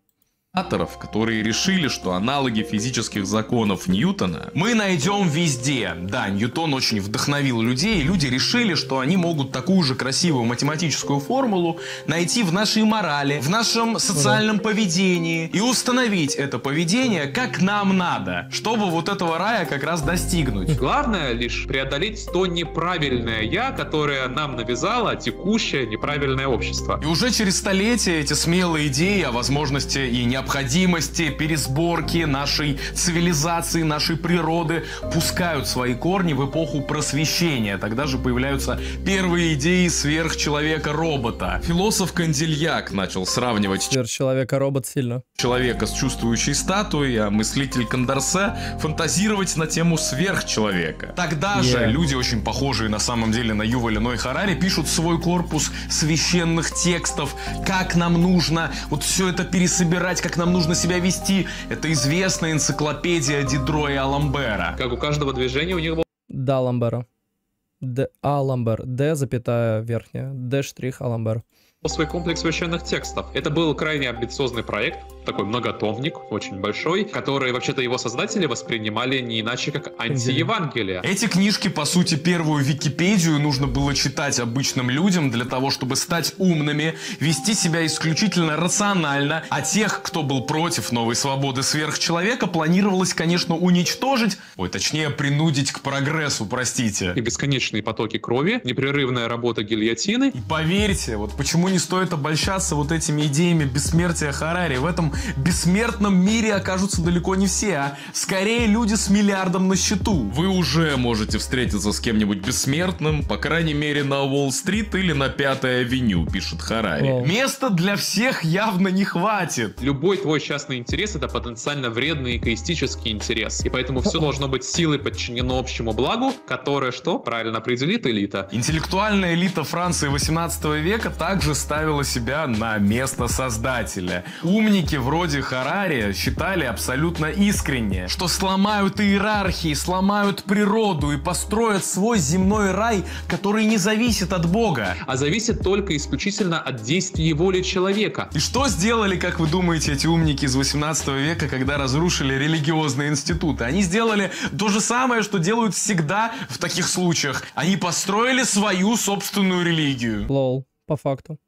комментаторов, которые решили, что аналоги физических законов Ньютона мы найдем везде. Да, Ньютон очень вдохновил людей, и люди решили, что они могут такую же красивую математическую формулу найти в нашей морали, в нашем социальном поведении и установить это поведение как нам надо, чтобы вот этого рая как раз достигнуть. Главное лишь преодолеть то неправильное «я», которое нам навязало текущее неправильное общество. И уже через столетия эти смелые идеи о возможности и не необходимости пересборки нашей цивилизации, нашей природы пускают свои корни в эпоху просвещения. Тогда же появляются первые идеи сверхчеловека-робота. Философ Кандильяк начал сравнивать сверхчеловека-робот сильно. Человека с чувствующей статуей, а мыслитель Кандарсе фантазировать на тему сверхчеловека. Тогда yeah. же люди, очень похожие на самом деле на Юваля Ной Харари, пишут свой корпус священных текстов, как нам нужно вот все это пересобирать, как нам нужно себя вести. Это известная энциклопедия Дидро и Аламбера. Как у каждого движения у них был... Да, Аламбера. Д, Аламбер. Д, запятая верхняя. Д штрих Аламбер. Свой комплекс священных текстов. Это был крайне амбициозный проект, такой многотомник, очень большой, который вообще-то его создатели воспринимали не иначе, как антиевангелие. Эти книжки, по сути, первую Википедию нужно было читать обычным людям для того, чтобы стать умными, вести себя исключительно рационально, а тех, кто был против новой свободы сверхчеловека, планировалось, конечно, уничтожить, ой, точнее, принудить к прогрессу, простите. И бесконечные потоки крови, непрерывная работа гильотины. И поверьте, вот почему не стоит обольщаться вот этими идеями бессмертия Харари, в этом бессмертном мире окажутся далеко не все, а скорее люди с миллиардом на счету. Вы уже можете встретиться с кем-нибудь бессмертным, по крайней мере на Уолл-стрит или на Пятой авеню, пишет Харари. Wow. Места для всех явно не хватит. Любой твой частный интерес это потенциально вредный эгоистический интерес. И поэтому все должно быть силой подчинено общему благу, которое что? Правильно определит элита. Интеллектуальная элита Франции 18 века также ставила себя на место создателя. Умники вроде Харари считали абсолютно искренне, что сломают иерархии, сломают природу и построят свой земной рай, который не зависит от Бога. А зависит только исключительно от действий и воли человека. И что сделали, как вы думаете, эти умники из 18 века, когда разрушили религиозные институты? Они сделали то же самое, что делают всегда в таких случаях. Они построили свою собственную религию. Лол, по факту.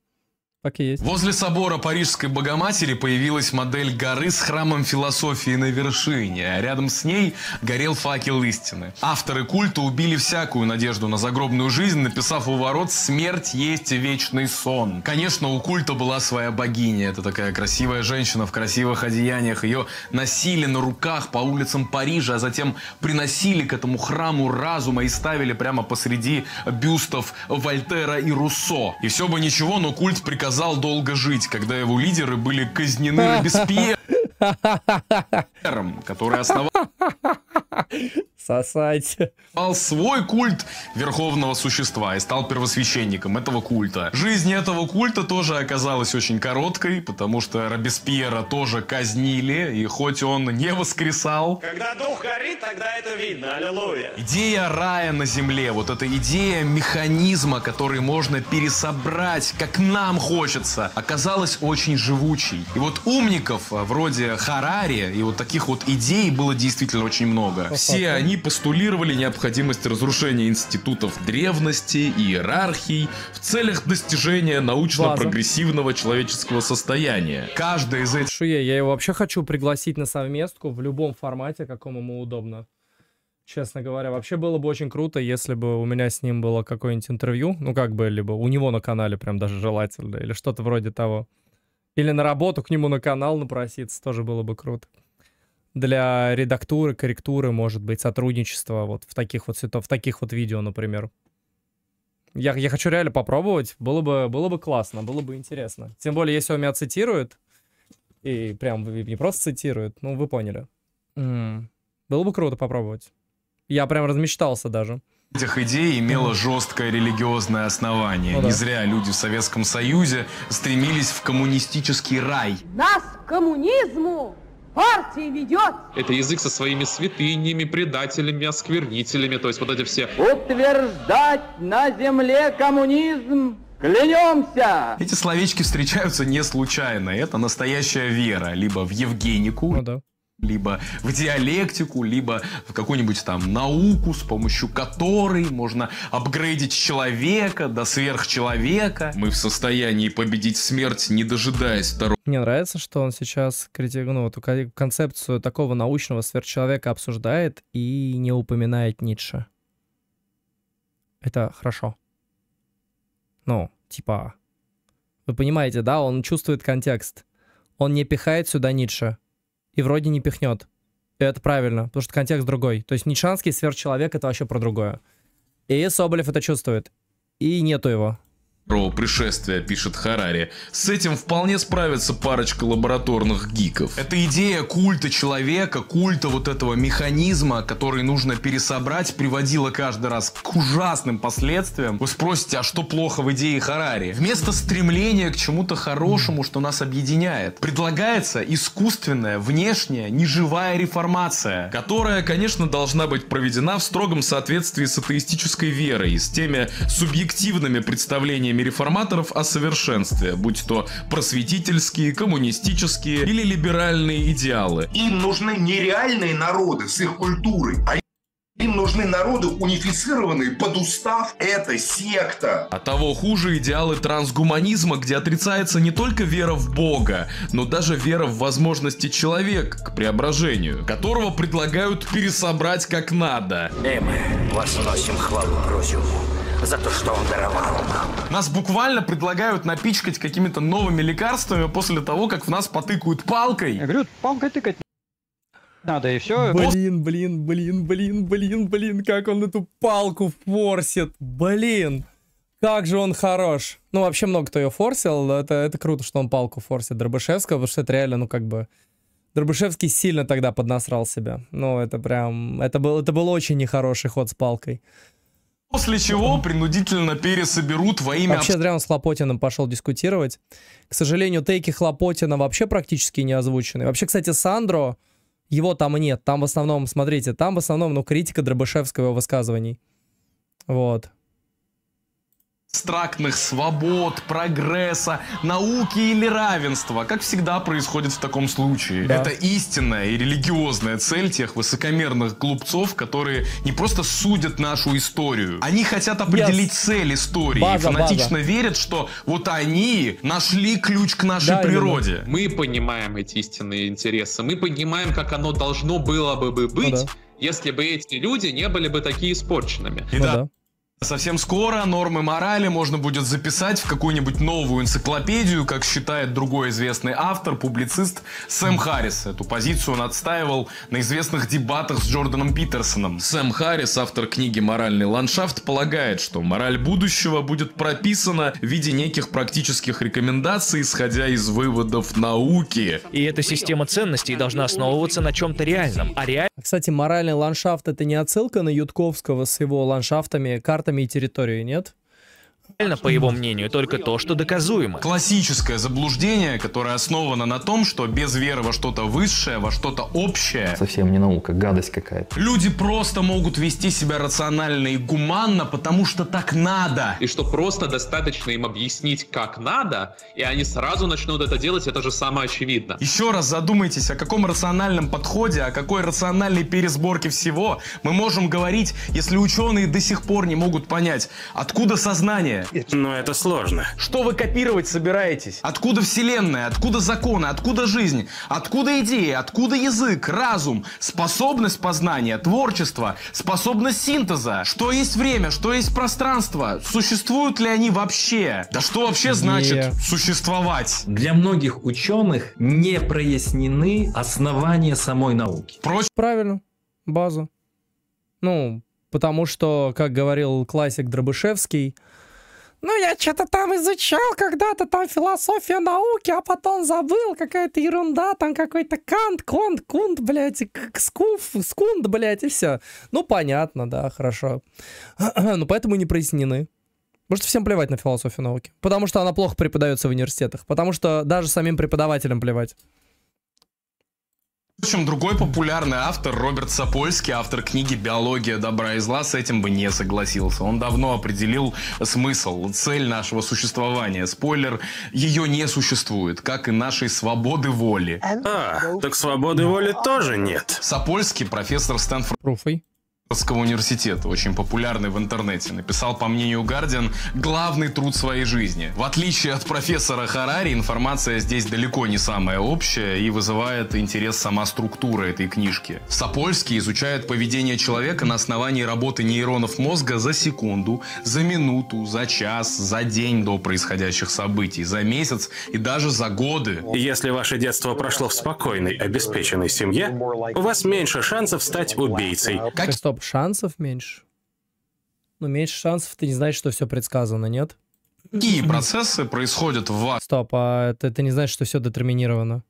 Так и есть. Возле собора Парижской Богоматери появилась модель горы с храмом философии на вершине, а рядом с ней горел факел истины. Авторы культа убили всякую надежду на загробную жизнь, написав у ворот «Смерть есть вечный сон». Конечно, у культа была своя богиня. Это такая красивая женщина в красивых одеяниях. Ее носили на руках по улицам Парижа, а затем приносили к этому храму разума и ставили прямо посреди бюстов Вольтера и Руссо. И все бы ничего, но культ приказал приказал долго жить, когда его лидеры были казнены без Робеспьер который основал... Сосать. ...свой культ верховного существа и стал первосвященником этого культа. Жизнь этого культа тоже оказалась очень короткой, потому что Робеспьера тоже казнили, и хоть он не воскресал... Когда дух горит, тогда это видно, аллилуйя. Идея рая на земле, вот эта идея механизма, который можно пересобрать, как нам хочется, оказалась очень живучей. И вот умников, а, вроде Гёте, и вот таких вот идей было действительно очень много. Все они постулировали необходимость разрушения институтов древности и иерархий в целях достижения научно-прогрессивного человеческого состояния. Каждая из этих... Шуе, я его вообще хочу пригласить на совместку в любом формате, какому ему удобно. Честно говоря, вообще было бы очень круто, если бы у меня с ним было какое-нибудь интервью, ну как бы, либо у него на канале прям даже желательно, или что-то вроде того. Или на работу к нему на канал напроситься, тоже было бы круто. Для редактуры, корректуры, может быть, сотрудничества вот в таких вот, в таких вот видео, например. Я, я хочу реально попробовать, было бы, было бы классно, было бы интересно. Тем более, если он меня цитирует, и прям не просто цитирует, ну, вы поняли. Mm. Было бы круто попробовать. Я прям размечтался даже этих идей имело жесткое религиозное основание. Ну, да. Не зря люди в Советском Союзе стремились в коммунистический рай. Нас к коммунизму партия ведет. Это язык со своими святынями, предателями, осквернителями, то есть вот эти все. Утверждать на земле коммунизм Клянемся! Эти словечки встречаются не случайно. Это настоящая вера либо в Евгенику, ну, да либо в диалектику, либо в какую-нибудь там науку, с помощью которой можно апгрейдить человека до сверхчеловека. Мы в состоянии победить смерть, не дожидаясь второго. Мне нравится, что он сейчас критик... ну, эту концепцию такого научного сверхчеловека обсуждает и не упоминает Ницше. Это хорошо. Ну, типа... Вы понимаете, да? Он чувствует контекст. Он не пихает сюда Ницше и вроде не пихнет. И это правильно, потому что контекст другой. То есть Нишанский сверхчеловек — это вообще про другое. И Соболев это чувствует. И нету его про пришествие, пишет Харари. С этим вполне справится парочка лабораторных гиков. Это идея культа человека, культа вот этого механизма, который нужно пересобрать, приводила каждый раз к ужасным последствиям. Вы спросите, а что плохо в идее Харари? Вместо стремления к чему-то хорошему, что нас объединяет, предлагается искусственная, внешняя, неживая реформация, которая, конечно, должна быть проведена в строгом соответствии с атеистической верой, с теми субъективными представлениями деятелями реформаторов о совершенстве, будь то просветительские, коммунистические или либеральные идеалы. Им нужны нереальные народы с их культурой. А им нужны народы, унифицированные под устав Это секта. А того хуже идеалы трансгуманизма, где отрицается не только вера в Бога, но даже вера в возможности человека к преображению, которого предлагают пересобрать как надо. И э, мы возносим хвалу Брозиуму за то, что он даровал нам. Нас буквально предлагают напичкать какими-то новыми лекарствами после того, как в нас потыкают палкой. Я говорю, палкой тыкать надо, и все. Блин, блин, блин, блин, блин, блин, как он эту палку форсит, блин. Как же он хорош. Ну, вообще много кто ее форсил, это, это круто, что он палку форсит Дробышевского, потому что это реально, ну, как бы... Дробышевский сильно тогда поднасрал себя. Ну, это прям... Это был, это был очень нехороший ход с палкой. После чего принудительно пересоберут во имя... Вообще зря он с Лопотиным пошел дискутировать. К сожалению, тейки Хлопотина вообще практически не озвучены. Вообще, кстати, Сандро, его там нет. Там в основном, смотрите, там в основном, ну, критика Дробышевского его высказываний. Вот абстрактных свобод, прогресса, науки или равенства, как всегда происходит в таком случае. Да. Это истинная и религиозная цель тех высокомерных глупцов, которые не просто судят нашу историю, они хотят определить yes. цель истории база, и фанатично база. верят, что вот они нашли ключ к нашей да, природе. Именно. Мы понимаем эти истинные интересы, мы понимаем, как оно должно было бы ну быть. Ну, да если бы эти люди не были бы такие испорченными. И ну да. да. Совсем скоро нормы морали можно будет записать в какую-нибудь новую энциклопедию, как считает другой известный автор, публицист Сэм Харрис. Эту позицию он отстаивал на известных дебатах с Джорданом Питерсоном. Сэм Харрис, автор книги «Моральный ландшафт», полагает, что мораль будущего будет прописана в виде неких практических рекомендаций, исходя из выводов науки. И эта система ценностей должна основываться на чем-то реальном. А реаль... Кстати, «Моральный ландшафт» — это не отсылка на Ютковского с его ландшафтами, карты картами и территорией, нет? реально, по его мнению, только то, что доказуемо. Классическое заблуждение, которое основано на том, что без веры во что-то высшее, во что-то общее... Совсем не наука, гадость какая-то. Люди просто могут вести себя рационально и гуманно, потому что так надо. И что просто достаточно им объяснить, как надо, и они сразу начнут это делать, это же самое очевидно. Еще раз задумайтесь, о каком рациональном подходе, о какой рациональной пересборке всего мы можем говорить, если ученые до сих пор не могут понять, откуда сознание, но это сложно. Что вы копировать собираетесь? Откуда вселенная? Откуда законы? Откуда жизнь? Откуда идеи? Откуда язык? Разум? Способность познания? Творчество? Способность синтеза? Что есть время? Что есть пространство? Существуют ли они вообще? Да что вообще значит существовать? Для многих ученых не прояснены основания самой науки. Прочь. Правильно. базу. Ну, потому что, как говорил классик Дробышевский, ну, я что-то там изучал когда-то, там философия науки, а потом забыл, какая-то ерунда, там какой-то кант, конт, кунт, блядь, скуф, скунд, блядь, и все. Ну, понятно, да, хорошо. ну, поэтому и не прояснены. Может, всем плевать на философию науки. Потому что она плохо преподается в университетах. Потому что даже самим преподавателям плевать общем, другой популярный автор, Роберт Сапольский, автор книги «Биология добра и зла», с этим бы не согласился. Он давно определил смысл, цель нашего существования. Спойлер, ее не существует, как и нашей свободы воли. А, так свободы воли тоже нет. Сапольский, профессор Стэнфорд... Профой. Гарвардского университета, очень популярный в интернете, написал, по мнению Гардиан, главный труд своей жизни. В отличие от профессора Харари, информация здесь далеко не самая общая и вызывает интерес сама структура этой книжки. Сапольский изучает поведение человека на основании работы нейронов мозга за секунду, за минуту, за час, за день до происходящих событий, за месяц и даже за годы. Если ваше детство прошло в спокойной, обеспеченной семье, у вас меньше шансов стать убийцей. Как шансов меньше. Ну, меньше шансов, ты не знаешь, что все предсказано, нет? Какие процессы происходят в вас? Стоп, а это, это не значит, что все детерминировано?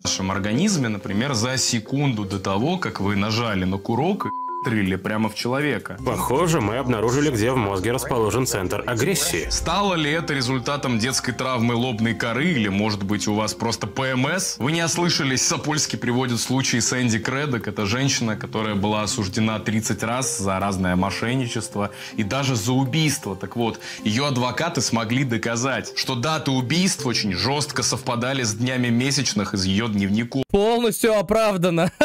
В нашем организме, например, за секунду до того, как вы нажали на курок стрелили прямо в человека. Похоже, мы обнаружили, где в мозге расположен центр агрессии. Стало ли это результатом детской травмы лобной коры или, может быть, у вас просто ПМС? Вы не ослышались, Сапольский приводит случай Сэнди Кредок. Это женщина, которая была осуждена 30 раз за разное мошенничество и даже за убийство. Так вот, ее адвокаты смогли доказать, что даты убийств очень жестко совпадали с днями месячных из ее дневнику. Полностью оправдано.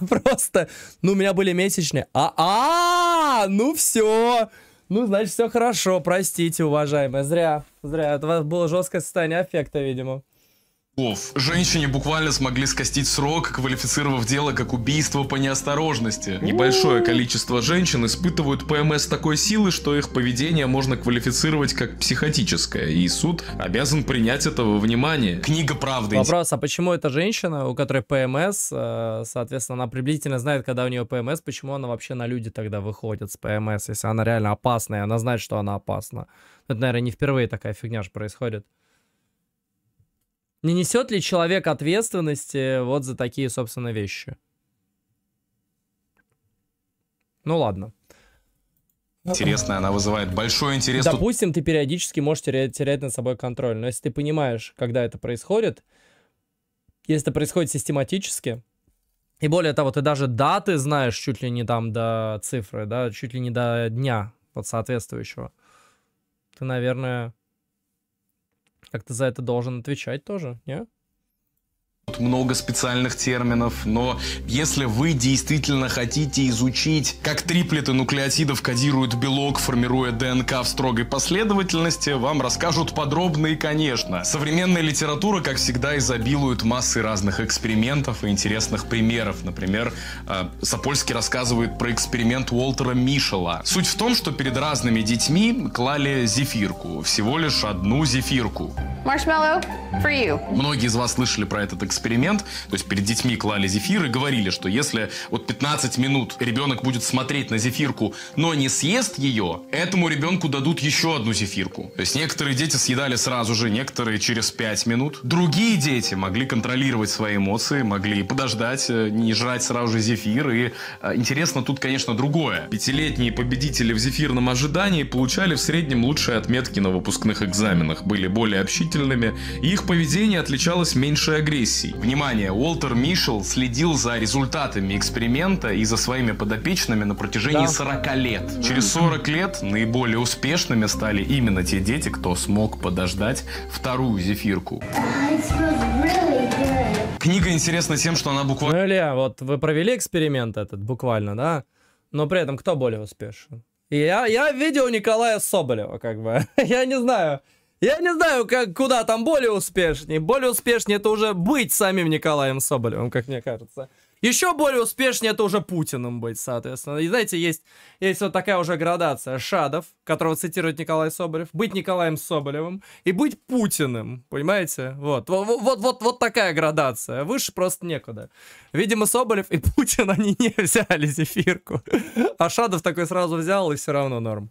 Просто, ну, у меня были месячные. А-а, ну все. Ну, значит, все хорошо, простите, уважаемые. Зря, зря. Это у вас было жесткое состояние аффекта, видимо. Женщине буквально смогли скостить срок, квалифицировав дело как убийство по неосторожности. Небольшое ну. количество женщин испытывают ПМС такой силы, что их поведение можно квалифицировать как психотическое, и суд обязан принять это во внимание. Книга правды. Вопрос, а почему эта женщина, у которой ПМС, э, соответственно, она приблизительно знает, когда у нее ПМС, почему она вообще на люди тогда выходит с ПМС, если она реально опасная, она знает, что она опасна. Это, наверное, не впервые такая фигня же происходит. Не несет ли человек ответственности вот за такие, собственно, вещи? Ну ладно. интересно она вызывает большой интерес. Допустим, ты периодически можешь терять, терять над собой контроль. Но если ты понимаешь, когда это происходит, если это происходит систематически, и более того, ты даже даты знаешь чуть ли не там до цифры, да, чуть ли не до дня вот соответствующего, ты, наверное, как-то за это должен отвечать тоже, не? Тут много специальных терминов, но если вы действительно хотите изучить, как триплеты нуклеотидов кодируют белок, формируя ДНК в строгой последовательности, вам расскажут подробно и, конечно. Современная литература, как всегда, изобилует массой разных экспериментов и интересных примеров. Например, э, Сапольский рассказывает про эксперимент Уолтера Мишела. Суть в том, что перед разными детьми клали зефирку. Всего лишь одну зефирку. Marshmallow for you. Многие из вас слышали про этот эксперимент эксперимент. То есть перед детьми клали зефир и говорили, что если вот 15 минут ребенок будет смотреть на зефирку, но не съест ее, этому ребенку дадут еще одну зефирку. То есть некоторые дети съедали сразу же, некоторые через 5 минут. Другие дети могли контролировать свои эмоции, могли подождать, э, не жрать сразу же зефир. И э, интересно тут, конечно, другое. Пятилетние победители в зефирном ожидании получали в среднем лучшие отметки на выпускных экзаменах, были более общительными, и их поведение отличалось меньшей агрессией рефлексий. Внимание, Уолтер Мишел следил за результатами эксперимента и за своими подопечными на протяжении да. 40 лет. Через 40 лет наиболее успешными стали именно те дети, кто смог подождать вторую зефирку. Книга интересна тем, что она буквально... Ну, Илья, вот вы провели эксперимент этот, буквально, да? Но при этом кто более успешен? Я, я видел Николая Соболева, как бы. я не знаю. Я не знаю, как, куда там более успешнее. Более успешнее это уже быть самим Николаем Соболевым, как мне кажется. Еще более успешнее это уже Путиным быть, соответственно. И знаете, есть, есть вот такая уже градация. Шадов, которого цитирует Николай Соболев, быть Николаем Соболевым и быть Путиным, понимаете? Вот, вот, вот, вот, вот такая градация. Выше просто некуда. Видимо, Соболев и Путин, они не взяли зефирку. А Шадов такой сразу взял, и все равно норм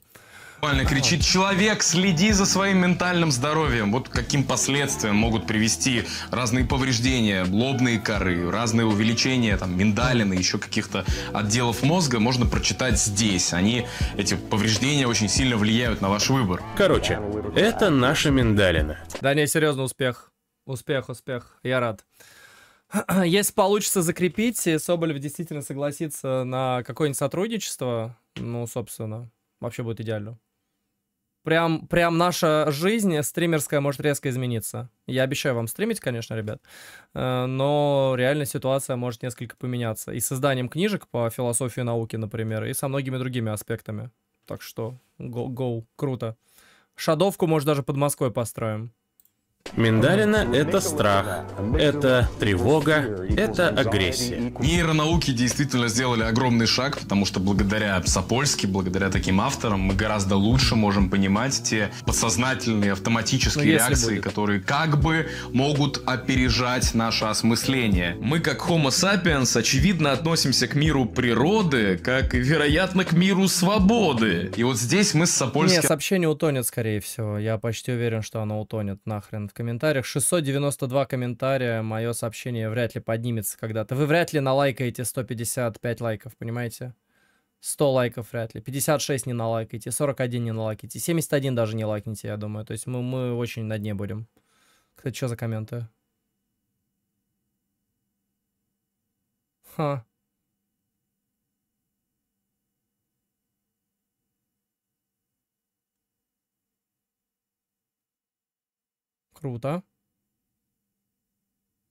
буквально кричит «Человек, следи за своим ментальным здоровьем!» Вот каким последствиям могут привести разные повреждения, лобные коры, разные увеличения, там, миндалины, еще каких-то отделов мозга можно прочитать здесь. Они, эти повреждения очень сильно влияют на ваш выбор. Короче, это наша миндалина. Да не, серьезно, успех. Успех, успех. Я рад. Если получится закрепить, и Соболев действительно согласится на какое-нибудь сотрудничество, ну, собственно, вообще будет идеально прям, прям наша жизнь стримерская может резко измениться. Я обещаю вам стримить, конечно, ребят, э, но реально ситуация может несколько поменяться. И с созданием книжек по философии науки, например, и со многими другими аспектами. Так что, go, go круто. Шадовку, может, даже под Москвой построим. Миндалина – это страх, это тревога, это агрессия. Нейронауки действительно сделали огромный шаг, потому что благодаря Сапольски, благодаря таким авторам, мы гораздо лучше можем понимать те подсознательные автоматические ну, реакции, будет. которые как бы могут опережать наше осмысление. Мы, как Homo sapiens, очевидно относимся к миру природы, как, вероятно, к миру свободы. И вот здесь мы с Сапольски... Нет, сообщение утонет, скорее всего. Я почти уверен, что оно утонет нахрен в комментариях. 692 комментария. Мое сообщение вряд ли поднимется когда-то. Вы вряд ли налайкаете 155 лайков, понимаете? 100 лайков вряд ли. 56 не налайкаете, 41 не налайкаете, 71 даже не лайкните, я думаю. То есть мы, мы очень на дне будем. Кстати, что за комменты? Ха. Круто.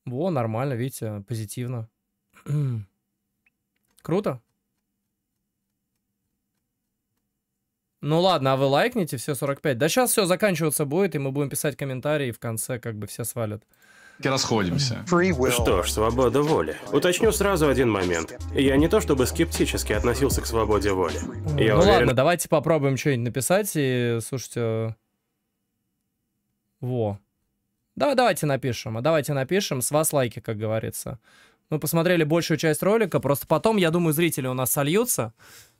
Во, нормально, видите, позитивно. Круто. Ну ладно, а вы лайкните все 45. Да сейчас все заканчиваться будет, и мы будем писать комментарии, и в конце как бы все свалят. И расходимся. Что ж, свобода воли. Уточню сразу один момент. Я не то чтобы скептически относился к свободе воли. Ну Я ну уверен... ладно, давайте попробуем что-нибудь написать и слушайте. Э, во. Да, давайте напишем, а давайте напишем, с вас лайки, как говорится. Мы посмотрели большую часть ролика, просто потом, я думаю, зрители у нас сольются.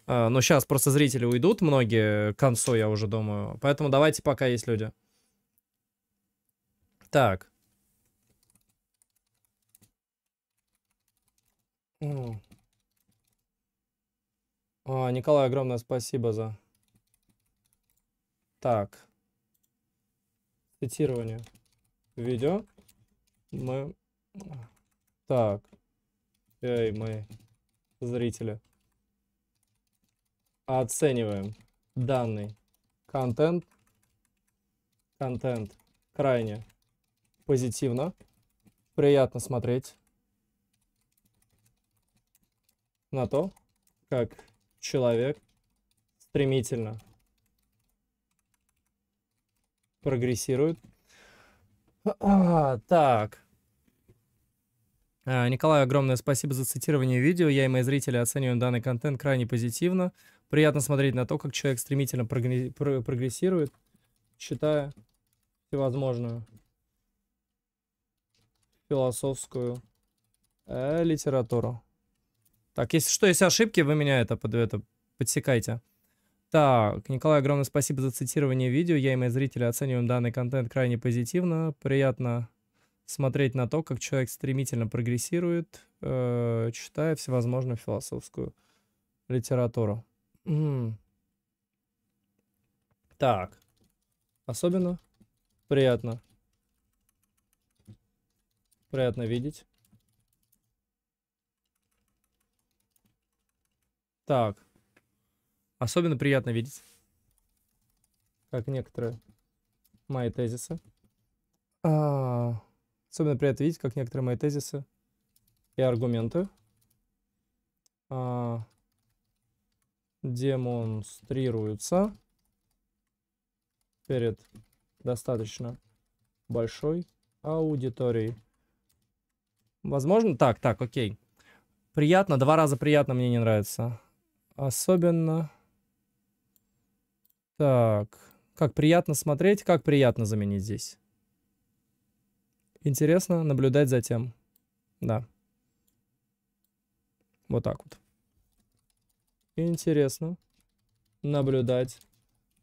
А, Но ну, сейчас просто зрители уйдут многие к концу, я уже думаю. Поэтому давайте пока есть люди. Так. А, Николай, огромное спасибо за... Так. Цитирование видео Мы... Так. Эй, мои зрители. Оцениваем данный контент. Контент крайне позитивно. Приятно смотреть на то, как человек стремительно прогрессирует а, так. А, Николай, огромное спасибо за цитирование видео. Я и мои зрители оцениваем данный контент крайне позитивно. Приятно смотреть на то, как человек стремительно прогрессирует, читая всевозможную философскую э, литературу. Так, если что, есть ошибки, вы меня это, под, это подсекайте. Так, Николай, огромное спасибо за цитирование видео. Я и мои зрители оцениваем данный контент крайне позитивно. Приятно смотреть на то, как человек стремительно прогрессирует, э, читая всевозможную философскую литературу. Mm. Так, особенно приятно. Приятно видеть. Так. Особенно приятно видеть, как некоторые мои тезисы. А, особенно приятно видеть, как некоторые мои тезисы и аргументы а, демонстрируются перед достаточно большой аудиторией. Возможно? Так, так, окей. Приятно, два раза приятно мне не нравится. Особенно так, как приятно смотреть, как приятно заменить здесь. Интересно наблюдать за тем. Да. Вот так вот. Интересно наблюдать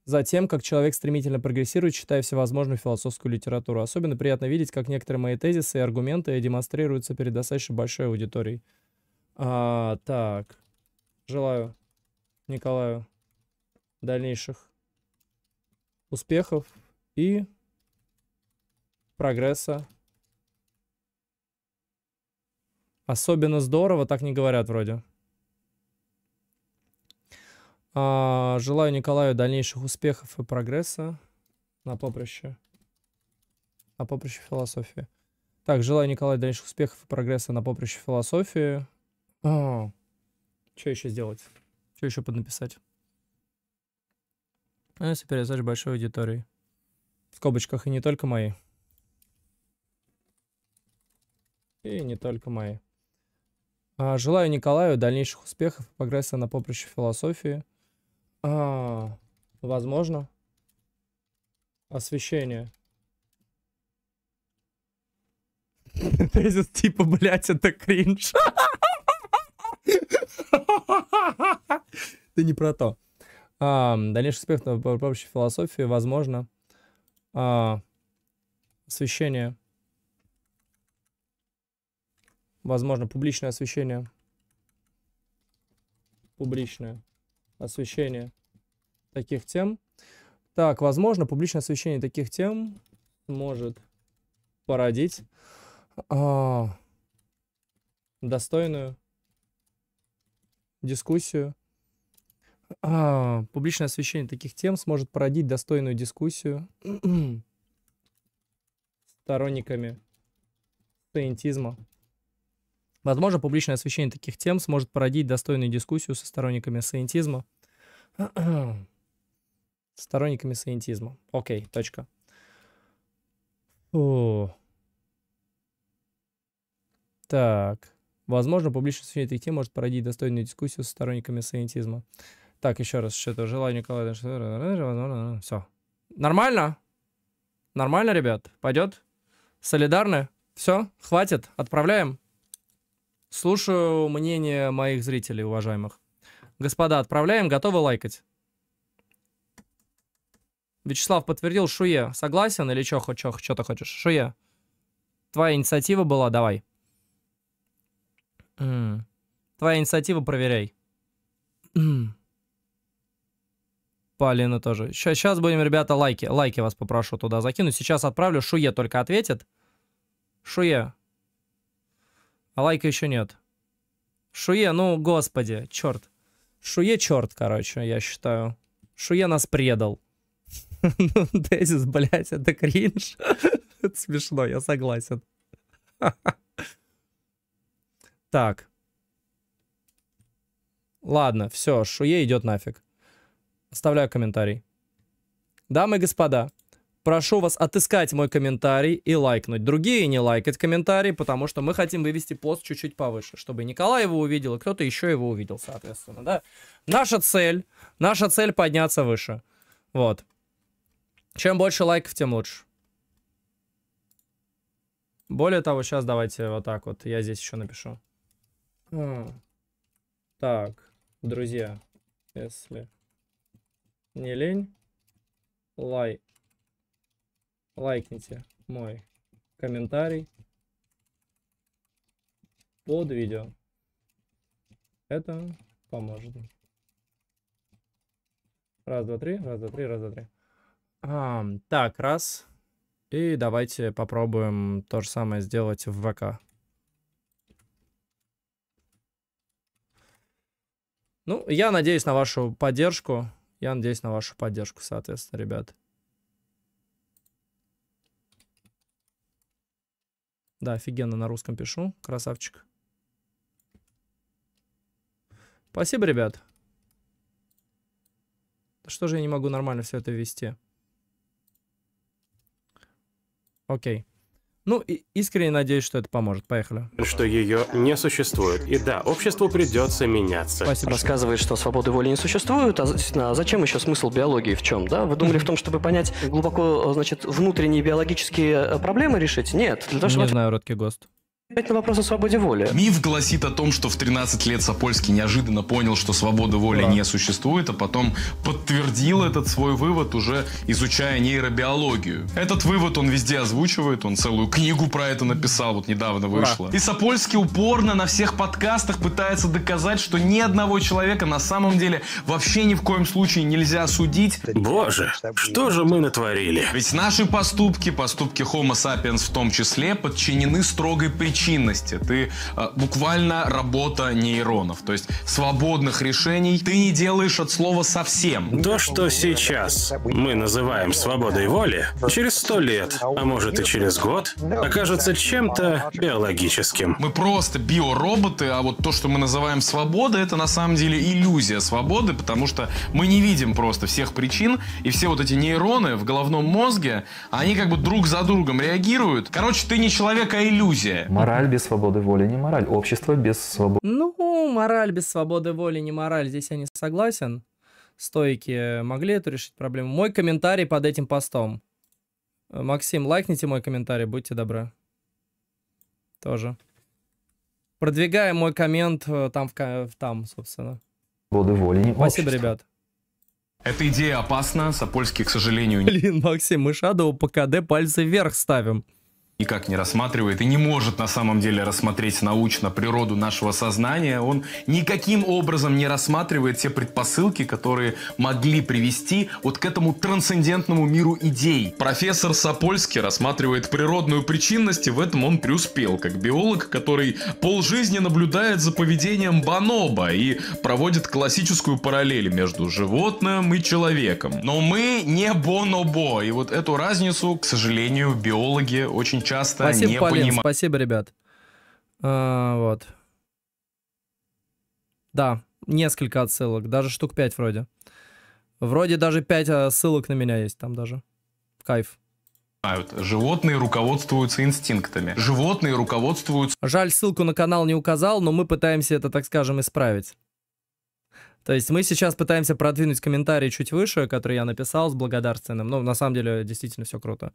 за тем, как человек стремительно прогрессирует, читая всевозможную философскую литературу. Особенно приятно видеть, как некоторые мои тезисы и аргументы демонстрируются перед достаточно большой аудиторией. А, так. Желаю Николаю дальнейших успехов и прогресса. Особенно здорово, так не говорят вроде. А, желаю Николаю дальнейших успехов и прогресса на поприще. На поприще философии. Так, желаю Николаю дальнейших успехов и прогресса на поприще философии. О, а, что еще сделать? Что еще поднаписать? Но ну, если привязать большой аудитории. В скобочках и не только мои. И не только мои. А, желаю Николаю дальнейших успехов и прогресса на поприще философии. А, возможно. Освещение. Тезис типа, блять это кринж. Ты не про то. А, дальнейший успех в пророчей философии, возможно, а, освещение. Возможно, публичное освещение. Публичное освещение таких тем. Так, возможно, публичное освещение таких тем может породить а, достойную дискуссию а, публичное освещение таких тем сможет породить достойную дискуссию сторонниками саентизма. Возможно, публичное освещение таких тем сможет породить достойную дискуссию со сторонниками саентизма. сторонниками саентизма. Окей, okay, точка. Фу. Так. Возможно, публичное освещение этих тем может породить достойную дискуссию со сторонниками саентизма. Так, еще раз что-то. Желаю Николаю. Все. Нормально? Нормально, ребят? Пойдет? Солидарны? Все? Хватит? Отправляем? Слушаю мнение моих зрителей, уважаемых. Господа, отправляем, готовы лайкать. Вячеслав подтвердил, Шуе, согласен или что чё, чё, чё ты хочешь? Шуе, твоя инициатива была, давай. Твоя инициатива, проверяй. Полина тоже. Сейчас будем, ребята, лайки. Лайки вас попрошу туда закинуть. Сейчас отправлю. Шуе только ответит. Шуе. А лайка еще нет. Шуе, ну, господи, черт. Шуе черт, короче, я считаю. Шуе нас предал. Ну, тезис, блядь, это кринж. Это смешно, я согласен. Так. Ладно, все, Шуе идет нафиг. Оставляю комментарий. Дамы и господа, прошу вас отыскать мой комментарий и лайкнуть. Другие не лайкать комментарий, потому что мы хотим вывести пост чуть-чуть повыше, чтобы Николай его увидел, и кто-то еще его увидел, соответственно, да. Наша цель, наша цель подняться выше. Вот. Чем больше лайков, тем лучше. Более того, сейчас давайте вот так вот. Я здесь еще напишу. Хм. Так, друзья, если не лень, лайк. Лайкните мой комментарий под видео. Это поможет. Раз, два, три, раз, два, три, раз, два, три. А, так, раз. И давайте попробуем то же самое сделать в ВК. Ну, я надеюсь на вашу поддержку. Я надеюсь на вашу поддержку, соответственно, ребят. Да, офигенно на русском пишу. Красавчик. Спасибо, ребят. Что же я не могу нормально все это вести? Окей. Ну, и искренне надеюсь, что это поможет. Поехали. Что ее не существует. И да, обществу придется меняться. Спасибо. Рассказывает, что свободы воли не существует, а, а зачем еще смысл биологии в чем? Да? Вы думали в том, чтобы понять глубоко, э, значит, внутренние биологические э, проблемы решить? Нет. Для того, чтобы... Не знаю, Ротки Гост. Это вопрос о свободе воли. Миф гласит о том, что в 13 лет Сапольский неожиданно понял, что свободы воли да. не существует, а потом подтвердил этот свой вывод, уже изучая нейробиологию. Этот вывод он везде озвучивает, он целую книгу про это написал, вот недавно вышло. Да. И Сапольский упорно на всех подкастах пытается доказать, что ни одного человека на самом деле вообще ни в коем случае нельзя судить. Боже, что же мы натворили? Ведь наши поступки, поступки Homo sapiens в том числе, подчинены строгой причине причинности, ты э, буквально работа нейронов, то есть свободных решений ты не делаешь от слова совсем. То, что сейчас мы называем свободой воли, через сто лет, а может и через год, окажется чем-то биологическим. Мы просто биороботы, а вот то, что мы называем свободой, это на самом деле иллюзия свободы, потому что мы не видим просто всех причин, и все вот эти нейроны в головном мозге, они как бы друг за другом реагируют. Короче, ты не человек, а иллюзия. Мораль без свободы воли не мораль. Общество без свободы... Ну, мораль без свободы воли не мораль. Здесь я не согласен. Стойки могли эту решить проблему. Мой комментарий под этим постом. Э, Максим, лайкните мой комментарий, будьте добры. Тоже. Продвигаем мой коммент э, там, в, там собственно. Свободы воли не Спасибо, общество. ребят. Эта идея опасна, Сапольский, к сожалению... Блин, Максим, мы Шадову по КД пальцы вверх ставим никак не рассматривает и не может на самом деле рассмотреть научно природу нашего сознания, он никаким образом не рассматривает те предпосылки, которые могли привести вот к этому трансцендентному миру идей. Профессор Сапольский рассматривает природную причинность, и в этом он преуспел, как биолог, который полжизни наблюдает за поведением бонобо и проводит классическую параллель между животным и человеком. Но мы не бонобо, и вот эту разницу, к сожалению, биологи очень часто спасибо, не Полин, понимают. Спасибо, ребят. А, вот. Да, несколько отсылок, даже штук пять вроде. Вроде даже пять а, ссылок на меня есть там даже. Кайф Животные руководствуются инстинктами. Животные руководствуются... Жаль, ссылку на канал не указал, но мы пытаемся это, так скажем, исправить. То есть мы сейчас пытаемся продвинуть комментарий чуть выше, который я написал с благодарственным. Ну, на самом деле, действительно все круто.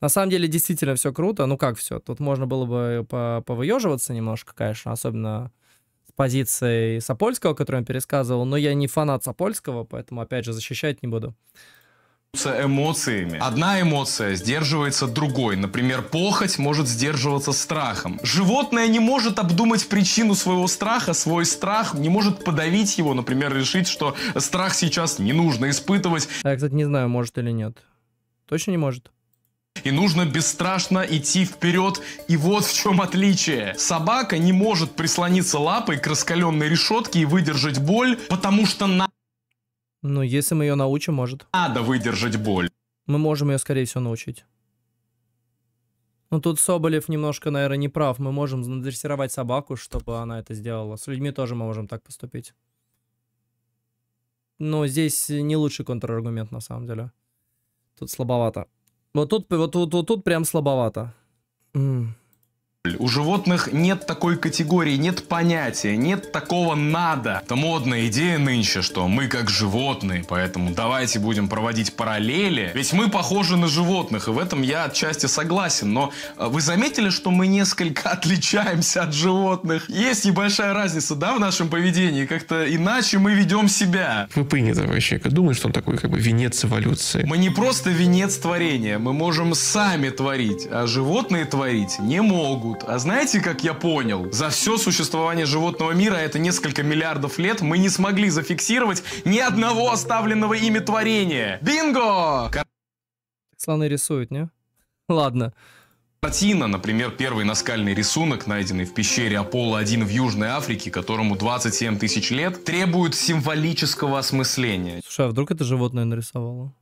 На самом деле, действительно все круто. Ну, как все? Тут можно было бы повыеживаться немножко, конечно, особенно с позиции Сапольского, который он пересказывал. Но я не фанат Сапольского, поэтому, опять же, защищать не буду эмоциями. Одна эмоция сдерживается другой. Например, похоть может сдерживаться страхом. Животное не может обдумать причину своего страха, свой страх, не может подавить его, например, решить, что страх сейчас не нужно испытывать. А я, кстати, не знаю, может или нет. Точно не может. И нужно бесстрашно идти вперед. И вот в чем отличие. Собака не может прислониться лапой к раскаленной решетке и выдержать боль, потому что на ну, если мы ее научим, может. Надо выдержать боль. Мы можем ее, скорее всего, научить. Ну, тут Соболев немножко, наверное, не прав. Мы можем надрессировать собаку, чтобы она это сделала. С людьми тоже мы можем так поступить. Но здесь не лучший контраргумент, на самом деле. Тут слабовато. Вот тут, вот, вот, вот тут прям слабовато. М у животных нет такой категории, нет понятия, нет такого «надо». Это модная идея нынче, что мы как животные, поэтому давайте будем проводить параллели. Ведь мы похожи на животных, и в этом я отчасти согласен. Но э, вы заметили, что мы несколько отличаемся от животных? Есть небольшая разница, да, в нашем поведении? Как-то иначе мы ведем себя. Вы ну, вообще человека думает, что он такой как бы венец эволюции. Мы не просто венец творения, мы можем сами творить, а животные творить не могут живут. А знаете, как я понял? За все существование животного мира, это несколько миллиардов лет, мы не смогли зафиксировать ни одного оставленного ими творения. Бинго! Слоны рисуют, не? Ладно. Картина, например, первый наскальный рисунок, найденный в пещере Аполло-1 в Южной Африке, которому 27 тысяч лет, требует символического осмысления. Слушай, а вдруг это животное нарисовало?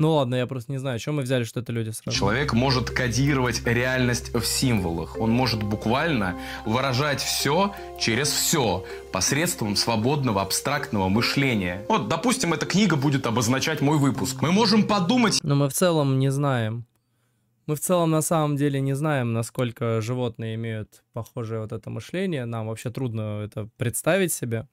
Ну ладно, я просто не знаю, чем мы взяли, что это люди сразу. Человек может кодировать реальность в символах. Он может буквально выражать все через все посредством свободного абстрактного мышления. Вот, допустим, эта книга будет обозначать мой выпуск. Мы можем подумать... Но мы в целом не знаем. Мы в целом на самом деле не знаем, насколько животные имеют похожее вот это мышление. Нам вообще трудно это представить себе.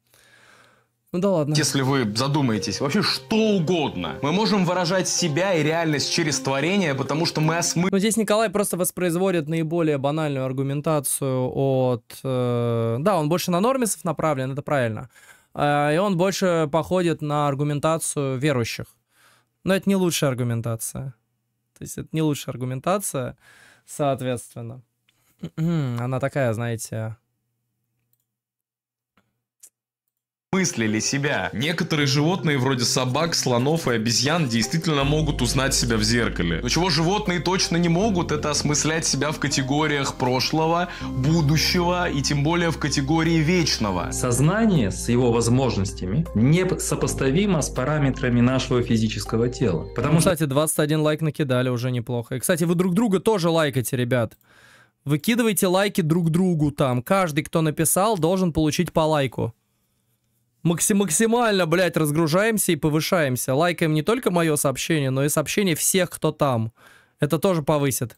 Ну да ладно. Если вы задумаетесь, вообще что угодно. Мы можем выражать себя и реальность через творение, потому что мы осмы... Но ну, здесь Николай просто воспроизводит наиболее банальную аргументацию от... Э, да, он больше на нормисов направлен, это правильно. Э, и он больше походит на аргументацию верующих. Но это не лучшая аргументация. То есть это не лучшая аргументация, соответственно. М-м-м, она такая, знаете, переосмыслили себя. Некоторые животные, вроде собак, слонов и обезьян, действительно могут узнать себя в зеркале. Но чего животные точно не могут, это осмыслять себя в категориях прошлого, будущего и тем более в категории вечного. Сознание с его возможностями не сопоставимо с параметрами нашего физического тела. Потому ну, что... Кстати, 21 лайк накидали уже неплохо. И, кстати, вы друг друга тоже лайкайте, ребят. Выкидывайте лайки друг другу там. Каждый, кто написал, должен получить по лайку максимально, блядь, разгружаемся и повышаемся. Лайкаем не только мое сообщение, но и сообщение всех, кто там. Это тоже повысит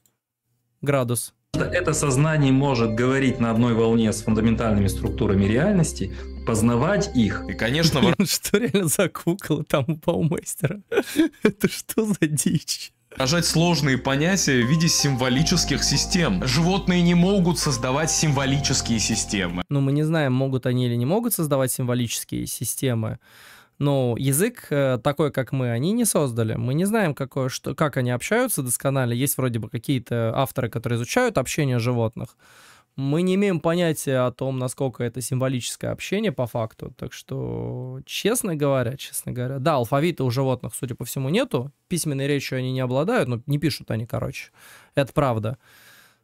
градус. Это сознание может говорить на одной волне с фундаментальными структурами реальности, познавать их. И, конечно, что реально за кукла там у Паумейстера? Это что за дичь? Отражать сложные понятия в виде символических систем. Животные не могут создавать символические системы. Ну, мы не знаем, могут они или не могут создавать символические системы. Но язык э, такой, как мы, они не создали. Мы не знаем, какое, что, как они общаются досконально. Есть вроде бы какие-то авторы, которые изучают общение животных мы не имеем понятия о том, насколько это символическое общение по факту. Так что, честно говоря, честно говоря, да, алфавита у животных, судя по всему, нету. Письменной речью они не обладают, но не пишут они, короче. Это правда.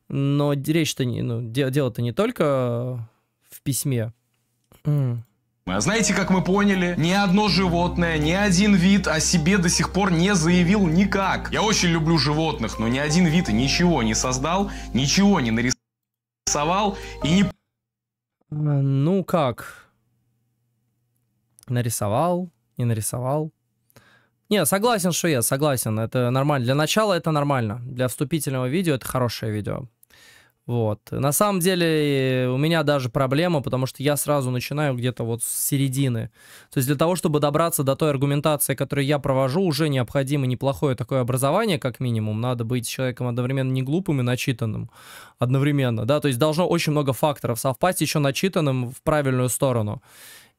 Но речь-то не, ну, дело-то не только в письме. А знаете, как мы поняли, ни одно животное, ни один вид о себе до сих пор не заявил никак. Я очень люблю животных, но ни один вид ничего не создал, ничего не нарисовал нарисовал и не... Э, ну как? Нарисовал и нарисовал. Не, согласен, что я, согласен. Это нормально. Для начала это нормально. Для вступительного видео это хорошее видео. Вот. На самом деле у меня даже проблема, потому что я сразу начинаю где-то вот с середины. То есть для того, чтобы добраться до той аргументации, которую я провожу, уже необходимо неплохое такое образование, как минимум. Надо быть человеком одновременно не глупым и начитанным одновременно, да. То есть должно очень много факторов совпасть еще начитанным в правильную сторону.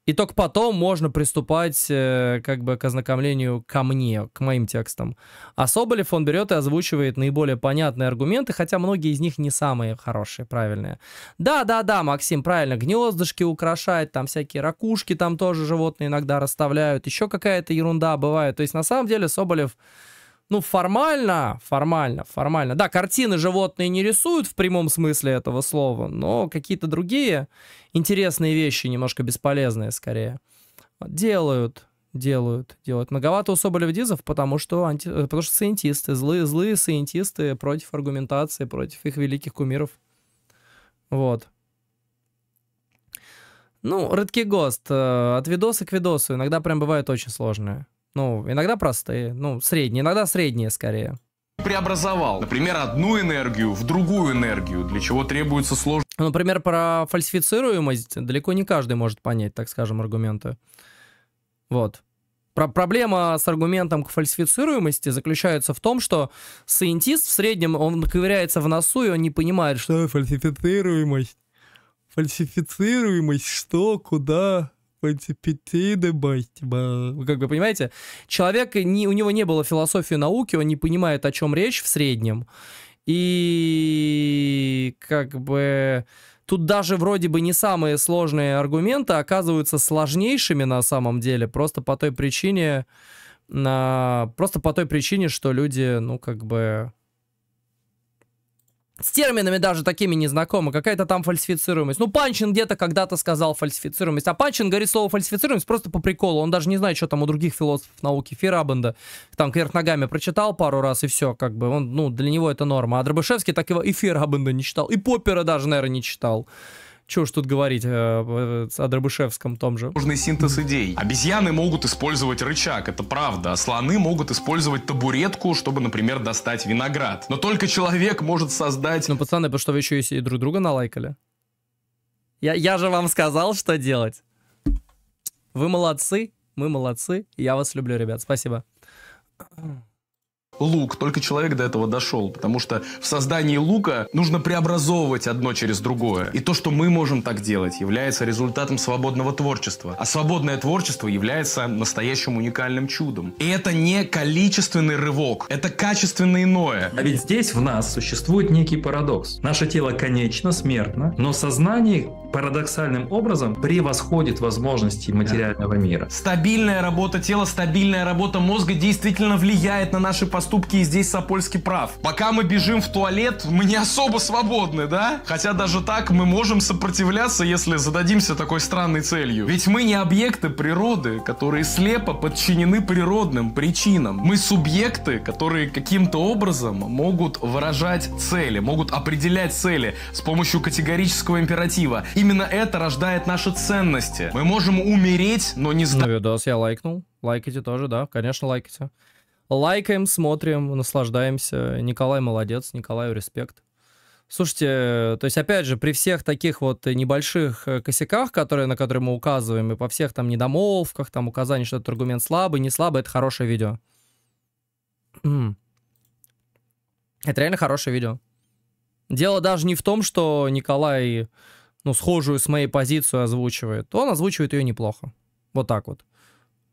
И только потом можно приступать э, как бы к ознакомлению ко мне, к моим текстам. А Соболев он берет и озвучивает наиболее понятные аргументы, хотя многие из них не самые хорошие, правильные. Да-да-да, Максим, правильно, гнездышки украшать, там всякие ракушки там тоже животные иногда расставляют, еще какая-то ерунда бывает. То есть на самом деле Соболев ну, формально, формально, формально. Да, картины животные не рисуют в прямом смысле этого слова, но какие-то другие интересные вещи, немножко бесполезные скорее, делают, делают, делают. Многовато у Соболев-Дизов, потому что, анти... Э, потому что саентисты злые, злые саентисты против аргументации, против их великих кумиров. Вот. Ну, редкий Гост, э, от видоса к видосу иногда прям бывает очень сложное. Ну, иногда простые, ну, средние, иногда средние скорее. Преобразовал, например, одну энергию в другую энергию, для чего требуется сложность. Ну, например, про фальсифицируемость далеко не каждый может понять, так скажем, аргументы. Вот. Про проблема с аргументом к фальсифицируемости заключается в том, что сcientist в среднем, он ковыряется в носу, и он не понимает, что фальсифицируемость. Фальсифицируемость, что, куда, вы как бы понимаете, человек, не, у него не было философии науки, он не понимает, о чем речь в среднем. И как бы тут даже вроде бы не самые сложные аргументы а оказываются сложнейшими на самом деле, просто по той причине, на, просто по той причине, что люди, ну как бы с терминами даже такими не Какая-то там фальсифицируемость. Ну, Панчин где-то когда-то сказал фальсифицируемость. А Панчин говорит слово фальсифицируемость просто по приколу. Он даже не знает, что там у других философов науки Ферабенда. Там кверх ногами прочитал пару раз и все, как бы. Он, ну, для него это норма. А Дробышевский так его и Ферабенда не читал. И Поппера даже, наверное, не читал. Чего ж тут говорить э, э, о Дробышевском том же. Нужный синтез идей. Обезьяны могут использовать рычаг, это правда. А слоны могут использовать табуретку, чтобы, например, достать виноград. Но только человек может создать... Ну, пацаны, потому что вы еще и друг друга налайкали. Я, я же вам сказал, что делать. Вы молодцы, мы молодцы. Я вас люблю, ребят. Спасибо лук. Только человек до этого дошел, потому что в создании лука нужно преобразовывать одно через другое. И то, что мы можем так делать, является результатом свободного творчества. А свободное творчество является настоящим уникальным чудом. И это не количественный рывок, это качественно иное. А ведь здесь в нас существует некий парадокс. Наше тело конечно, смертно, но сознание парадоксальным образом превосходит возможности материального мира. Стабильная работа тела, стабильная работа мозга действительно влияет на наши поступки поступки, и здесь Сапольский прав. Пока мы бежим в туалет, мы не особо свободны, да? Хотя даже так мы можем сопротивляться, если зададимся такой странной целью. Ведь мы не объекты природы, которые слепо подчинены природным причинам. Мы субъекты, которые каким-то образом могут выражать цели, могут определять цели с помощью категорического императива. Именно это рождает наши ценности. Мы можем умереть, но не сдать. Ну, видос я лайкнул. Лайкайте тоже, да, конечно, лайкайте. Лайкаем, смотрим, наслаждаемся. Николай молодец, Николаю респект. Слушайте, э, то есть, опять же, при всех таких вот небольших э, косяках, которые, на которые мы указываем, и по всех там недомолвках, там указаний, что этот аргумент слабый, не слабый, это хорошее видео. Это реально хорошее видео. Дело даже не в том, что Николай, ну, схожую с моей позицию озвучивает. Он озвучивает ее неплохо. Вот так вот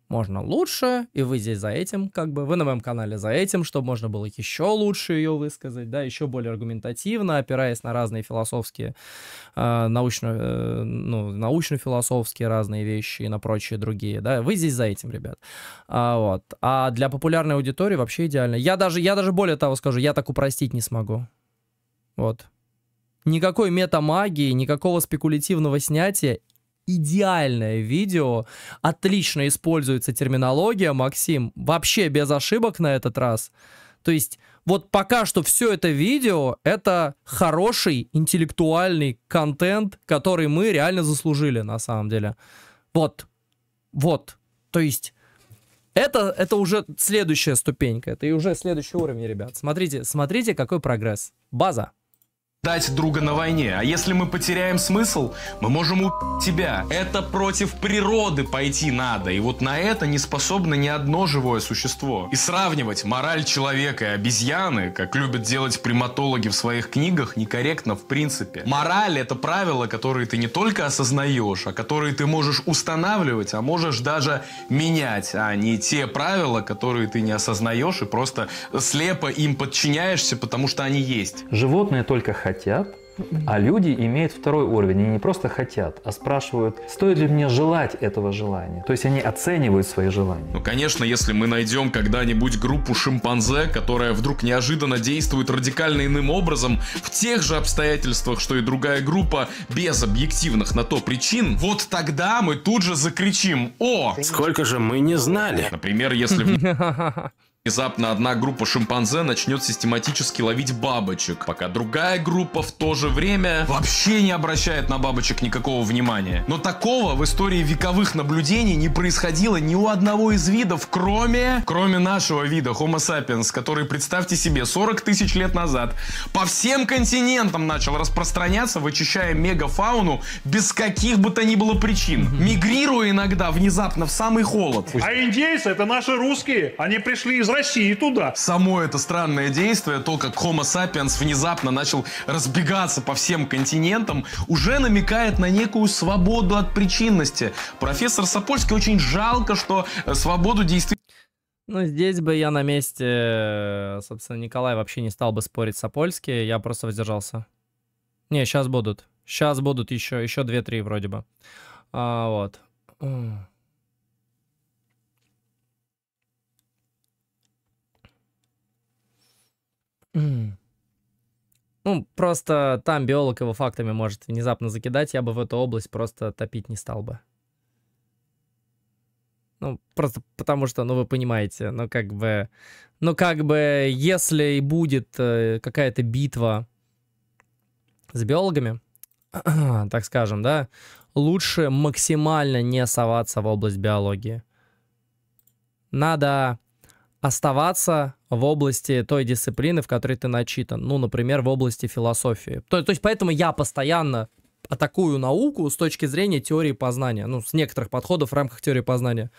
можно лучше, и вы здесь за этим, как бы, вы на моем канале за этим, чтобы можно было еще лучше ее высказать, да, еще более аргументативно, опираясь на разные философские, э, научно, э, ну, научно-философские разные вещи и на прочие другие, да, вы здесь за этим, ребят, а, вот, а для популярной аудитории вообще идеально. Я даже, я даже более того скажу, я так упростить не смогу, вот. Никакой метамагии, никакого спекулятивного снятия идеальное видео. Отлично используется терминология, Максим. Вообще без ошибок на этот раз. То есть вот пока что все это видео — это хороший интеллектуальный контент, который мы реально заслужили на самом деле. Вот. Вот. То есть это, это уже следующая ступенька, это и уже следующий уровень, ребят. Смотрите, смотрите, какой прогресс. База дать друга на войне. А если мы потеряем смысл, мы можем убить тебя. Это против природы пойти надо. И вот на это не способно ни одно живое существо. И сравнивать мораль человека и обезьяны, как любят делать приматологи в своих книгах, некорректно в принципе. Мораль — это правила, которые ты не только осознаешь, а которые ты можешь устанавливать, а можешь даже менять, а не те правила, которые ты не осознаешь и просто слепо им подчиняешься, потому что они есть. Животные только хотят, а люди имеют второй уровень, они не просто хотят, а спрашивают, стоит ли мне желать этого желания. То есть они оценивают свои желания. Ну, конечно, если мы найдем когда-нибудь группу шимпанзе, которая вдруг неожиданно действует радикально иным образом, в тех же обстоятельствах, что и другая группа, без объективных на то причин, вот тогда мы тут же закричим «О!» Сколько же мы не знали. Например, если... Внезапно одна группа шимпанзе начнет систематически ловить бабочек, пока другая группа в то же время вообще не обращает на бабочек никакого внимания. Но такого в истории вековых наблюдений не происходило ни у одного из видов, кроме... Кроме нашего вида, Homo sapiens, который, представьте себе, 40 тысяч лет назад по всем континентам начал распространяться, вычищая мегафауну без каких бы то ни было причин, мигрируя иногда внезапно в самый холод. А индейцы — это наши русские, они пришли из России туда. Само это странное действие, то, как Homo sapiens внезапно начал разбегаться по всем континентам, уже намекает на некую свободу от причинности. Профессор Сапольский очень жалко, что э, свободу действительно ну, здесь бы я на месте, э, собственно, Николай вообще не стал бы спорить с Апольски, я просто воздержался. Не, сейчас будут. Сейчас будут еще, еще 2-3 вроде бы. А, вот. Ну, просто там биолог его фактами может внезапно закидать, я бы в эту область просто топить не стал бы. Ну, просто потому что, ну, вы понимаете, ну, как бы... Ну, как бы, если и будет э, какая-то битва с биологами, так скажем, да, лучше максимально не соваться в область биологии. Надо оставаться в области той дисциплины, в которой ты начитан. Ну, например, в области философии. То, то есть поэтому я постоянно атакую науку с точки зрения теории познания, ну, с некоторых подходов в рамках теории познания.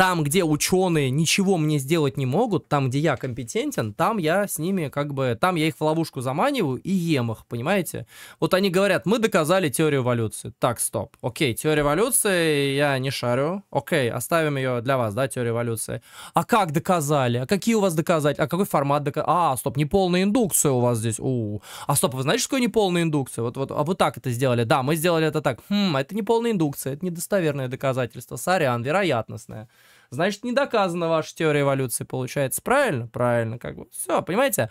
Там, где ученые ничего мне сделать не могут, там, где я компетентен, там я с ними как бы, там я их в ловушку заманиваю и ем их, понимаете? Вот они говорят, мы доказали теорию эволюции. Так, стоп. Окей, теория эволюции я не шарю. Окей, оставим ее для вас, да, теория эволюции. А как доказали? А какие у вас доказать? А какой формат доказать? А, стоп, неполная индукция у вас здесь. У, -у, -у. А стоп, вы знаете, что такое неполная индукция? Вот, вот, а вот так это сделали. Да, мы сделали это так. Хм, это неполная индукция, это недостоверное доказательство. Сорян, вероятностное значит, не доказана ваша теория эволюции, получается. Правильно? Правильно, как бы. Все, понимаете?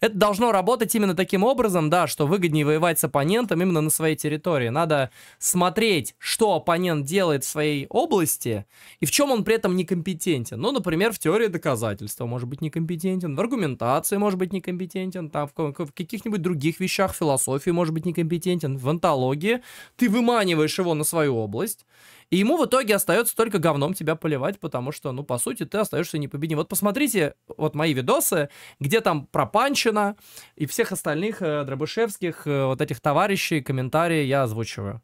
Это должно работать именно таким образом, да, что выгоднее воевать с оппонентом именно на своей территории. Надо смотреть, что оппонент делает в своей области и в чем он при этом некомпетентен. Ну, например, в теории доказательства может быть некомпетентен, в аргументации может быть некомпетентен, там, в, каких-нибудь других вещах, философии может быть некомпетентен, в онтологии. Ты выманиваешь его на свою область, и ему в итоге остается только говном тебя поливать, потому что, ну, по сути, ты остаешься непобедим. Вот посмотрите вот мои видосы, где там про Панчина и всех остальных э, Дробышевских, э, вот этих товарищей, комментарии я озвучиваю.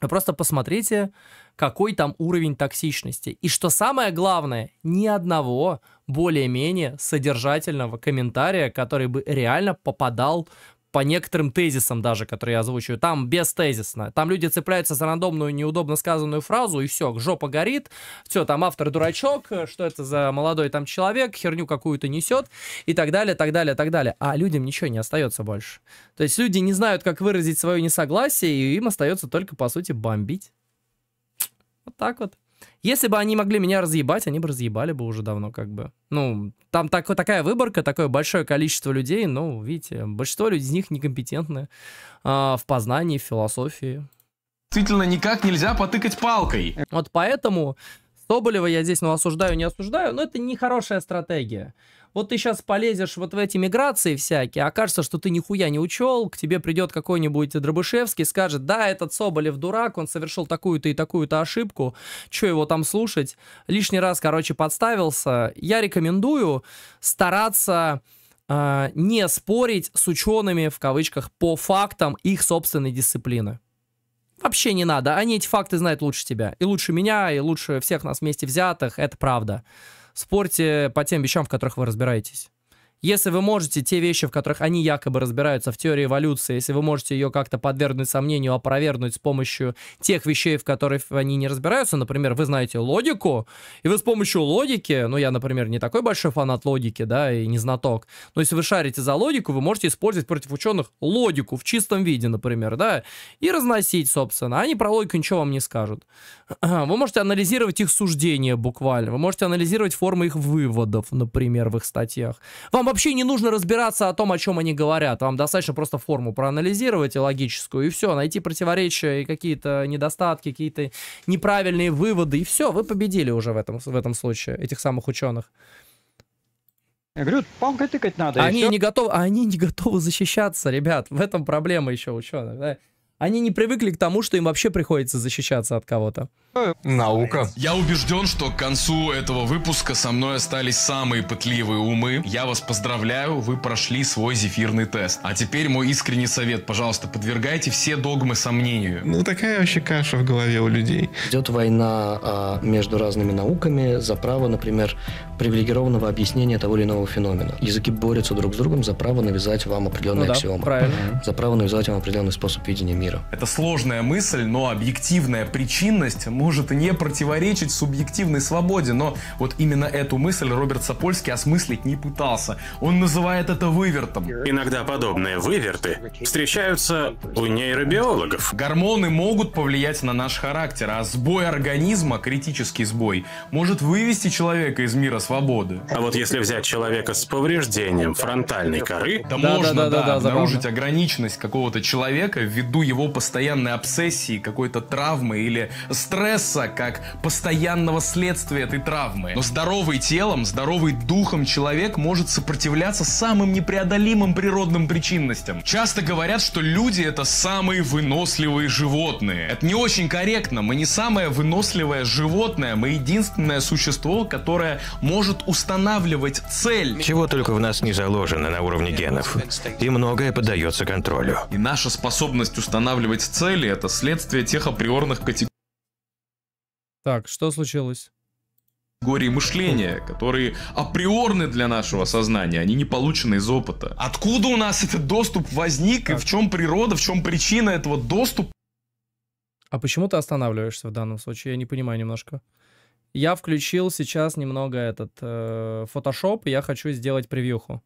Вы просто посмотрите, какой там уровень токсичности. И что самое главное, ни одного более-менее содержательного комментария, который бы реально попадал по некоторым тезисам даже, которые я озвучиваю. Там без тезисно. Там люди цепляются за рандомную, неудобно сказанную фразу, и все, жопа горит. Все, там автор дурачок, э, что это за молодой там человек, херню какую-то несет, и так далее, так далее, так далее. А людям ничего не остается больше. То есть люди не знают, как выразить свое несогласие, и им остается только, по сути, бомбить. Вот так вот. Если бы они могли меня разъебать, они бы разъебали бы уже давно, как бы. Ну, там так, такая выборка, такое большое количество людей, ну, видите, большинство из них некомпетентны а, в познании, в философии. Действительно, никак нельзя потыкать палкой. Вот поэтому Соболева я здесь, ну, осуждаю, не осуждаю, но это не хорошая стратегия вот ты сейчас полезешь вот в эти миграции всякие, а окажется, что ты нихуя не учел, к тебе придет какой-нибудь Дробышевский, скажет, да, этот Соболев дурак, он совершил такую-то и такую-то ошибку, что его там слушать? Лишний раз, короче, подставился. Я рекомендую стараться э, не спорить с учеными, в кавычках, по фактам их собственной дисциплины. Вообще не надо, они эти факты знают лучше тебя, и лучше меня, и лучше всех нас вместе взятых, это правда спорьте по тем вещам, в которых вы разбираетесь. Если вы можете те вещи, в которых они якобы разбираются в теории эволюции, если вы можете ее как-то подвергнуть сомнению, опровергнуть с помощью тех вещей, в которых они не разбираются, например, вы знаете логику, и вы с помощью логики, ну я, например, не такой большой фанат логики, да, и не знаток, но если вы шарите за логику, вы можете использовать против ученых логику в чистом виде, например, да, и разносить, собственно. Они про логику ничего вам не скажут. Вы можете анализировать их суждения буквально, вы можете анализировать формы их выводов, например, в их статьях. Вам вообще не нужно разбираться о том, о чем они говорят. Вам достаточно просто форму проанализировать и логическую, и все, найти противоречия и какие-то недостатки, какие-то неправильные выводы, и все, вы победили уже в этом, в этом случае, этих самых ученых. Я говорю, палкой тыкать надо. Они не готовы, они не готовы защищаться, ребят. В этом проблема еще ученых. Да? Они не привыкли к тому, что им вообще приходится защищаться от кого-то. Наука. Я убежден, что к концу этого выпуска со мной остались самые пытливые умы. Я вас поздравляю, вы прошли свой зефирный тест. А теперь мой искренний совет. Пожалуйста, подвергайте все догмы сомнению. Ну, такая вообще каша в голове у людей. Идет война а, между разными науками за право, например, привилегированного объяснения того или иного феномена. Языки борются друг с другом за право навязать вам определенные ну, аксиомы. Да, правильно. За право навязать вам определенный способ видения мира. Это сложная мысль, но объективная причинность может может и не противоречить субъективной свободе, но вот именно эту мысль Роберт Сапольский осмыслить не пытался. Он называет это вывертом. Иногда подобные выверты встречаются у нейробиологов. Гормоны могут повлиять на наш характер, а сбой организма, критический сбой, может вывести человека из мира свободы. А вот если взять человека с повреждением фронтальной коры, то да можно да, да, да, да, обнаружить забавно. ограниченность какого-то человека ввиду его постоянной обсессии, какой-то травмы или стресса стресса, как постоянного следствия этой травмы. Но здоровый телом, здоровый духом человек может сопротивляться самым непреодолимым природным причинностям. Часто говорят, что люди это самые выносливые животные. Это не очень корректно. Мы не самое выносливое животное, мы единственное существо, которое может устанавливать цель. Чего только в нас не заложено на уровне генов. И многое поддается контролю. И наша способность устанавливать цели – это следствие тех априорных категорий так, что случилось? горе мышления, которые априорны для нашего сознания, они не получены из опыта. Откуда у нас этот доступ возник так. и в чем природа, в чем причина этого доступа? А почему ты останавливаешься в данном случае? Я не понимаю немножко. Я включил сейчас немного этот э, Photoshop, и я хочу сделать превьюху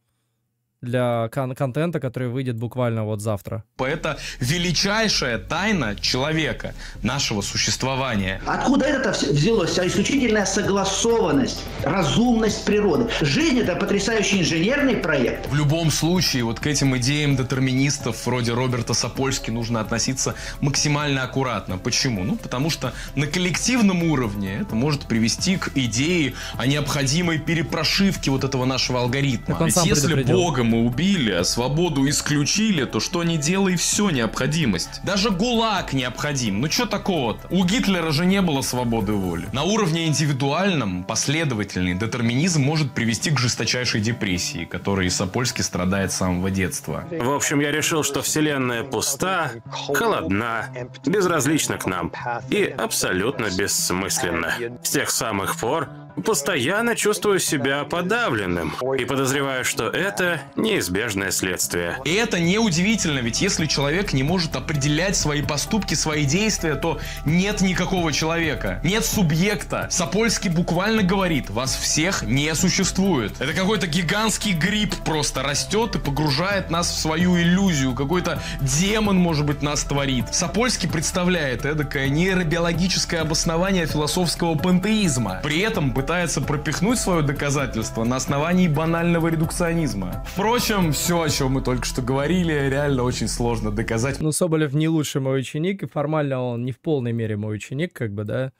для кон- контента, который выйдет буквально вот завтра. Это величайшая тайна человека, нашего существования. Откуда это взялось? А исключительная согласованность, разумность природы. Жизнь – это потрясающий инженерный проект. В любом случае, вот к этим идеям детерминистов вроде Роберта Сапольски нужно относиться максимально аккуратно. Почему? Ну, потому что на коллективном уровне это может привести к идее о необходимой перепрошивке вот этого нашего алгоритма. Ведь если Богом мы убили, а свободу исключили, то что не делай, все необходимость. Даже ГУЛАГ необходим. Ну что такого-то? У Гитлера же не было свободы воли. На уровне индивидуальном последовательный детерминизм может привести к жесточайшей депрессии, которой Сапольский страдает с самого детства. В общем, я решил, что вселенная пуста, холодна, безразлична к нам и абсолютно бессмысленна. С тех самых пор Постоянно чувствую себя подавленным и подозреваю, что это неизбежное следствие. И это неудивительно, ведь если человек не может определять свои поступки, свои действия, то нет никакого человека, нет субъекта. Сапольский буквально говорит, вас всех не существует. Это какой-то гигантский гриб просто растет и погружает нас в свою иллюзию, какой-то демон, может быть, нас творит. Сапольский представляет эдакое нейробиологическое обоснование философского пантеизма. При этом пытается пропихнуть свое доказательство на основании банального редукционизма. Впрочем, все, о чем мы только что говорили, реально очень сложно доказать. Ну, Соболев не лучший мой ученик, и формально он не в полной мере мой ученик, как бы, да.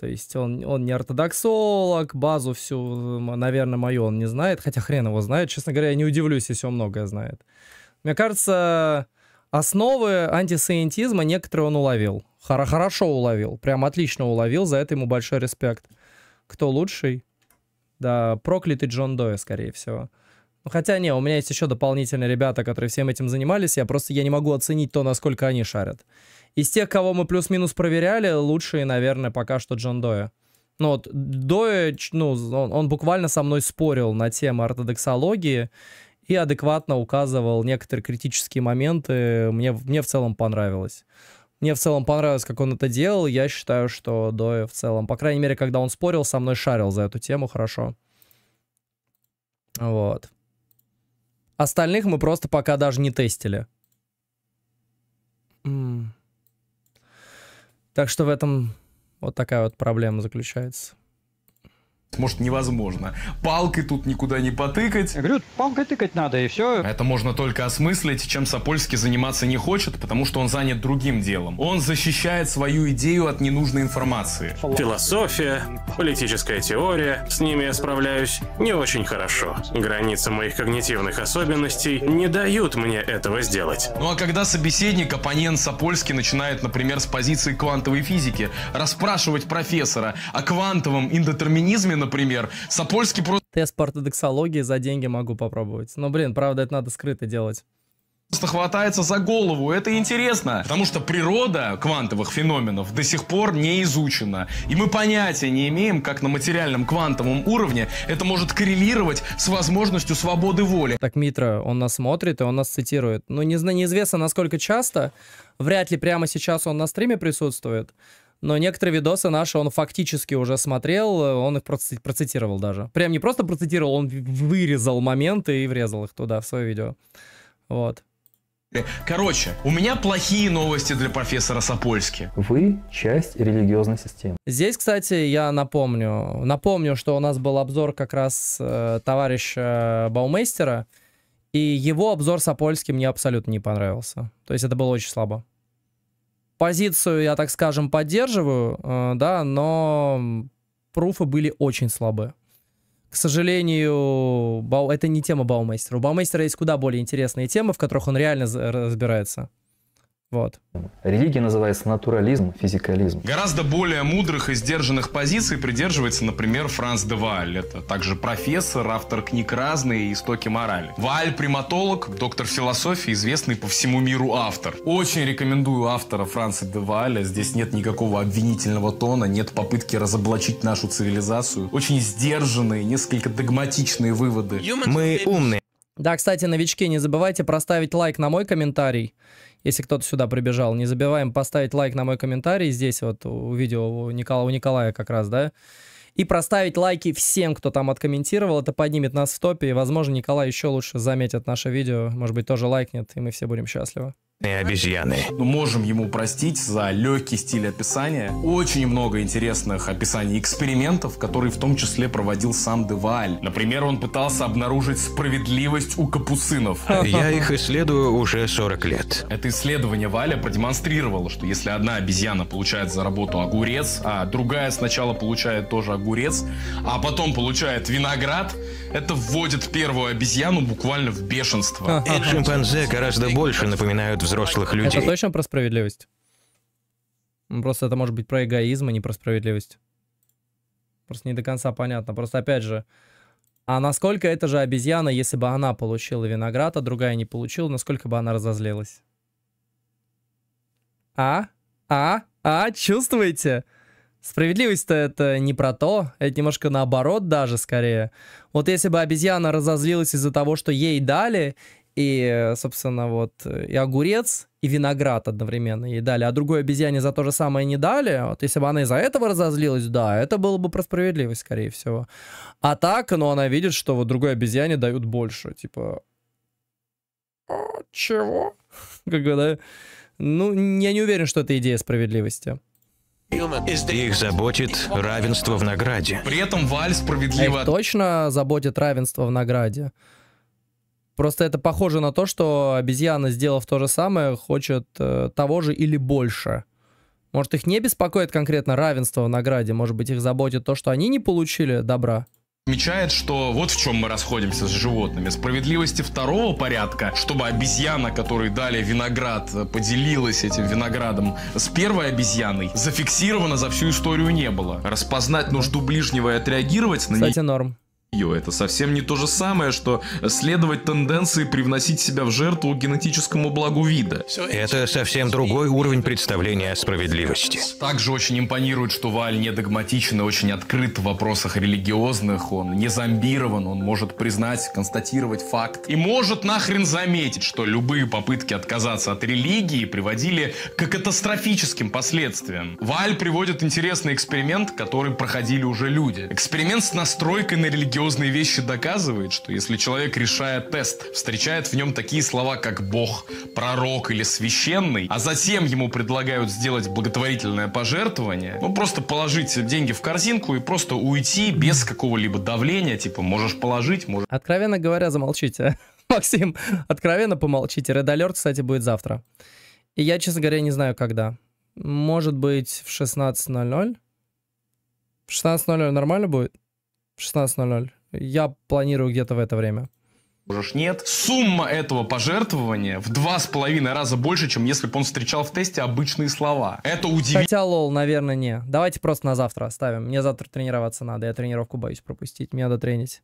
То есть он, он не ортодоксолог, базу всю, наверное, мою он не знает, хотя хрен его знает. Честно говоря, я не удивлюсь, если он многое знает. Мне кажется, основы антисциентизма некоторые он уловил. Хорошо уловил, прям отлично уловил, за это ему большой респект. Кто лучший? Да, проклятый Джон Доя, скорее всего. Ну, хотя не, у меня есть еще дополнительные ребята, которые всем этим занимались. Я просто я не могу оценить то, насколько они шарят. Из тех, кого мы плюс-минус проверяли, лучшие, наверное, пока что Джон Доя. Ну вот, Доя, ну, он, он буквально со мной спорил на тему ортодоксологии и адекватно указывал некоторые критические моменты. Мне, мне в целом понравилось. Мне в целом понравилось, как он это делал. Я считаю, что Доя в целом, по крайней мере, когда он спорил, со мной шарил за эту тему хорошо. Вот. Остальных мы просто пока даже не тестили. Так что в этом вот такая вот проблема заключается. Может, невозможно. Палкой тут никуда не потыкать. Я говорю, палкой тыкать надо, и все. Это можно только осмыслить, чем Сапольский заниматься не хочет, потому что он занят другим делом. Он защищает свою идею от ненужной информации. Философия, политическая теория, с ними я справляюсь не очень хорошо. Границы моих когнитивных особенностей не дают мне этого сделать. Ну а когда собеседник, оппонент Сапольский начинает, например, с позиции квантовой физики, расспрашивать профессора о квантовом индетерминизме, например. Сапольский просто... Тест по ортодоксологии за деньги могу попробовать. Но, блин, правда, это надо скрыто делать просто хватается за голову. Это интересно, потому что природа квантовых феноменов до сих пор не изучена. И мы понятия не имеем, как на материальном квантовом уровне это может коррелировать с возможностью свободы воли. Так Митро, он нас смотрит и он нас цитирует. Ну, не, неизвестно, насколько часто, вряд ли прямо сейчас он на стриме присутствует, но некоторые видосы наши он фактически уже смотрел, он их процит процитировал даже. Прям не просто процитировал, он вырезал моменты и врезал их туда, в свое видео. Вот. Короче, у меня плохие новости для профессора Сапольски. Вы часть религиозной системы. Здесь, кстати, я напомню, напомню, что у нас был обзор как раз э, товарища Баумейстера, и его обзор Сапольски мне абсолютно не понравился. То есть это было очень слабо. Позицию я, так скажем, поддерживаю, э, да, но пруфы были очень слабые, К сожалению, это не тема Баумейстера. У Баумейстера есть куда более интересные темы, в которых он реально разбирается. Вот. Религия называется натурализм, физикализм. Гораздо более мудрых и сдержанных позиций придерживается, например, Франц де Валь. Это также профессор, автор книг «Разные» «Истоки морали». Валь – приматолог, доктор философии, известный по всему миру автор. Очень рекомендую автора Франца де Валя. Здесь нет никакого обвинительного тона, нет попытки разоблачить нашу цивилизацию. Очень сдержанные, несколько догматичные выводы. Мы умные. Да, кстати, новички, не забывайте проставить лайк на мой комментарий если кто-то сюда прибежал, не забиваем, поставить лайк на мой комментарий. Здесь вот у видео у, Никола, у Николая как раз, да? И проставить лайки всем, кто там откомментировал. Это поднимет нас в топе. И, возможно, Николай еще лучше заметит наше видео. Может быть, тоже лайкнет, и мы все будем счастливы и обезьяны. Мы можем ему простить за легкий стиль описания. Очень много интересных описаний экспериментов, которые в том числе проводил сам Деваль. Например, он пытался обнаружить справедливость у капуцинов. Я их исследую уже 40 лет. Это исследование Валя продемонстрировало, что если одна обезьяна получает за работу огурец, а другая сначала получает тоже огурец, а потом получает виноград, это вводит первую обезьяну буквально в бешенство. И шимпанзе гораздо больше напоминают взрослых людей. Это точно про справедливость? Ну, просто это может быть про эгоизм, а не про справедливость. Просто не до конца понятно. Просто опять же, а насколько это же обезьяна, если бы она получила виноград, а другая не получила, насколько бы она разозлилась? А? А? А? Чувствуете? Справедливость-то это не про то, это немножко наоборот даже скорее. Вот если бы обезьяна разозлилась из-за того, что ей дали, и, собственно, вот э, и огурец, и виноград одновременно ей дали, а другой обезьяне за то же самое не дали, вот если бы она из-за этого разозлилась, да, это было бы про справедливость, скорее всего. А так, ну, она видит, что вот другой обезьяне дают больше, типа... «А чего? Как бы, да? Ну, я не уверен, что это идея справедливости. Их заботит равенство в награде. При этом Валь справедливо... А их точно заботит равенство в награде. Просто это похоже на то, что обезьяна, сделав то же самое, хочет э, того же или больше. Может, их не беспокоит конкретно равенство в награде, может быть, их заботит то, что они не получили добра отмечает, что вот в чем мы расходимся с животными. Справедливости второго порядка, чтобы обезьяна, которой дали виноград, поделилась этим виноградом с первой обезьяной, зафиксировано за всю историю не было. Распознать нужду ближнего и отреагировать на нее... Кстати, норм ее. Это совсем не то же самое, что следовать тенденции привносить себя в жертву генетическому благу вида. Это совсем другой уровень представления о справедливости. Также очень импонирует, что Валь не догматичен и очень открыт в вопросах религиозных. Он не зомбирован, он может признать, констатировать факт. И может нахрен заметить, что любые попытки отказаться от религии приводили к катастрофическим последствиям. Валь приводит интересный эксперимент, который проходили уже люди. Эксперимент с настройкой на религиозность религиозные вещи доказывает, что если человек, решая тест, встречает в нем такие слова, как «бог», «пророк» или «священный», а затем ему предлагают сделать благотворительное пожертвование, ну, просто положить деньги в корзинку и просто уйти без какого-либо давления, типа «можешь положить, можешь...» Откровенно говоря, замолчите. Максим, откровенно помолчите. Red Alert, кстати, будет завтра. И я, честно говоря, не знаю, когда. Может быть, в 16.00? В 16.00 нормально будет? 16.00. Я планирую где-то в это время. Можешь нет. Сумма этого пожертвования в два с половиной раза больше, чем если бы он встречал в тесте обычные слова. Это удивительно. Хотя лол, наверное, не. Давайте просто на завтра оставим. Мне завтра тренироваться надо. Я тренировку боюсь пропустить. Мне надо тренить.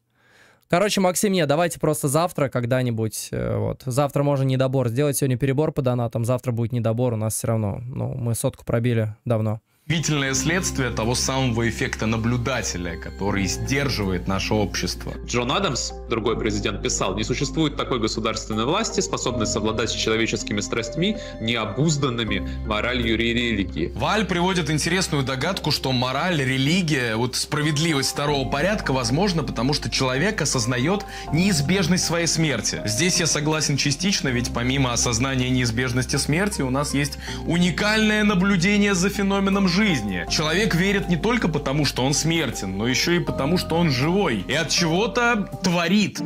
Короче, Максим, не, давайте просто завтра когда-нибудь, э, вот, завтра можно недобор сделать, сегодня перебор по донатам, завтра будет недобор, у нас все равно, ну, мы сотку пробили давно длительное следствие того самого эффекта наблюдателя, который сдерживает наше общество. Джон Адамс, другой президент, писал, не существует такой государственной власти, способной совладать с человеческими страстями, необузданными моралью и религии. Валь приводит интересную догадку, что мораль, религия, вот справедливость второго порядка возможно, потому что человек осознает неизбежность своей смерти. Здесь я согласен частично, ведь помимо осознания неизбежности смерти у нас есть уникальное наблюдение за феноменом жизни жизни. Человек верит не только потому, что он смертен, но еще и потому, что он живой и от чего-то творит.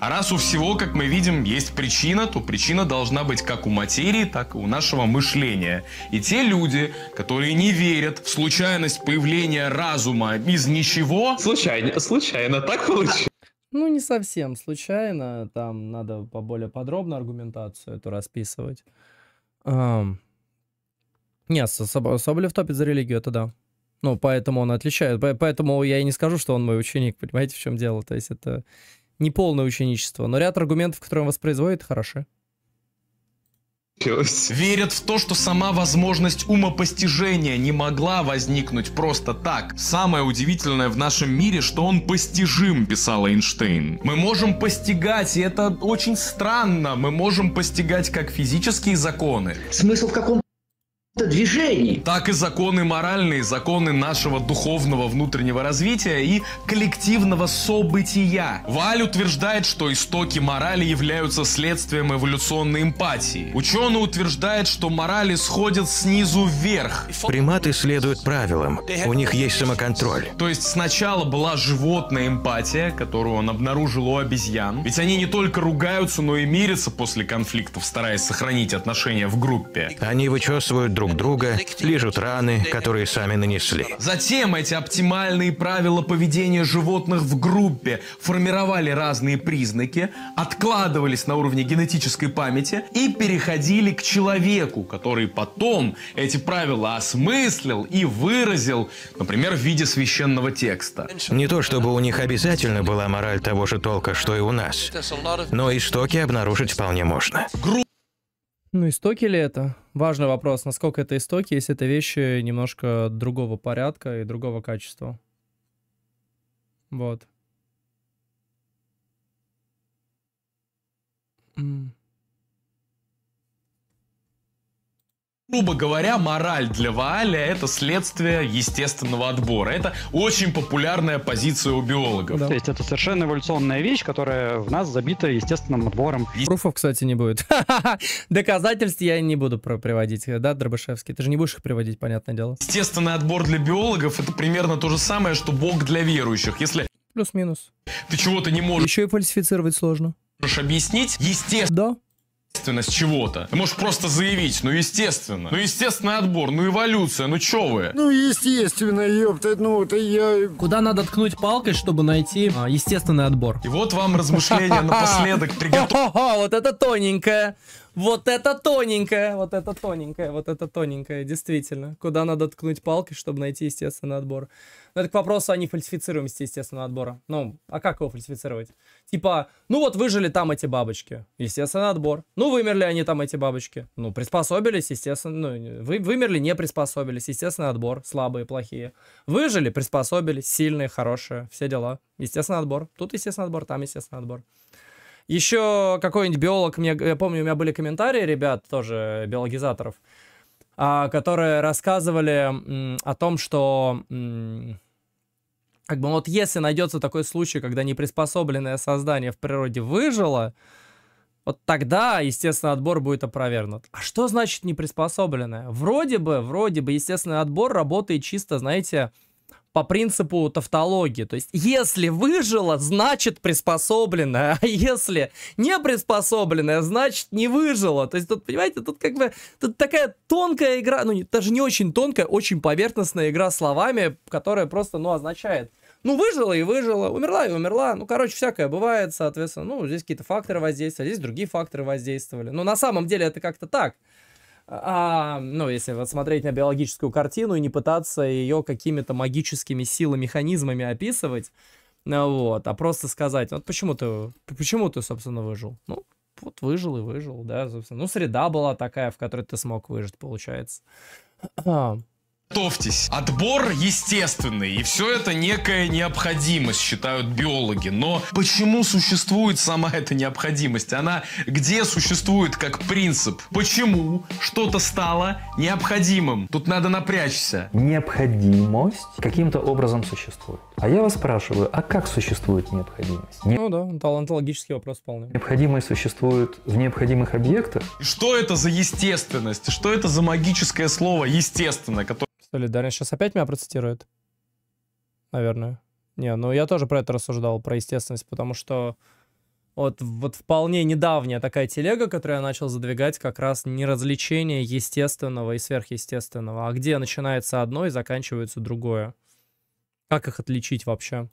А раз у всего, как мы видим, есть причина, то причина должна быть как у материи, так и у нашего мышления. И те люди, которые не верят в случайность появления разума из ничего... Случайно, случайно, так получилось. Ну, не совсем случайно. Там надо более подробно аргументацию эту расписывать. Um, нет, Соболев топит за религию, это да. Ну, поэтому он отличает. Поэтому я и не скажу, что он мой ученик. Понимаете, в чем дело? То есть это не полное ученичество. Но ряд аргументов, которые он воспроизводит, хороши. Верят в то, что сама возможность умопостижения не могла возникнуть просто так. Самое удивительное в нашем мире, что он постижим, писал Эйнштейн. Мы можем постигать, и это очень странно. Мы можем постигать как физические законы. Смысл в каком это движений. Так и законы моральные, законы нашего духовного внутреннего развития и коллективного события. Валь утверждает, что истоки морали являются следствием эволюционной эмпатии. Ученый утверждает, что морали сходят снизу вверх. Приматы следуют правилам, у них есть самоконтроль. То есть сначала была животная эмпатия, которую он обнаружил у обезьян. Ведь они не только ругаются, но и мирятся после конфликтов, стараясь сохранить отношения в группе. Они вычесывают друг друг друга, лежат раны, которые сами нанесли. Затем эти оптимальные правила поведения животных в группе формировали разные признаки, откладывались на уровне генетической памяти и переходили к человеку, который потом эти правила осмыслил и выразил, например, в виде священного текста. Не то чтобы у них обязательно была мораль того же толка, что и у нас, но истоки обнаружить вполне можно. Ну, истоки ли это? Важный вопрос, насколько это истоки, если это вещи немножко другого порядка и другого качества. Вот. Mm. Грубо говоря, мораль для Вааля – это следствие естественного отбора. Это очень популярная позиция у биологов. Да. То есть это совершенно эволюционная вещь, которая в нас забита естественным отбором. Пруфов, кстати, не будет. Доказательств я не буду приводить, да, Дробышевский? Ты же не будешь их приводить, понятное дело. Естественный отбор для биологов – это примерно то же самое, что Бог для верующих. Если Плюс-минус. ты чего-то не можешь... Еще и фальсифицировать сложно. Можешь объяснить, естественно... Да естественность чего-то. Ты можешь просто заявить, ну естественно. Ну естественный отбор, ну эволюция, ну чё вы? Ну естественно, ёпта, ну это я... Куда надо ткнуть палкой, чтобы найти а, естественный отбор? И вот вам размышления напоследок приготовь. Вот это тоненькое. Вот это тоненькое, вот это тоненькое, вот это тоненькое, действительно. Куда надо ткнуть палкой, чтобы найти естественный отбор. Но это к вопросу о нефальсифицируемости, естественно, отбора. Ну, а как его фальсифицировать? Типа, ну вот выжили там эти бабочки. Естественно, отбор. Ну, вымерли они там, эти бабочки. Ну, приспособились, естественно. Ну, вы, вымерли, не приспособились. Естественно, отбор. Слабые, плохие. Выжили, приспособились. Сильные, хорошие. Все дела. Естественно, отбор. Тут, естественно, отбор. Там, естественно, отбор. Еще какой-нибудь биолог, мне, я помню, у меня были комментарии ребят, тоже биологизаторов, а, которые рассказывали о том, что как бы вот если найдется такой случай, когда неприспособленное создание в природе выжило, вот тогда, естественно, отбор будет опровергнут. А что значит неприспособленное? Вроде бы, вроде бы, естественно, отбор работает чисто, знаете, по принципу тавтологии. То есть, если выжила, значит приспособленная, а если не приспособленная, значит не выжила. То есть, тут, понимаете, тут как бы тут такая тонкая игра, ну, даже не очень тонкая, очень поверхностная игра словами, которая просто, ну, означает, ну, выжила и выжила, умерла и умерла. Ну, короче, всякое бывает, соответственно. Ну, здесь какие-то факторы воздействовали, здесь другие факторы воздействовали. Но на самом деле это как-то так а, ну, если вот смотреть на биологическую картину и не пытаться ее какими-то магическими силами, механизмами описывать, ну, вот, а просто сказать, вот почему ты, почему ты, собственно, выжил? Ну, вот выжил и выжил, да, собственно. Ну, среда была такая, в которой ты смог выжить, получается. А, Готовьтесь. Отбор естественный, и все это некая необходимость, считают биологи. Но почему существует сама эта необходимость? Она где существует как принцип? Почему что-то стало необходимым? Тут надо напрячься. Необходимость каким-то образом существует. А я вас спрашиваю, а как существует необходимость? Не... Ну да, талантологический вопрос вполне. Необходимость существует в необходимых объектах? И что это за естественность? Что это за магическое слово естественно, которое Солидарен. Сейчас опять меня процитирует? Наверное. Не, ну я тоже про это рассуждал, про естественность, потому что вот, вот вполне недавняя такая телега, которую я начал задвигать, как раз не неразличение естественного и сверхъестественного. А где начинается одно и заканчивается другое? Как их отличить вообще?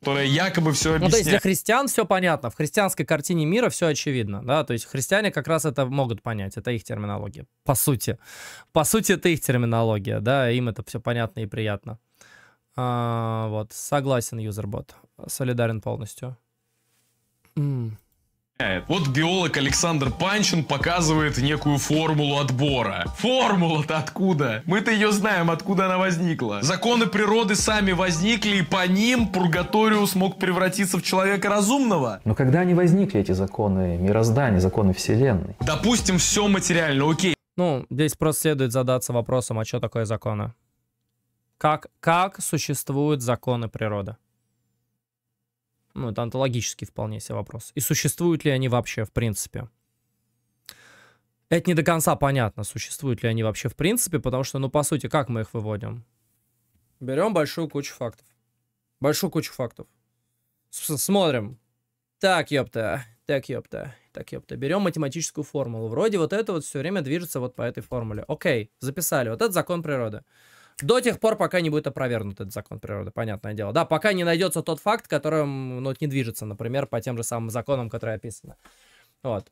которая якобы все объясняет. Ну, то есть для христиан все понятно. В христианской картине мира все очевидно. Да? То есть христиане как раз это могут понять. Это их терминология. По сути. По сути, это их терминология. Да? Им это все понятно и приятно. А, вот. Согласен, юзербот. Солидарен полностью. Э, вот биолог Александр Панчин показывает некую формулу отбора. Формула-то откуда? Мы-то ее знаем, откуда она возникла. Законы природы сами возникли, и по ним Пургаториус мог превратиться в человека разумного. Но когда они возникли, эти законы мироздания, законы Вселенной? Допустим, все материально, окей. Ну, здесь просто следует задаться вопросом, а что такое законы? Как, как существуют законы природы? Ну, это антологический вполне себе вопрос. И существуют ли они вообще в принципе? Это не до конца понятно, существуют ли они вообще в принципе, потому что, ну, по сути, как мы их выводим? Берем большую кучу фактов. Большую кучу фактов. Смотрим. Так, ёпта, так, ёпта, так, ёпта. Берем математическую формулу. Вроде вот это вот все время движется вот по этой формуле. Окей, записали. Вот этот закон природы. До тех пор, пока не будет опровергнут этот закон природы, понятное дело. Да, пока не найдется тот факт, которым ну, не движется, например, по тем же самым законам, которые описаны. Вот.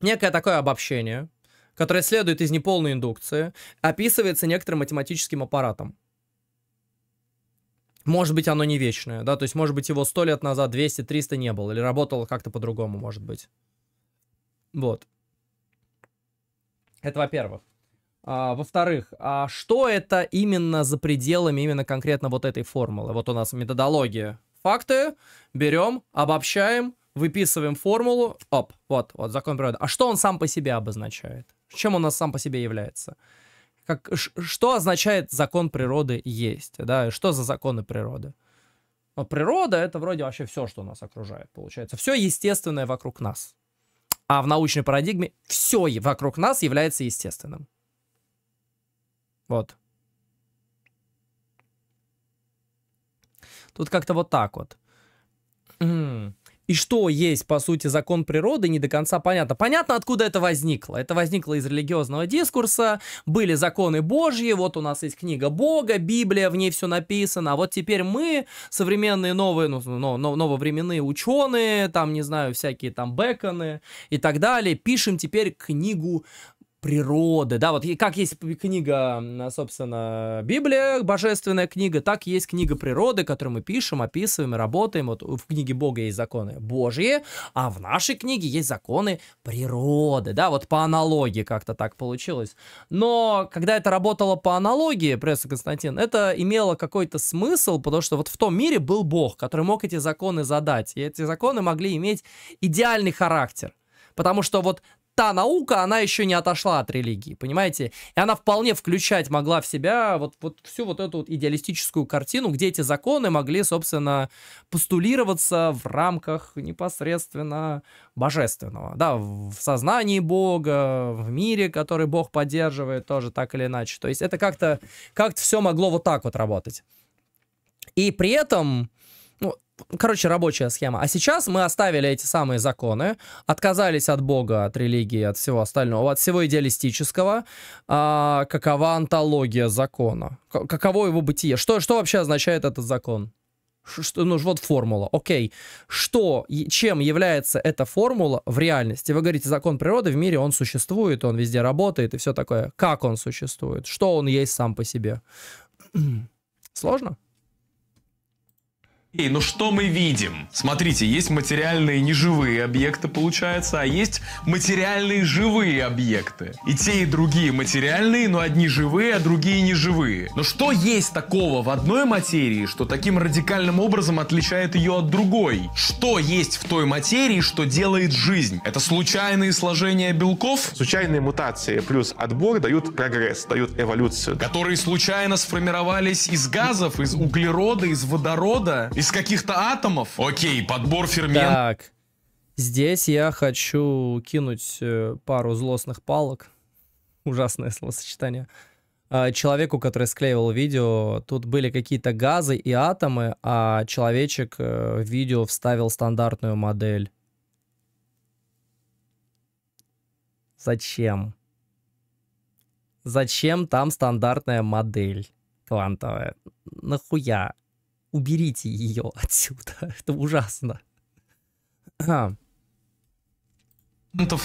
Некое такое обобщение, которое следует из неполной индукции, описывается некоторым математическим аппаратом. Может быть, оно не вечное, да, то есть, может быть, его сто лет назад, 200, 300 не было, или работало как-то по-другому, может быть. Вот. Это во-первых. А, во-вторых, а что это именно за пределами именно конкретно вот этой формулы? Вот у нас методология. Факты берем, обобщаем, выписываем формулу. Оп, вот, вот закон природы. А что он сам по себе обозначает? Чем он у нас сам по себе является? Как, что означает закон природы есть? Да? Что за законы природы? Но ну, природа — это вроде вообще все, что нас окружает, получается. Все естественное вокруг нас. А в научной парадигме все вокруг нас является естественным. Вот. Тут как-то вот так вот. И что есть, по сути, закон природы, не до конца понятно. Понятно, откуда это возникло. Это возникло из религиозного дискурса, были законы Божьи, вот у нас есть книга Бога, Библия, в ней все написано. А вот теперь мы, современные новые, ну, но, но, нововременные ученые, там, не знаю, всякие там Беконы и так далее, пишем теперь книгу природы, да, вот как есть книга, собственно, Библия, божественная книга, так есть книга природы, которую мы пишем, описываем, работаем, вот в книге Бога есть законы Божьи, а в нашей книге есть законы природы, да, вот по аналогии как-то так получилось. Но когда это работало по аналогии, пресса Константин, это имело какой-то смысл, потому что вот в том мире был Бог, который мог эти законы задать, и эти законы могли иметь идеальный характер. Потому что вот та наука, она еще не отошла от религии, понимаете? И она вполне включать могла в себя вот, вот всю вот эту вот идеалистическую картину, где эти законы могли, собственно, постулироваться в рамках непосредственно божественного, да, в сознании Бога, в мире, который Бог поддерживает тоже так или иначе. То есть это как-то как, все могло вот так вот работать. И при этом короче, рабочая схема. А сейчас мы оставили эти самые законы, отказались от Бога, от религии, от всего остального, от всего идеалистического. А, какова антология закона? Каково его бытие? Что, что вообще означает этот закон? Что, ну, вот формула, окей. Что, чем является эта формула в реальности? Вы говорите, закон природы в мире, он существует, он везде работает и все такое. Как он существует? Что он есть сам по себе? Сложно? Эй, ну что мы видим? Смотрите, есть материальные неживые объекты, получается, а есть материальные живые объекты. И те, и другие материальные, но одни живые, а другие неживые. Но что есть такого в одной материи, что таким радикальным образом отличает ее от другой? Что есть в той материи, что делает жизнь? Это случайные сложения белков? Случайные мутации плюс отбор дают прогресс, дают эволюцию. Которые случайно сформировались из газов, из углерода, из водорода, из каких-то атомов? Окей, подбор ферментов. Так, здесь я хочу кинуть э, пару злостных палок. Ужасное словосочетание. А, человеку, который склеивал видео, тут были какие-то газы и атомы, а человечек э, в видео вставил стандартную модель. Зачем? Зачем там стандартная модель квантовая? Нахуя? уберите ее отсюда, это ужасно. Хм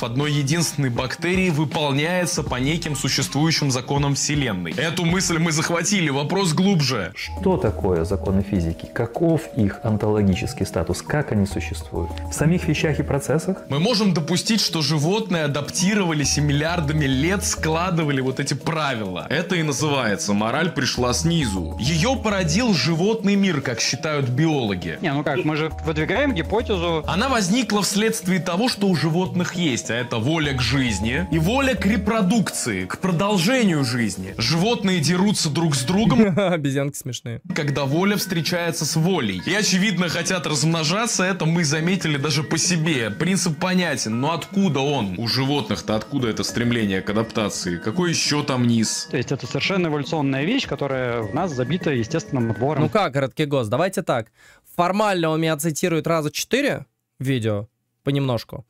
одной единственной бактерии выполняется по неким существующим законам Вселенной. Эту мысль мы захватили, вопрос глубже. Что такое законы физики? Каков их онтологический статус? Как они существуют? В самих вещах и процессах? Мы можем допустить, что животные адаптировались и миллиардами лет складывали вот эти правила. Это и называется «мораль пришла снизу». Ее породил животный мир, как считают биологи. Не, ну как, мы же выдвигаем гипотезу. Она возникла вследствие того, что у животных есть, а это воля к жизни и воля к репродукции, к продолжению жизни. Животные дерутся друг с другом. Обезьянки смешные. Когда воля встречается с волей. И очевидно хотят размножаться, это мы заметили даже по себе. Принцип понятен, но откуда он? У животных-то откуда это стремление к адаптации? Какой еще там низ? То есть это совершенно эволюционная вещь, которая в нас забита естественным отбором. Ну как, городки гос, давайте так. Формально он меня цитирует раза четыре видео понемножку.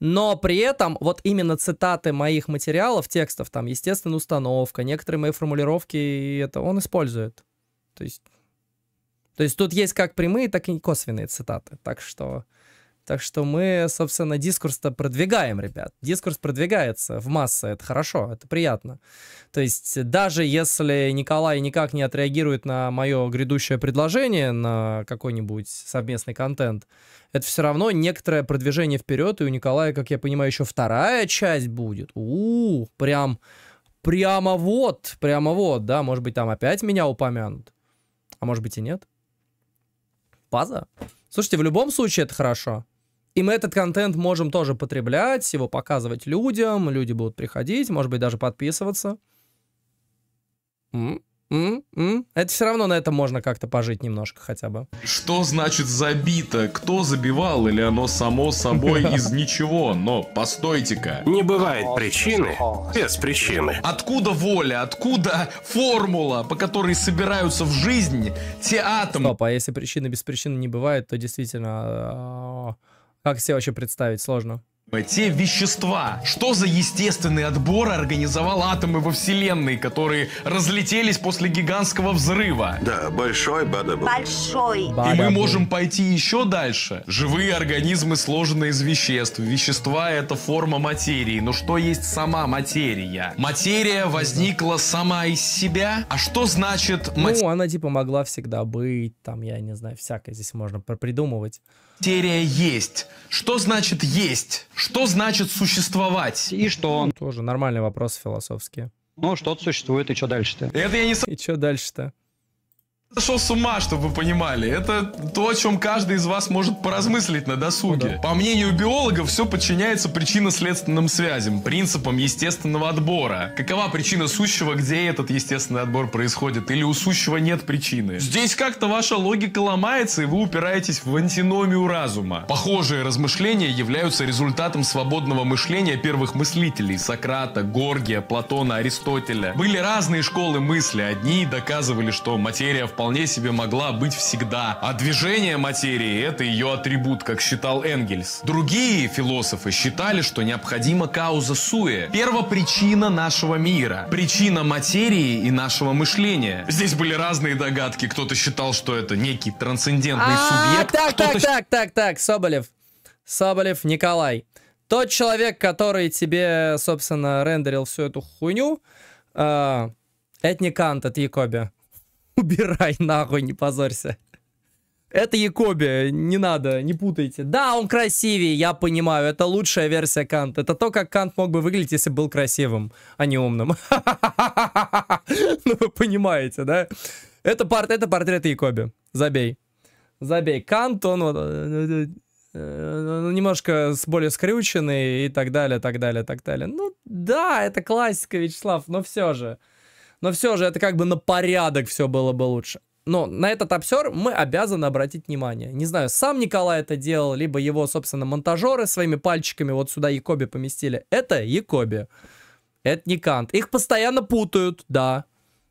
Но при этом вот именно цитаты моих материалов, текстов, там, естественно, установка, некоторые мои формулировки, это он использует. То есть, то есть тут есть как прямые, так и косвенные цитаты. Так что, так что мы, собственно, дискурс-то продвигаем, ребят. Дискурс продвигается в массы, это хорошо, это приятно. То есть даже если Николай никак не отреагирует на мое грядущее предложение, на какой-нибудь совместный контент, это все равно некоторое продвижение вперед, и у Николая, как я понимаю, еще вторая часть будет. У, -у, -у прям, прямо вот, прямо вот, да, может быть, там опять меня упомянут, а может быть и нет. Паза. Слушайте, в любом случае это хорошо. И мы этот контент можем тоже потреблять, его показывать людям, люди будут приходить, может быть, даже подписываться. М -м -м это все равно на этом можно как-то пожить немножко хотя бы. Что значит забито? Кто забивал? Или оно само собой из ничего? Но постойте-ка. Не бывает причины без причины. Откуда воля? Откуда формула, по которой собираются в жизнь те атомы? Стоп, а если причины без причины не бывает, то действительно... А, как себе вообще представить? Сложно. Э, те вещества. Что за естественный отбор организовал атомы во Вселенной, которые разлетелись после гигантского взрыва? Да, большой бадабу. Большой. И мы можем пойти еще дальше. Живые организмы сложены из веществ. Вещества — это форма материи. Но что есть сама материя? Материя возникла сама из себя? А что значит... Мат... Ну, она типа могла всегда быть, там, я не знаю, всякое здесь можно придумывать. Материя есть. Что значит есть? Что значит существовать? И что? тоже нормальный вопрос философский. Ну, что-то существует, и что дальше-то? Это я не... И что дальше-то? сошел с ума, чтобы вы понимали. Это то, о чем каждый из вас может поразмыслить на досуге. Ну, да. По мнению биологов, все подчиняется причинно-следственным связям, принципам естественного отбора. Какова причина сущего, где этот естественный отбор происходит, или у сущего нет причины? Здесь как-то ваша логика ломается, и вы упираетесь в антиномию разума. Похожие размышления являются результатом свободного мышления первых мыслителей Сократа, Горгия, Платона, Аристотеля. Были разные школы мысли. Одни доказывали, что материя в вполне себе могла быть всегда. А движение материи – это ее атрибут, как считал Энгельс. Другие философы считали, что необходима кауза суе – первопричина нашего мира, причина материи и нашего мышления. Здесь были разные догадки. Кто-то считал, что это некий трансцендентный а, субъект. Так, так, так, так, так, Соболев. Соболев Николай. Тот человек, который тебе, собственно, рендерил всю эту хуйню, а, Кант, от Якоби. Убирай нахуй, не позорься. Это Якоби, не надо, не путайте. Да, он красивее, я понимаю, это лучшая версия Канта. Это то, как Кант мог бы выглядеть, если был красивым, а не умным. Ну вы понимаете, да? Это, порт, это портрет Якоби. Забей. Забей. Кант, он вот, э, немножко более скрюченный и так далее, так далее, так далее. Ну да, это классика, Вячеслав, но все же но все же это как бы на порядок все было бы лучше. Но на этот обсер мы обязаны обратить внимание. Не знаю, сам Николай это делал, либо его, собственно, монтажеры своими пальчиками вот сюда Якоби поместили. Это Якоби. Это не Кант. Их постоянно путают, да.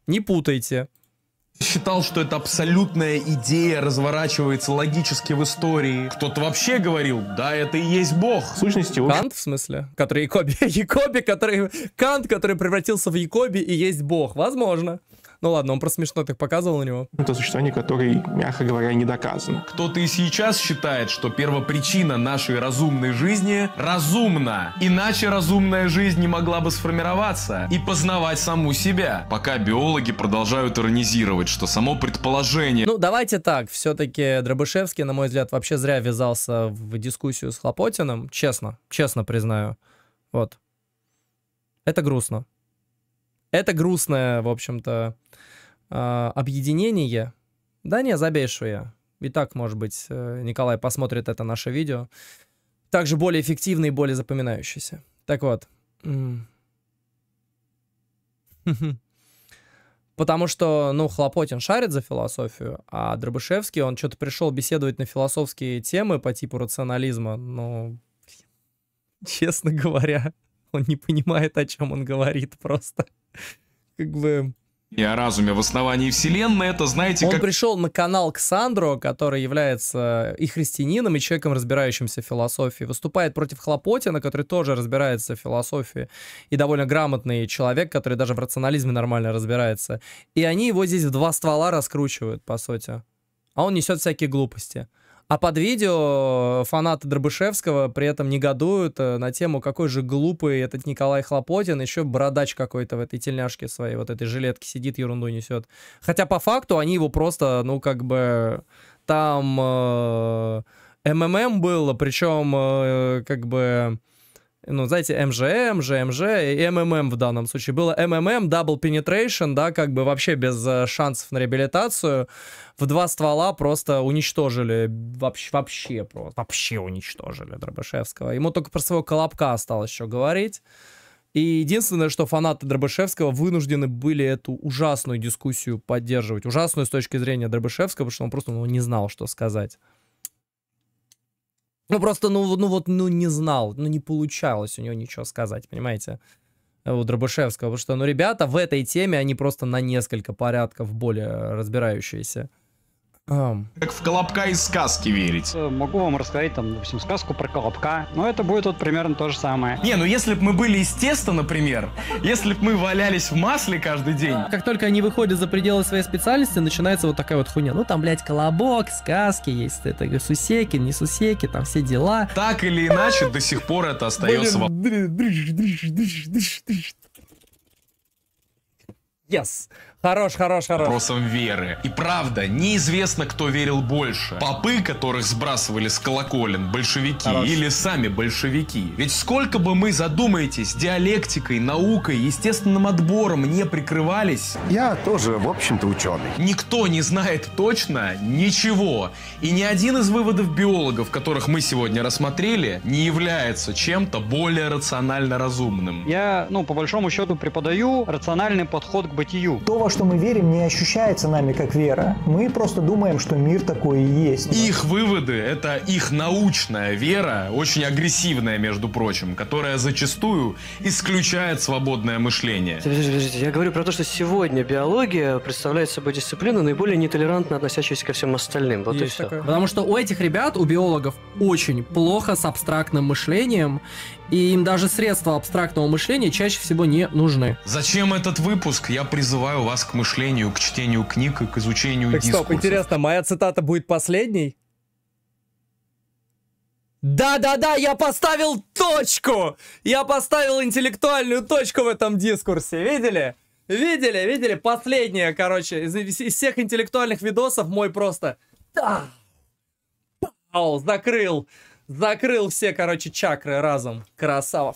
Не путайте считал, что это абсолютная идея разворачивается логически в истории. Кто-то вообще говорил, да, это и есть бог. В сущности, уж... Кант, в смысле? Который Якоби. Якоби, который... Кант, который превратился в Якоби и есть бог. Возможно. Ну ладно, он просто смешно так показывал на него. Это ну, существование, которое, мягко говоря, не доказано. Кто-то и сейчас считает, что первопричина нашей разумной жизни разумна. Иначе разумная жизнь не могла бы сформироваться и познавать саму себя. Пока биологи продолжают иронизировать, что само предположение... Ну давайте так, все-таки Дробышевский, на мой взгляд, вообще зря ввязался в дискуссию с Хлопотиным, честно, честно признаю. Вот. Это грустно. Это грустная, в общем-то, а, объединение. Да не, забей швея. И так, может быть, э, Николай посмотрит это наше видео. Также более эффективный и более запоминающийся. Так вот. Потому что, ну, Хлопотин шарит за философию, а Дробышевский, он что-то пришел беседовать на философские темы по типу рационализма, но, ну, честно говоря, он не понимает, о чем он говорит просто. Как бы и о разуме в основании вселенной, это, знаете, Он как... пришел на канал к Сандро, который является э, и христианином, и человеком, разбирающимся в философии, выступает против Хлопотина, который тоже разбирается в философии, и довольно грамотный человек, который даже в рационализме нормально разбирается. И они его здесь в два ствола раскручивают, по сути. А он несет всякие глупости. А под видео э, фанаты Дробышевского при этом негодуют э, на тему, какой же глупый этот Николай Хлопотин, еще бородач какой-то в этой тельняшке своей, вот этой жилетке сидит, ерунду несет. Хотя по факту они его просто, ну, как бы, там... Э, МММ было, причем, э, как бы ну, знаете, МЖМ, ЖМЖ и МММ в данном случае. Было МММ, Double Penetration, да, как бы вообще без э, шансов на реабилитацию. В два ствола просто уничтожили, вообще, вообще просто, вообще уничтожили Дробышевского. Ему только про своего Колобка осталось еще говорить. И единственное, что фанаты Дробышевского вынуждены были эту ужасную дискуссию поддерживать. Ужасную с точки зрения Дробышевского, потому что он просто ну, не знал, что сказать. Ну, просто, ну, ну вот, ну, не знал, ну, не получалось у него ничего сказать, понимаете, у Дробышевского. Потому что, ну, ребята в этой теме, они просто на несколько порядков более разбирающиеся. Как в Колобка из сказки верить. Э, могу вам рассказать, там, допустим, сказку про Колобка, но это будет вот примерно то же самое. Не, ну если бы мы были из теста, например, если бы мы валялись в масле каждый день. Как только они выходят за пределы своей специальности, начинается вот такая вот хуйня. Ну там, блядь, Колобок, сказки есть, это Сусекин, не Сусекин, там все дела. Так или иначе, до сих пор это остается... Yes! Хорош, хорош, хорош. Вопросом веры. И правда, неизвестно, кто верил больше. Попы, которых сбрасывали с колоколен большевики, хорош. или сами большевики. Ведь сколько бы мы, задумаетесь, диалектикой, наукой, естественным отбором не прикрывались... Я тоже, в общем-то, ученый. Никто не знает точно ничего. И ни один из выводов биологов, которых мы сегодня рассмотрели, не является чем-то более рационально разумным. Я, ну, по большому счету, преподаю рациональный подход к бытию. То, во что мы верим, не ощущается нами как вера. Мы просто думаем, что мир такой и есть. Их выводы — это их научная вера, очень агрессивная, между прочим, которая зачастую исключает свободное мышление. Подождите, подождите. Я говорю про то, что сегодня биология представляет собой дисциплину, наиболее нетолерантно относящуюся ко всем остальным. Вот есть и все. Такое. Потому что у этих ребят, у биологов, очень плохо с абстрактным мышлением, и им даже средства абстрактного мышления чаще всего не нужны. Зачем этот выпуск? Я призываю вас к мышлению, к чтению книг и к изучению так, дискурсов. Стоп, интересно, моя цитата будет последней? Да-да-да, я поставил точку! Я поставил интеллектуальную точку в этом дискурсе, видели? Видели, видели? Последнее, короче, из, из всех интеллектуальных видосов мой просто... Да! Пау, закрыл! Закрыл все, короче, чакры разом. Красава.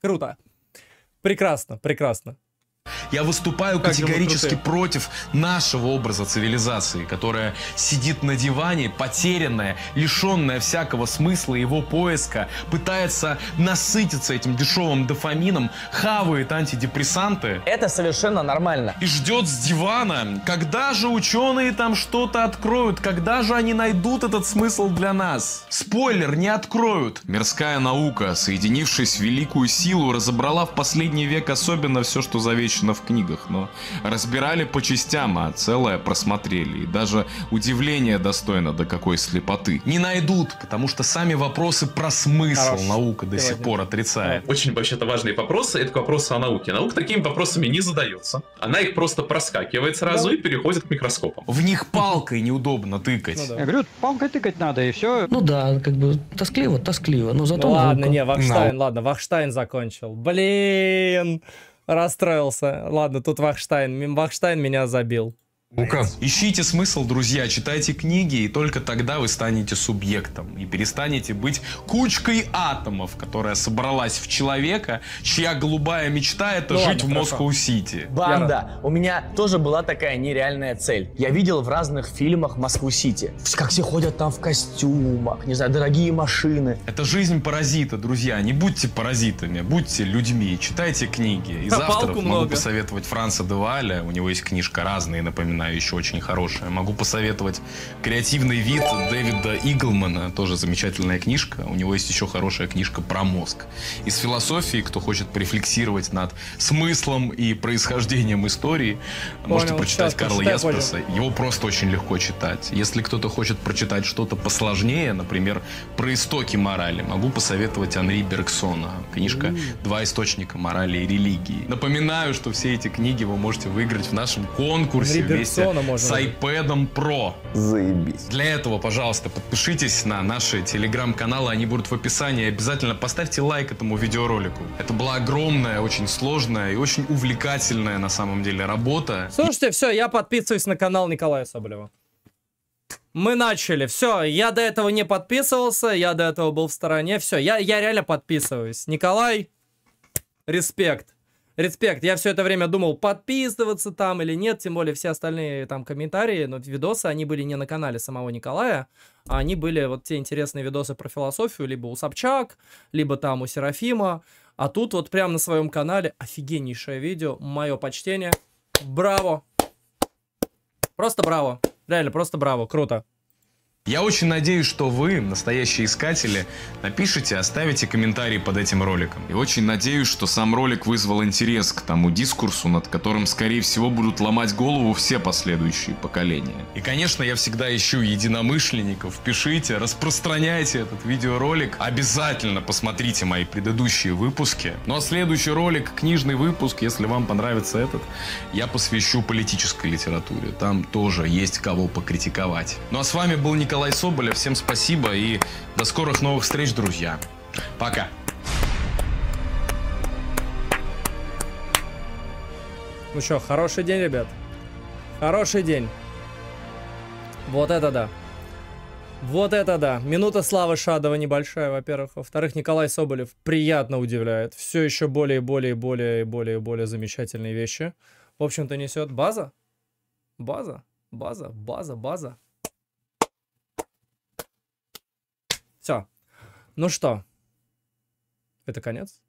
Круто. Прекрасно, прекрасно. Я выступаю как категорически против нашего образа цивилизации, которая сидит на диване, потерянная, лишенная всякого смысла его поиска, пытается насытиться этим дешевым дофамином, хавает антидепрессанты. Это совершенно нормально. И ждет с дивана, когда же ученые там что-то откроют, когда же они найдут этот смысл для нас. Спойлер, не откроют. Мирская наука, соединившись в великую силу, разобрала в последний век особенно все, что завечно обычно в книгах, но разбирали по частям, а целое просмотрели. И даже удивление достойно, до какой слепоты. Не найдут, потому что сами вопросы про смысл Хорош. наука до сих пор отрицает. Очень вообще-то важные вопросы, это вопросы о науке. Наука такими вопросами не задается. Она их просто проскакивает сразу да. и переходит к микроскопам. В них палкой неудобно тыкать. Ну, да. Я говорю, палкой тыкать надо, и все. Ну да, как бы тоскливо, тоскливо, но зато ну, Ладно, наука. не, Вахштайн, no. ладно, Вахштайн закончил. Блин! расстроился. Ладно, тут Вахштайн. Вахштайн меня забил. Мука. Ищите смысл, друзья, читайте книги, и только тогда вы станете субъектом и перестанете быть кучкой атомов, которая собралась в человека, чья голубая мечта это ну, жить ладно, в Москву-Сити. Банда, у меня тоже была такая нереальная цель. Я видел в разных фильмах Москву-Сити, как все ходят там в костюмах, не знаю, дорогие машины. Это жизнь паразита, друзья, не будьте паразитами, будьте людьми, читайте книги. и завтра авторов могу посоветовать Франца Деваля, у него есть книжка «Разные», напоминания она еще очень хорошая. Могу посоветовать «Креативный вид» Дэвида Иглмана, тоже замечательная книжка. У него есть еще хорошая книжка про мозг. Из философии, кто хочет порефлексировать над смыслом и происхождением истории, понял, можете прочитать Карла Ясперса. Понял. Его просто очень легко читать. Если кто-то хочет прочитать что-то посложнее, например, про истоки морали, могу посоветовать Анри Бергсона. Книжка «Два источника морали и религии». Напоминаю, что все эти книги вы можете выиграть в нашем конкурсе Анри вместе познакомимся с iPad Pro. Заебись. Для этого, пожалуйста, подпишитесь на наши телеграм-каналы, они будут в описании. Обязательно поставьте лайк этому видеоролику. Это была огромная, очень сложная и очень увлекательная на самом деле работа. Слушайте, все, я подписываюсь на канал Николая Соболева. Мы начали. Все, я до этого не подписывался, я до этого был в стороне. Все, я, я реально подписываюсь. Николай, респект респект. Я все это время думал, подписываться там или нет, тем более все остальные там комментарии, но ну, видосы, они были не на канале самого Николая, а они были вот те интересные видосы про философию, либо у Собчак, либо там у Серафима, а тут вот прямо на своем канале офигеннейшее видео, мое почтение, браво, просто браво, реально просто браво, круто. Я очень надеюсь, что вы, настоящие искатели, напишите, оставите комментарий под этим роликом. И очень надеюсь, что сам ролик вызвал интерес к тому дискурсу, над которым, скорее всего, будут ломать голову все последующие поколения. И, конечно, я всегда ищу единомышленников. Пишите, распространяйте этот видеоролик. Обязательно посмотрите мои предыдущие выпуски. Ну а следующий ролик, книжный выпуск, если вам понравится этот, я посвящу политической литературе. Там тоже есть кого покритиковать. Ну а с вами был Николай Николай Соболев. Всем спасибо и до скорых новых встреч, друзья. Пока. Ну что, хороший день, ребят. Хороший день. Вот это да. Вот это да. Минута славы Шадова небольшая, во-первых. Во-вторых, Николай Соболев приятно удивляет. Все еще более и более и более и более более замечательные вещи. В общем-то, несет база. База. База. База. База. Ну что, это конец?